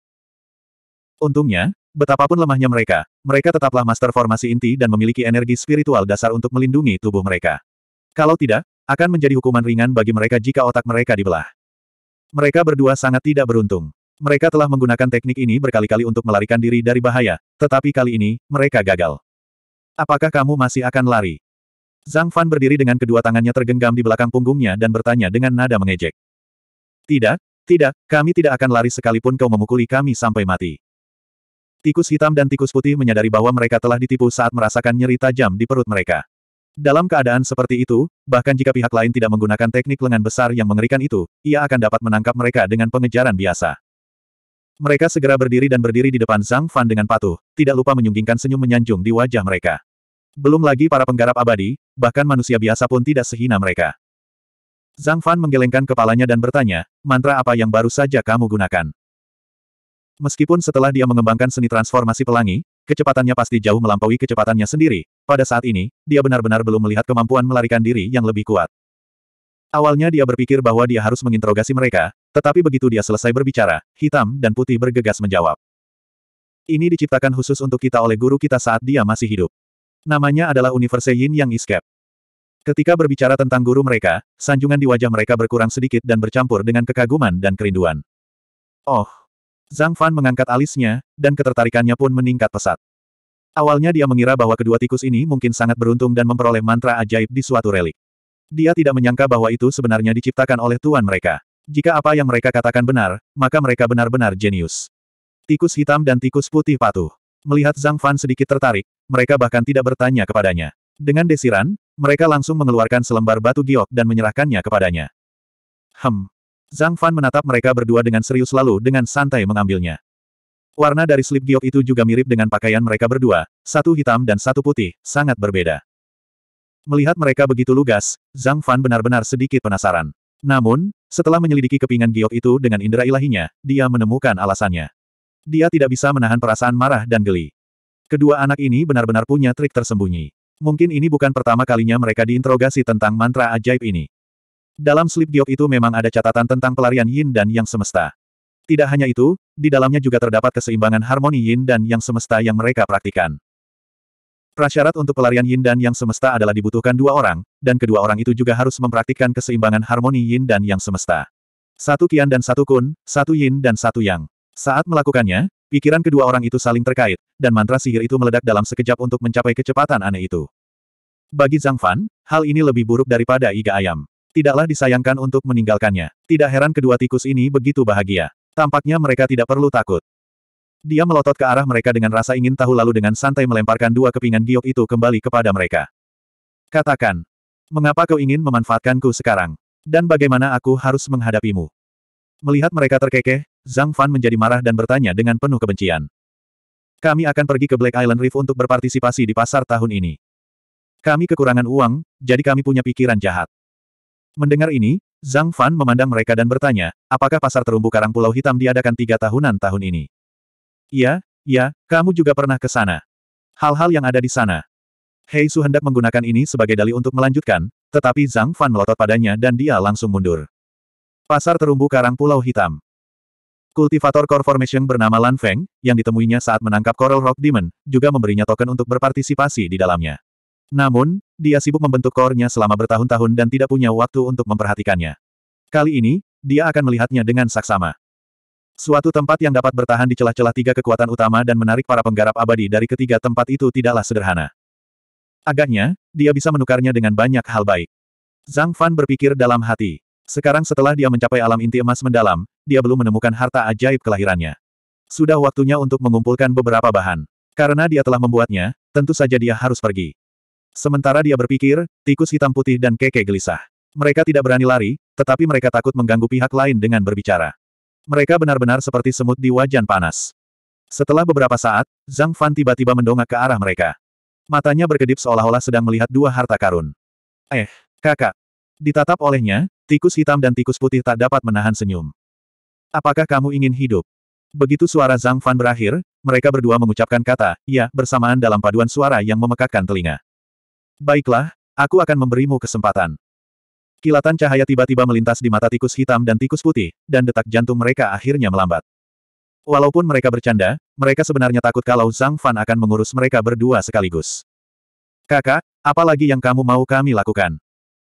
Untungnya, betapapun lemahnya mereka, mereka tetaplah master formasi inti dan memiliki energi spiritual dasar untuk melindungi tubuh mereka. Kalau tidak, akan menjadi hukuman ringan bagi mereka jika otak mereka dibelah. Mereka berdua sangat tidak beruntung. Mereka telah menggunakan teknik ini berkali-kali untuk melarikan diri dari bahaya, tetapi kali ini, mereka gagal. Apakah kamu masih akan lari? Zhang Fan berdiri dengan kedua tangannya tergenggam di belakang punggungnya dan bertanya dengan nada mengejek. Tidak, tidak, kami tidak akan lari sekalipun kau memukuli kami sampai mati. Tikus hitam dan tikus putih menyadari bahwa mereka telah ditipu saat merasakan nyeri tajam di perut mereka. Dalam keadaan seperti itu, bahkan jika pihak lain tidak menggunakan teknik lengan besar yang mengerikan itu, ia akan dapat menangkap mereka dengan pengejaran biasa. Mereka segera berdiri dan berdiri di depan Zhang Fan dengan patuh, tidak lupa menyunggingkan senyum menyanjung di wajah mereka. Belum lagi para penggarap abadi, bahkan manusia biasa pun tidak sehina mereka. Zhang Fan menggelengkan kepalanya dan bertanya, mantra apa yang baru saja kamu gunakan? Meskipun setelah dia mengembangkan seni transformasi pelangi, kecepatannya pasti jauh melampaui kecepatannya sendiri, pada saat ini, dia benar-benar belum melihat kemampuan melarikan diri yang lebih kuat. Awalnya dia berpikir bahwa dia harus menginterogasi mereka, tetapi begitu dia selesai berbicara, hitam dan putih bergegas menjawab. Ini diciptakan khusus untuk kita oleh guru kita saat dia masih hidup. Namanya adalah Universe Yin Yang Escape. Ketika berbicara tentang guru mereka, sanjungan di wajah mereka berkurang sedikit dan bercampur dengan kekaguman dan kerinduan. Oh! Zhang Fan mengangkat alisnya, dan ketertarikannya pun meningkat pesat. Awalnya dia mengira bahwa kedua tikus ini mungkin sangat beruntung dan memperoleh mantra ajaib di suatu relik. Dia tidak menyangka bahwa itu sebenarnya diciptakan oleh tuan mereka. Jika apa yang mereka katakan benar, maka mereka benar-benar jenius. Tikus hitam dan tikus putih patuh. Melihat Zhang Fan sedikit tertarik, mereka bahkan tidak bertanya kepadanya. Dengan desiran, mereka langsung mengeluarkan selembar batu giok dan menyerahkannya kepadanya. Hem. Zhang Fan menatap mereka berdua dengan serius lalu dengan santai mengambilnya. Warna dari slip giok itu juga mirip dengan pakaian mereka berdua, satu hitam dan satu putih, sangat berbeda. Melihat mereka begitu lugas, Zhang Fan benar-benar sedikit penasaran. Namun, setelah menyelidiki kepingan giok itu dengan indera ilahinya, dia menemukan alasannya. Dia tidak bisa menahan perasaan marah dan geli. Kedua anak ini benar-benar punya trik tersembunyi. Mungkin ini bukan pertama kalinya mereka diinterogasi tentang mantra ajaib ini. Dalam slip giok itu memang ada catatan tentang pelarian yin dan yang semesta. Tidak hanya itu, di dalamnya juga terdapat keseimbangan harmoni yin dan yang semesta yang mereka praktikan. Prasyarat untuk pelarian yin dan yang semesta adalah dibutuhkan dua orang, dan kedua orang itu juga harus mempraktikkan keseimbangan harmoni yin dan yang semesta. Satu kian dan satu kun, satu yin dan satu yang. Saat melakukannya, pikiran kedua orang itu saling terkait, dan mantra sihir itu meledak dalam sekejap untuk mencapai kecepatan aneh itu. Bagi Zhang Fan, hal ini lebih buruk daripada iga ayam. Tidaklah disayangkan untuk meninggalkannya. Tidak heran kedua tikus ini begitu bahagia. Tampaknya mereka tidak perlu takut. Dia melotot ke arah mereka dengan rasa ingin tahu lalu dengan santai melemparkan dua kepingan giok itu kembali kepada mereka. Katakan, mengapa kau ingin memanfaatkanku sekarang? Dan bagaimana aku harus menghadapimu? Melihat mereka terkekeh, Zhang Fan menjadi marah dan bertanya dengan penuh kebencian. Kami akan pergi ke Black Island Reef untuk berpartisipasi di pasar tahun ini. Kami kekurangan uang, jadi kami punya pikiran jahat. Mendengar ini, Zhang Fan memandang mereka dan bertanya, apakah pasar terumbu karang Pulau Hitam diadakan tiga tahunan tahun ini? Iya, iya, kamu juga pernah ke sana. Hal-hal yang ada di sana. Hei Su hendak menggunakan ini sebagai dalih untuk melanjutkan, tetapi Zhang Fan melotot padanya dan dia langsung mundur. Pasar terumbu karang Pulau Hitam. Kultivator Core Formation bernama Lan Feng, yang ditemuinya saat menangkap Coral Rock Demon, juga memberinya token untuk berpartisipasi di dalamnya. Namun, dia sibuk membentuk core selama bertahun-tahun dan tidak punya waktu untuk memperhatikannya. Kali ini, dia akan melihatnya dengan saksama. Suatu tempat yang dapat bertahan di celah-celah tiga kekuatan utama dan menarik para penggarap abadi dari ketiga tempat itu tidaklah sederhana. Agaknya, dia bisa menukarnya dengan banyak hal baik. Zhang Fan berpikir dalam hati. Sekarang setelah dia mencapai alam inti emas mendalam, dia belum menemukan harta ajaib kelahirannya. Sudah waktunya untuk mengumpulkan beberapa bahan. Karena dia telah membuatnya, tentu saja dia harus pergi. Sementara dia berpikir, tikus hitam putih dan keke gelisah. Mereka tidak berani lari, tetapi mereka takut mengganggu pihak lain dengan berbicara. Mereka benar-benar seperti semut di wajan panas. Setelah beberapa saat, Zhang Fan tiba-tiba mendongak ke arah mereka. Matanya berkedip seolah-olah sedang melihat dua harta karun. Eh, kakak. Ditatap olehnya, tikus hitam dan tikus putih tak dapat menahan senyum. Apakah kamu ingin hidup? Begitu suara Zhang Fan berakhir, mereka berdua mengucapkan kata, ya, bersamaan dalam paduan suara yang memekakkan telinga. Baiklah, aku akan memberimu kesempatan. Kilatan cahaya tiba-tiba melintas di mata tikus hitam dan tikus putih, dan detak jantung mereka akhirnya melambat. Walaupun mereka bercanda, mereka sebenarnya takut kalau Zhang Fan akan mengurus mereka berdua sekaligus. Kakak, apalagi yang kamu mau kami lakukan?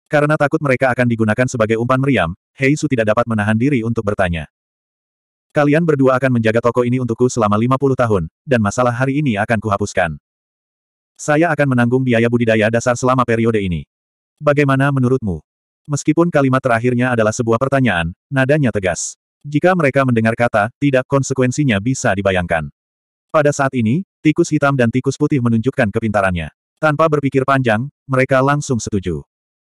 Karena takut mereka akan digunakan sebagai umpan meriam, Hei Su tidak dapat menahan diri untuk bertanya. Kalian berdua akan menjaga toko ini untukku selama 50 tahun, dan masalah hari ini akan kuhapuskan. Saya akan menanggung biaya budidaya dasar selama periode ini. Bagaimana menurutmu? Meskipun kalimat terakhirnya adalah sebuah pertanyaan, nadanya tegas. Jika mereka mendengar kata, tidak konsekuensinya bisa dibayangkan. Pada saat ini, tikus hitam dan tikus putih menunjukkan kepintarannya. Tanpa berpikir panjang, mereka langsung setuju.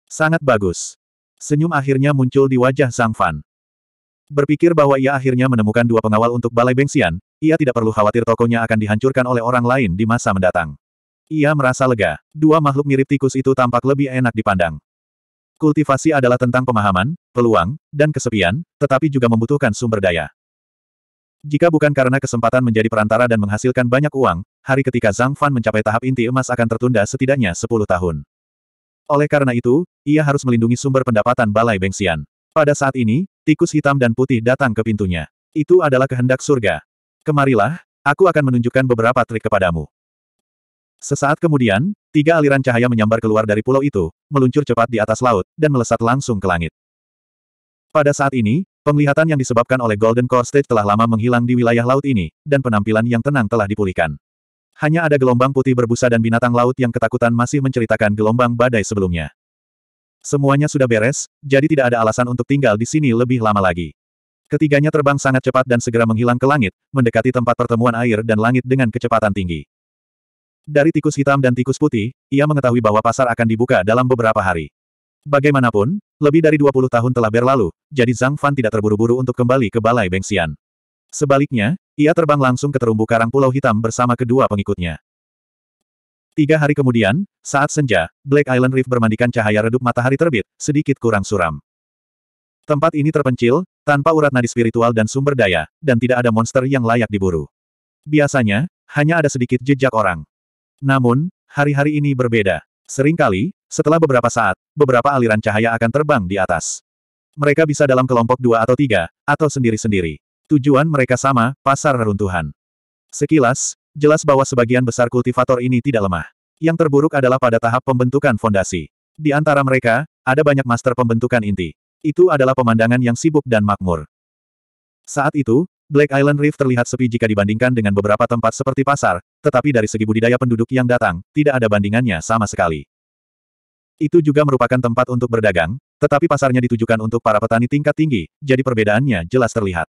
Sangat bagus. Senyum akhirnya muncul di wajah Zhang Fan. Berpikir bahwa ia akhirnya menemukan dua pengawal untuk Balai Bengsian, ia tidak perlu khawatir tokonya akan dihancurkan oleh orang lain di masa mendatang. Ia merasa lega. Dua makhluk mirip tikus itu tampak lebih enak dipandang. Kultivasi adalah tentang pemahaman, peluang, dan kesepian, tetapi juga membutuhkan sumber daya. Jika bukan karena kesempatan menjadi perantara dan menghasilkan banyak uang, hari ketika Zhang Fan mencapai tahap inti emas akan tertunda setidaknya 10 tahun. Oleh karena itu, ia harus melindungi sumber pendapatan Balai Bengsian. Pada saat ini, tikus hitam dan putih datang ke pintunya. Itu adalah kehendak surga. Kemarilah, aku akan menunjukkan beberapa trik kepadamu. Sesaat kemudian, tiga aliran cahaya menyambar keluar dari pulau itu, meluncur cepat di atas laut, dan melesat langsung ke langit. Pada saat ini, penglihatan yang disebabkan oleh Golden Core Stage telah lama menghilang di wilayah laut ini, dan penampilan yang tenang telah dipulihkan. Hanya ada gelombang putih berbusa dan binatang laut yang ketakutan masih menceritakan gelombang badai sebelumnya. Semuanya sudah beres, jadi tidak ada alasan untuk tinggal di sini lebih lama lagi. Ketiganya terbang sangat cepat dan segera menghilang ke langit, mendekati tempat pertemuan air dan langit dengan kecepatan tinggi. Dari tikus hitam dan tikus putih, ia mengetahui bahwa pasar akan dibuka dalam beberapa hari. Bagaimanapun, lebih dari 20 tahun telah berlalu, jadi Zhang Fan tidak terburu-buru untuk kembali ke Balai Bengsian. Sebaliknya, ia terbang langsung ke terumbu karang Pulau Hitam bersama kedua pengikutnya. Tiga hari kemudian, saat senja, Black Island Reef bermandikan cahaya redup matahari terbit, sedikit kurang suram. Tempat ini terpencil, tanpa urat nadi spiritual dan sumber daya, dan tidak ada monster yang layak diburu. Biasanya, hanya ada sedikit jejak orang. Namun, hari-hari ini berbeda. Seringkali, setelah beberapa saat, beberapa aliran cahaya akan terbang di atas. Mereka bisa dalam kelompok dua atau tiga, atau sendiri-sendiri. Tujuan mereka sama, pasar reruntuhan. Sekilas, jelas bahwa sebagian besar kultivator ini tidak lemah. Yang terburuk adalah pada tahap pembentukan fondasi. Di antara mereka, ada banyak master pembentukan inti. Itu adalah pemandangan yang sibuk dan makmur. Saat itu, Black Island Reef terlihat sepi jika dibandingkan dengan beberapa tempat seperti pasar, tetapi dari segi budidaya penduduk yang datang, tidak ada bandingannya sama sekali. Itu juga merupakan tempat untuk berdagang, tetapi pasarnya ditujukan untuk para petani tingkat tinggi, jadi perbedaannya jelas terlihat.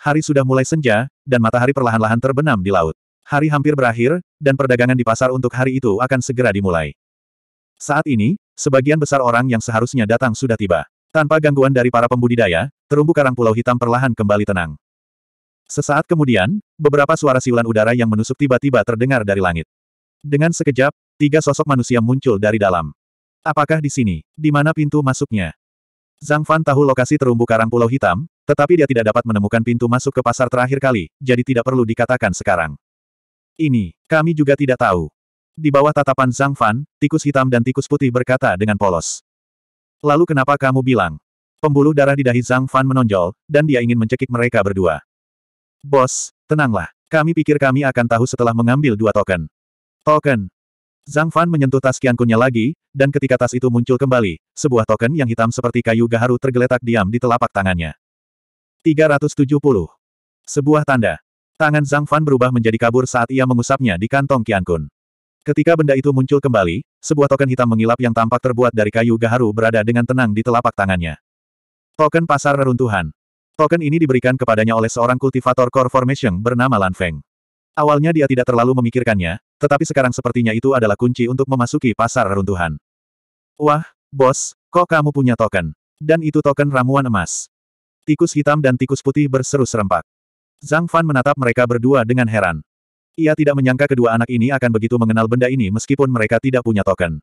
Hari sudah mulai senja, dan matahari perlahan-lahan terbenam di laut. Hari hampir berakhir, dan perdagangan di pasar untuk hari itu akan segera dimulai. Saat ini, sebagian besar orang yang seharusnya datang sudah tiba. Tanpa gangguan dari para pembudidaya, terumbu karang Pulau Hitam perlahan kembali tenang. Sesaat kemudian, beberapa suara siulan udara yang menusuk tiba-tiba terdengar dari langit. Dengan sekejap, tiga sosok manusia muncul dari dalam. Apakah di sini? Di mana pintu masuknya? Zhang Fan tahu lokasi terumbu karang Pulau Hitam, tetapi dia tidak dapat menemukan pintu masuk ke pasar terakhir kali, jadi tidak perlu dikatakan sekarang. Ini, kami juga tidak tahu. Di bawah tatapan Zhang Fan, tikus hitam dan tikus putih berkata dengan polos. Lalu kenapa kamu bilang? Pembuluh darah di dahi Zhang Fan menonjol, dan dia ingin mencekik mereka berdua. Bos, tenanglah. Kami pikir kami akan tahu setelah mengambil dua token. Token. Zhang Fan menyentuh tas kiankunnya lagi, dan ketika tas itu muncul kembali, sebuah token yang hitam seperti kayu gaharu tergeletak diam di telapak tangannya. 370. Sebuah tanda. Tangan Zhang Fan berubah menjadi kabur saat ia mengusapnya di kantong kiankun. Ketika benda itu muncul kembali, sebuah token hitam mengilap yang tampak terbuat dari kayu gaharu berada dengan tenang di telapak tangannya. Token pasar reruntuhan. Token ini diberikan kepadanya oleh seorang kultivator core formation bernama Lan Feng. Awalnya dia tidak terlalu memikirkannya, tetapi sekarang sepertinya itu adalah kunci untuk memasuki pasar reruntuhan. Wah, bos, kok kamu punya token? Dan itu token ramuan emas. Tikus hitam dan tikus putih berseru serempak. Zhang Fan menatap mereka berdua dengan heran. Ia tidak menyangka kedua anak ini akan begitu mengenal benda ini meskipun mereka tidak punya token.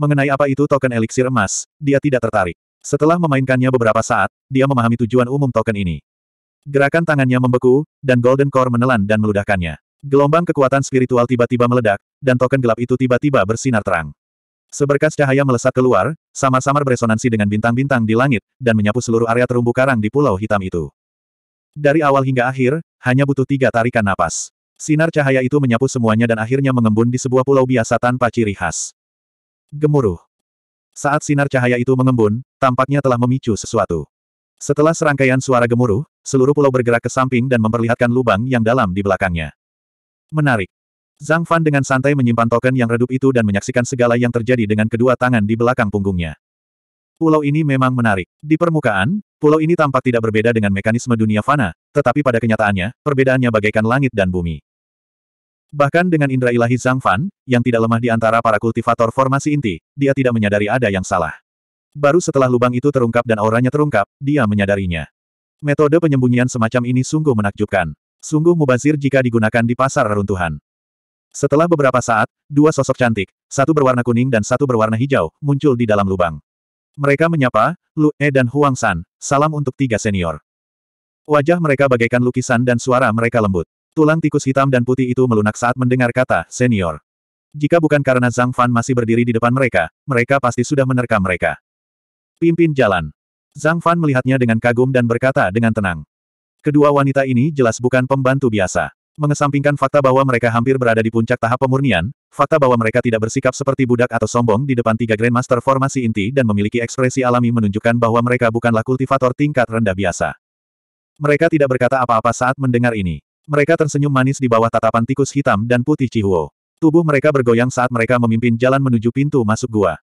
Mengenai apa itu token eliksir emas, dia tidak tertarik. Setelah memainkannya beberapa saat, dia memahami tujuan umum token ini. Gerakan tangannya membeku, dan Golden Core menelan dan meludahkannya. Gelombang kekuatan spiritual tiba-tiba meledak, dan token gelap itu tiba-tiba bersinar terang. Seberkas cahaya melesat keluar, samar-samar beresonansi dengan bintang-bintang di langit, dan menyapu seluruh area terumbu karang di pulau hitam itu. Dari awal hingga akhir, hanya butuh tiga tarikan napas. Sinar cahaya itu menyapu semuanya dan akhirnya mengembun di sebuah pulau biasa tanpa ciri khas. Gemuruh. Saat sinar cahaya itu mengembun, tampaknya telah memicu sesuatu. Setelah serangkaian suara gemuruh, seluruh pulau bergerak ke samping dan memperlihatkan lubang yang dalam di belakangnya. Menarik. Zhang Fan dengan santai menyimpan token yang redup itu dan menyaksikan segala yang terjadi dengan kedua tangan di belakang punggungnya. Pulau ini memang menarik. Di permukaan, pulau ini tampak tidak berbeda dengan mekanisme dunia fana, tetapi pada kenyataannya, perbedaannya bagaikan langit dan bumi. Bahkan dengan indera ilahi Zhang Fan, yang tidak lemah di antara para kultivator formasi inti, dia tidak menyadari ada yang salah. Baru setelah lubang itu terungkap dan auranya terungkap, dia menyadarinya. Metode penyembunyian semacam ini sungguh menakjubkan. Sungguh mubazir jika digunakan di pasar reruntuhan. Setelah beberapa saat, dua sosok cantik, satu berwarna kuning dan satu berwarna hijau, muncul di dalam lubang. Mereka menyapa, Lu E dan Huang San, salam untuk tiga senior. Wajah mereka bagaikan lukisan dan suara mereka lembut. Tulang tikus hitam dan putih itu melunak saat mendengar kata senior. Jika bukan karena Zhang Fan masih berdiri di depan mereka, mereka pasti sudah menerkam mereka. Pimpin jalan. Zhang Fan melihatnya dengan kagum dan berkata dengan tenang. Kedua wanita ini jelas bukan pembantu biasa. Mengesampingkan fakta bahwa mereka hampir berada di puncak tahap pemurnian, fakta bahwa mereka tidak bersikap seperti budak atau sombong di depan tiga Grandmaster formasi inti dan memiliki ekspresi alami menunjukkan bahwa mereka bukanlah kultivator tingkat rendah biasa. Mereka tidak berkata apa-apa saat mendengar ini. Mereka tersenyum manis di bawah tatapan tikus hitam dan putih Cihuo. Tubuh mereka bergoyang saat mereka memimpin jalan menuju pintu masuk gua.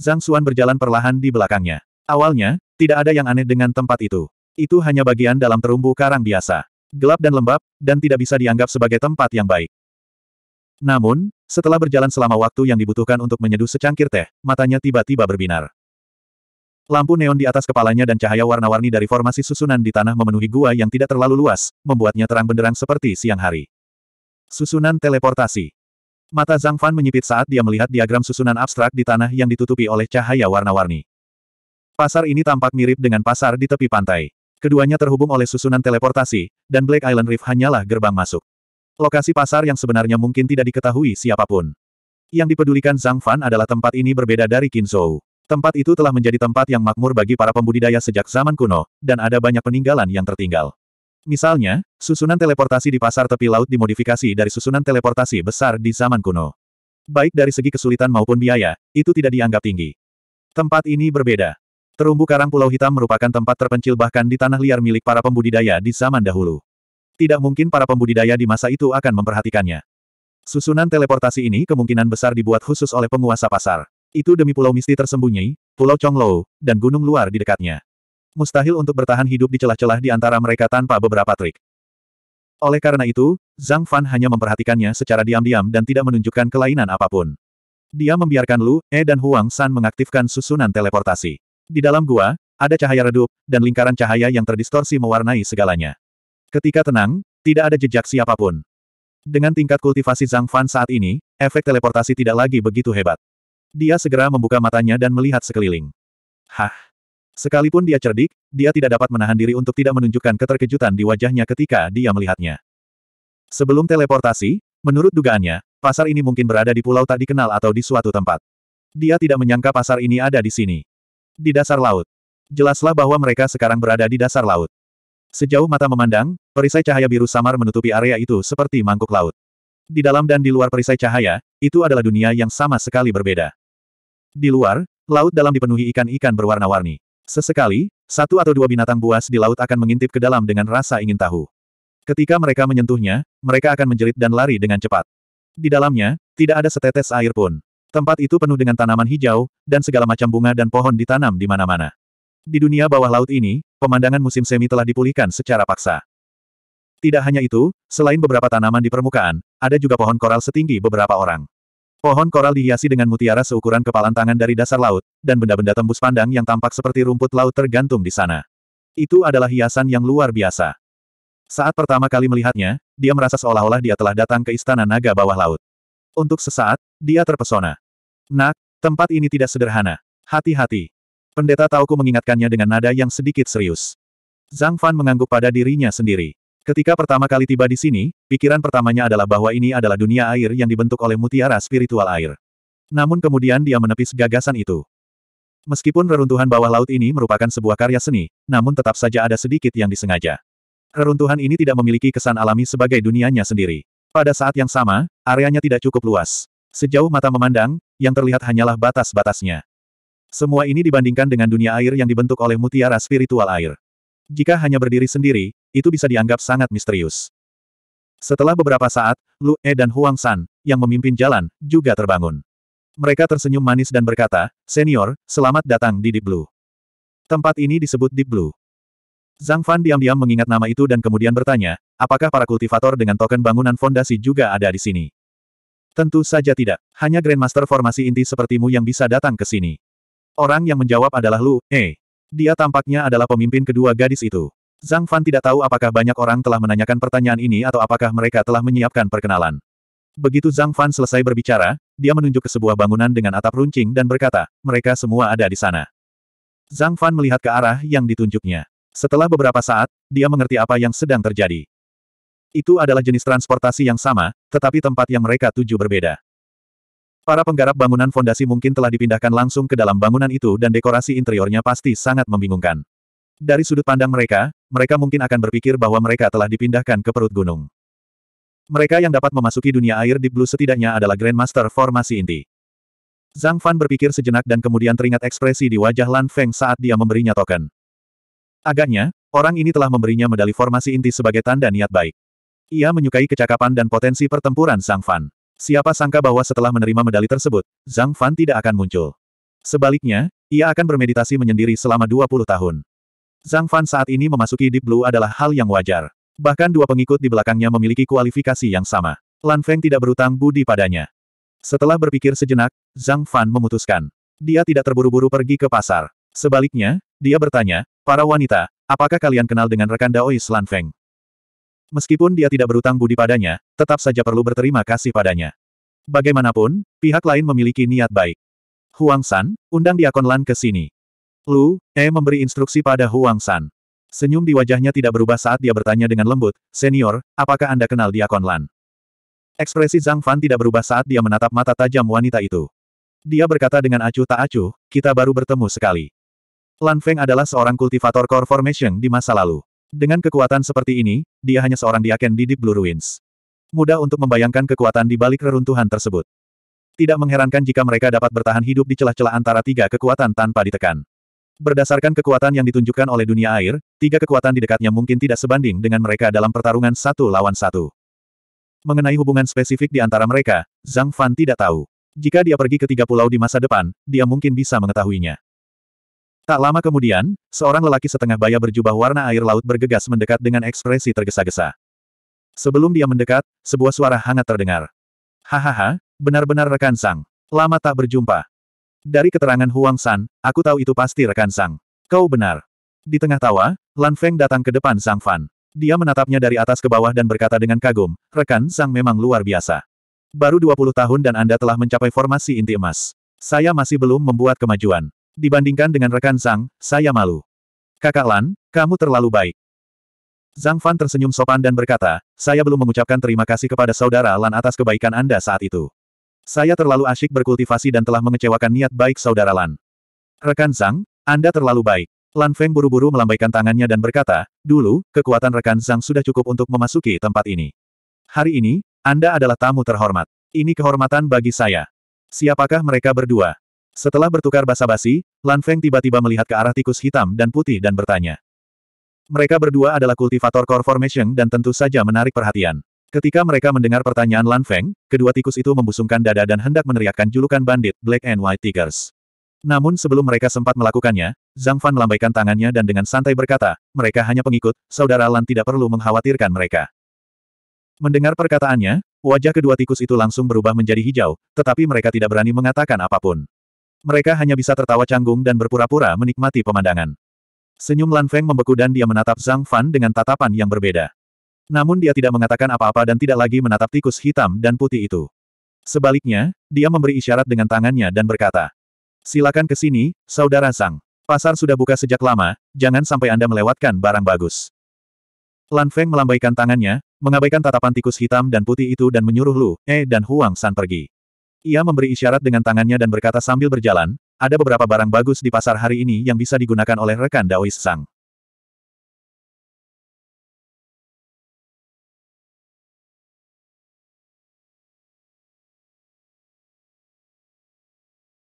Zhang Xuan berjalan perlahan di belakangnya. Awalnya, tidak ada yang aneh dengan tempat itu. Itu hanya bagian dalam terumbu karang biasa. Gelap dan lembab, dan tidak bisa dianggap sebagai tempat yang baik. Namun, setelah berjalan selama waktu yang dibutuhkan untuk menyeduh secangkir teh, matanya tiba-tiba berbinar. Lampu neon di atas kepalanya dan cahaya warna-warni dari formasi susunan di tanah memenuhi gua yang tidak terlalu luas, membuatnya terang benderang seperti siang hari. Susunan teleportasi. Mata Zhang Fan menyipit saat dia melihat diagram susunan abstrak di tanah yang ditutupi oleh cahaya warna-warni. Pasar ini tampak mirip dengan pasar di tepi pantai. Keduanya terhubung oleh susunan teleportasi, dan Black Island Reef hanyalah gerbang masuk. Lokasi pasar yang sebenarnya mungkin tidak diketahui siapapun. Yang dipedulikan Zhang Fan adalah tempat ini berbeda dari Qin Zhou. Tempat itu telah menjadi tempat yang makmur bagi para pembudidaya sejak zaman kuno, dan ada banyak peninggalan yang tertinggal. Misalnya, susunan teleportasi di pasar tepi laut dimodifikasi dari susunan teleportasi besar di zaman kuno. Baik dari segi kesulitan maupun biaya, itu tidak dianggap tinggi. Tempat ini berbeda. Terumbu karang Pulau Hitam merupakan tempat terpencil bahkan di tanah liar milik para pembudidaya di zaman dahulu. Tidak mungkin para pembudidaya di masa itu akan memperhatikannya. Susunan teleportasi ini kemungkinan besar dibuat khusus oleh penguasa pasar. Itu demi pulau misti tersembunyi, pulau Chonglou, dan gunung luar di dekatnya. Mustahil untuk bertahan hidup di celah-celah di antara mereka tanpa beberapa trik. Oleh karena itu, Zhang Fan hanya memperhatikannya secara diam-diam dan tidak menunjukkan kelainan apapun. Dia membiarkan Lu, E dan Huang San mengaktifkan susunan teleportasi. Di dalam gua, ada cahaya redup, dan lingkaran cahaya yang terdistorsi mewarnai segalanya. Ketika tenang, tidak ada jejak siapapun. Dengan tingkat kultivasi Zhang Fan saat ini, efek teleportasi tidak lagi begitu hebat. Dia segera membuka matanya dan melihat sekeliling. Hah! Sekalipun dia cerdik, dia tidak dapat menahan diri untuk tidak menunjukkan keterkejutan di wajahnya ketika dia melihatnya. Sebelum teleportasi, menurut dugaannya, pasar ini mungkin berada di pulau tak dikenal atau di suatu tempat. Dia tidak menyangka pasar ini ada di sini. Di dasar laut. Jelaslah bahwa mereka sekarang berada di dasar laut. Sejauh mata memandang, perisai cahaya biru samar menutupi area itu seperti mangkuk laut. Di dalam dan di luar perisai cahaya, itu adalah dunia yang sama sekali berbeda. Di luar, laut dalam dipenuhi ikan-ikan berwarna-warni. Sesekali, satu atau dua binatang buas di laut akan mengintip ke dalam dengan rasa ingin tahu. Ketika mereka menyentuhnya, mereka akan menjerit dan lari dengan cepat. Di dalamnya, tidak ada setetes air pun. Tempat itu penuh dengan tanaman hijau, dan segala macam bunga dan pohon ditanam di mana-mana. Di dunia bawah laut ini, pemandangan musim semi telah dipulihkan secara paksa. Tidak hanya itu, selain beberapa tanaman di permukaan, ada juga pohon koral setinggi beberapa orang. Pohon koral dihiasi dengan mutiara seukuran kepalan tangan dari dasar laut, dan benda-benda tembus pandang yang tampak seperti rumput laut tergantung di sana. Itu adalah hiasan yang luar biasa. Saat pertama kali melihatnya, dia merasa seolah-olah dia telah datang ke istana naga bawah laut. Untuk sesaat, dia terpesona. Nak, tempat ini tidak sederhana. Hati-hati. Pendeta Tauku mengingatkannya dengan nada yang sedikit serius. Zhang Fan mengangguk pada dirinya sendiri. Ketika pertama kali tiba di sini, pikiran pertamanya adalah bahwa ini adalah dunia air yang dibentuk oleh mutiara spiritual air. Namun kemudian dia menepis gagasan itu. Meskipun reruntuhan bawah laut ini merupakan sebuah karya seni, namun tetap saja ada sedikit yang disengaja. Reruntuhan ini tidak memiliki kesan alami sebagai dunianya sendiri. Pada saat yang sama, areanya tidak cukup luas. Sejauh mata memandang, yang terlihat hanyalah batas-batasnya. Semua ini dibandingkan dengan dunia air yang dibentuk oleh mutiara spiritual air. Jika hanya berdiri sendiri, itu bisa dianggap sangat misterius. Setelah beberapa saat, Lu E dan Huang San, yang memimpin jalan, juga terbangun. Mereka tersenyum manis dan berkata, Senior, selamat datang di Deep Blue. Tempat ini disebut Deep Blue. Zhang Fan diam-diam mengingat nama itu dan kemudian bertanya, apakah para kultivator dengan token bangunan fondasi juga ada di sini? Tentu saja tidak, hanya Grandmaster formasi inti sepertimu yang bisa datang ke sini. Orang yang menjawab adalah Lu, E. Dia tampaknya adalah pemimpin kedua gadis itu. Zhang Fan tidak tahu apakah banyak orang telah menanyakan pertanyaan ini atau apakah mereka telah menyiapkan perkenalan. Begitu Zhang Fan selesai berbicara, dia menunjuk ke sebuah bangunan dengan atap runcing dan berkata, mereka semua ada di sana. Zhang Fan melihat ke arah yang ditunjuknya. Setelah beberapa saat, dia mengerti apa yang sedang terjadi. Itu adalah jenis transportasi yang sama, tetapi tempat yang mereka tuju berbeda. Para penggarap bangunan fondasi mungkin telah dipindahkan langsung ke dalam bangunan itu dan dekorasi interiornya pasti sangat membingungkan. Dari sudut pandang mereka, mereka mungkin akan berpikir bahwa mereka telah dipindahkan ke perut gunung. Mereka yang dapat memasuki dunia air di Blue setidaknya adalah Grandmaster formasi inti. Zhang Fan berpikir sejenak dan kemudian teringat ekspresi di wajah Lan Feng saat dia memberinya token. Agaknya, orang ini telah memberinya medali formasi inti sebagai tanda niat baik. Ia menyukai kecakapan dan potensi pertempuran Zhang Fan. Siapa sangka bahwa setelah menerima medali tersebut, Zhang Fan tidak akan muncul. Sebaliknya, ia akan bermeditasi menyendiri selama 20 tahun. Zhang Fan saat ini memasuki Deep Blue adalah hal yang wajar. Bahkan dua pengikut di belakangnya memiliki kualifikasi yang sama. Lan Feng tidak berutang budi padanya. Setelah berpikir sejenak, Zhang Fan memutuskan. Dia tidak terburu-buru pergi ke pasar. Sebaliknya, dia bertanya, para wanita, apakah kalian kenal dengan rekan Daois Lan Feng? Meskipun dia tidak berutang budi padanya, tetap saja perlu berterima kasih padanya. Bagaimanapun, pihak lain memiliki niat baik. Huang San, undang diakon Lan ke sini. Lu, E memberi instruksi pada Huang San. Senyum di wajahnya tidak berubah saat dia bertanya dengan lembut, Senior, apakah Anda kenal dia, Lan? Ekspresi Zhang Fan tidak berubah saat dia menatap mata tajam wanita itu. Dia berkata dengan acuh tak acuh, kita baru bertemu sekali. Lan Feng adalah seorang kultivator core formation di masa lalu. Dengan kekuatan seperti ini, dia hanya seorang diaken di Deep Blue Ruins. Mudah untuk membayangkan kekuatan di balik reruntuhan tersebut. Tidak mengherankan jika mereka dapat bertahan hidup di celah-celah antara tiga kekuatan tanpa ditekan. Berdasarkan kekuatan yang ditunjukkan oleh dunia air, tiga kekuatan di dekatnya mungkin tidak sebanding dengan mereka dalam pertarungan satu lawan satu. Mengenai hubungan spesifik di antara mereka, Zhang Fan tidak tahu. Jika dia pergi ke tiga pulau di masa depan, dia mungkin bisa mengetahuinya. Tak lama kemudian, seorang lelaki setengah baya berjubah warna air laut bergegas mendekat dengan ekspresi tergesa-gesa. Sebelum dia mendekat, sebuah suara hangat terdengar. Hahaha, benar-benar rekan sang. Lama tak berjumpa. Dari keterangan Huang San, aku tahu itu pasti rekan Sang. Kau benar. Di tengah tawa, Lan Feng datang ke depan Sang Fan. Dia menatapnya dari atas ke bawah dan berkata dengan kagum, rekan Sang memang luar biasa. Baru 20 tahun dan Anda telah mencapai formasi inti emas. Saya masih belum membuat kemajuan. Dibandingkan dengan rekan Sang, saya malu. Kakak Lan, kamu terlalu baik. Zhang Fan tersenyum sopan dan berkata, saya belum mengucapkan terima kasih kepada saudara Lan atas kebaikan Anda saat itu. Saya terlalu asyik berkultivasi dan telah mengecewakan niat baik saudara Lan. Rekan Zhang, Anda terlalu baik. Lan Feng buru-buru melambaikan tangannya dan berkata, dulu, kekuatan rekan Zhang sudah cukup untuk memasuki tempat ini. Hari ini, Anda adalah tamu terhormat. Ini kehormatan bagi saya. Siapakah mereka berdua? Setelah bertukar basa-basi, Lan Feng tiba-tiba melihat ke arah tikus hitam dan putih dan bertanya. Mereka berdua adalah kultivator core formation dan tentu saja menarik perhatian. Ketika mereka mendengar pertanyaan Lan Feng, kedua tikus itu membusungkan dada dan hendak meneriakkan julukan bandit Black and White Tigers. Namun sebelum mereka sempat melakukannya, Zhang Fan melambaikan tangannya dan dengan santai berkata, mereka hanya pengikut, saudara Lan tidak perlu mengkhawatirkan mereka. Mendengar perkataannya, wajah kedua tikus itu langsung berubah menjadi hijau, tetapi mereka tidak berani mengatakan apapun. Mereka hanya bisa tertawa canggung dan berpura-pura menikmati pemandangan. Senyum Lan Feng membeku dan dia menatap Zhang Fan dengan tatapan yang berbeda. Namun dia tidak mengatakan apa-apa dan tidak lagi menatap tikus hitam dan putih itu. Sebaliknya, dia memberi isyarat dengan tangannya dan berkata, Silakan ke sini, Saudara Sang. Pasar sudah buka sejak lama, jangan sampai Anda melewatkan barang bagus. Lan Feng melambaikan tangannya, mengabaikan tatapan tikus hitam dan putih itu dan menyuruh Lu, E dan Huang San pergi. Ia memberi isyarat dengan tangannya dan berkata sambil berjalan, ada beberapa barang bagus di pasar hari ini yang bisa digunakan oleh rekan Daois Sang.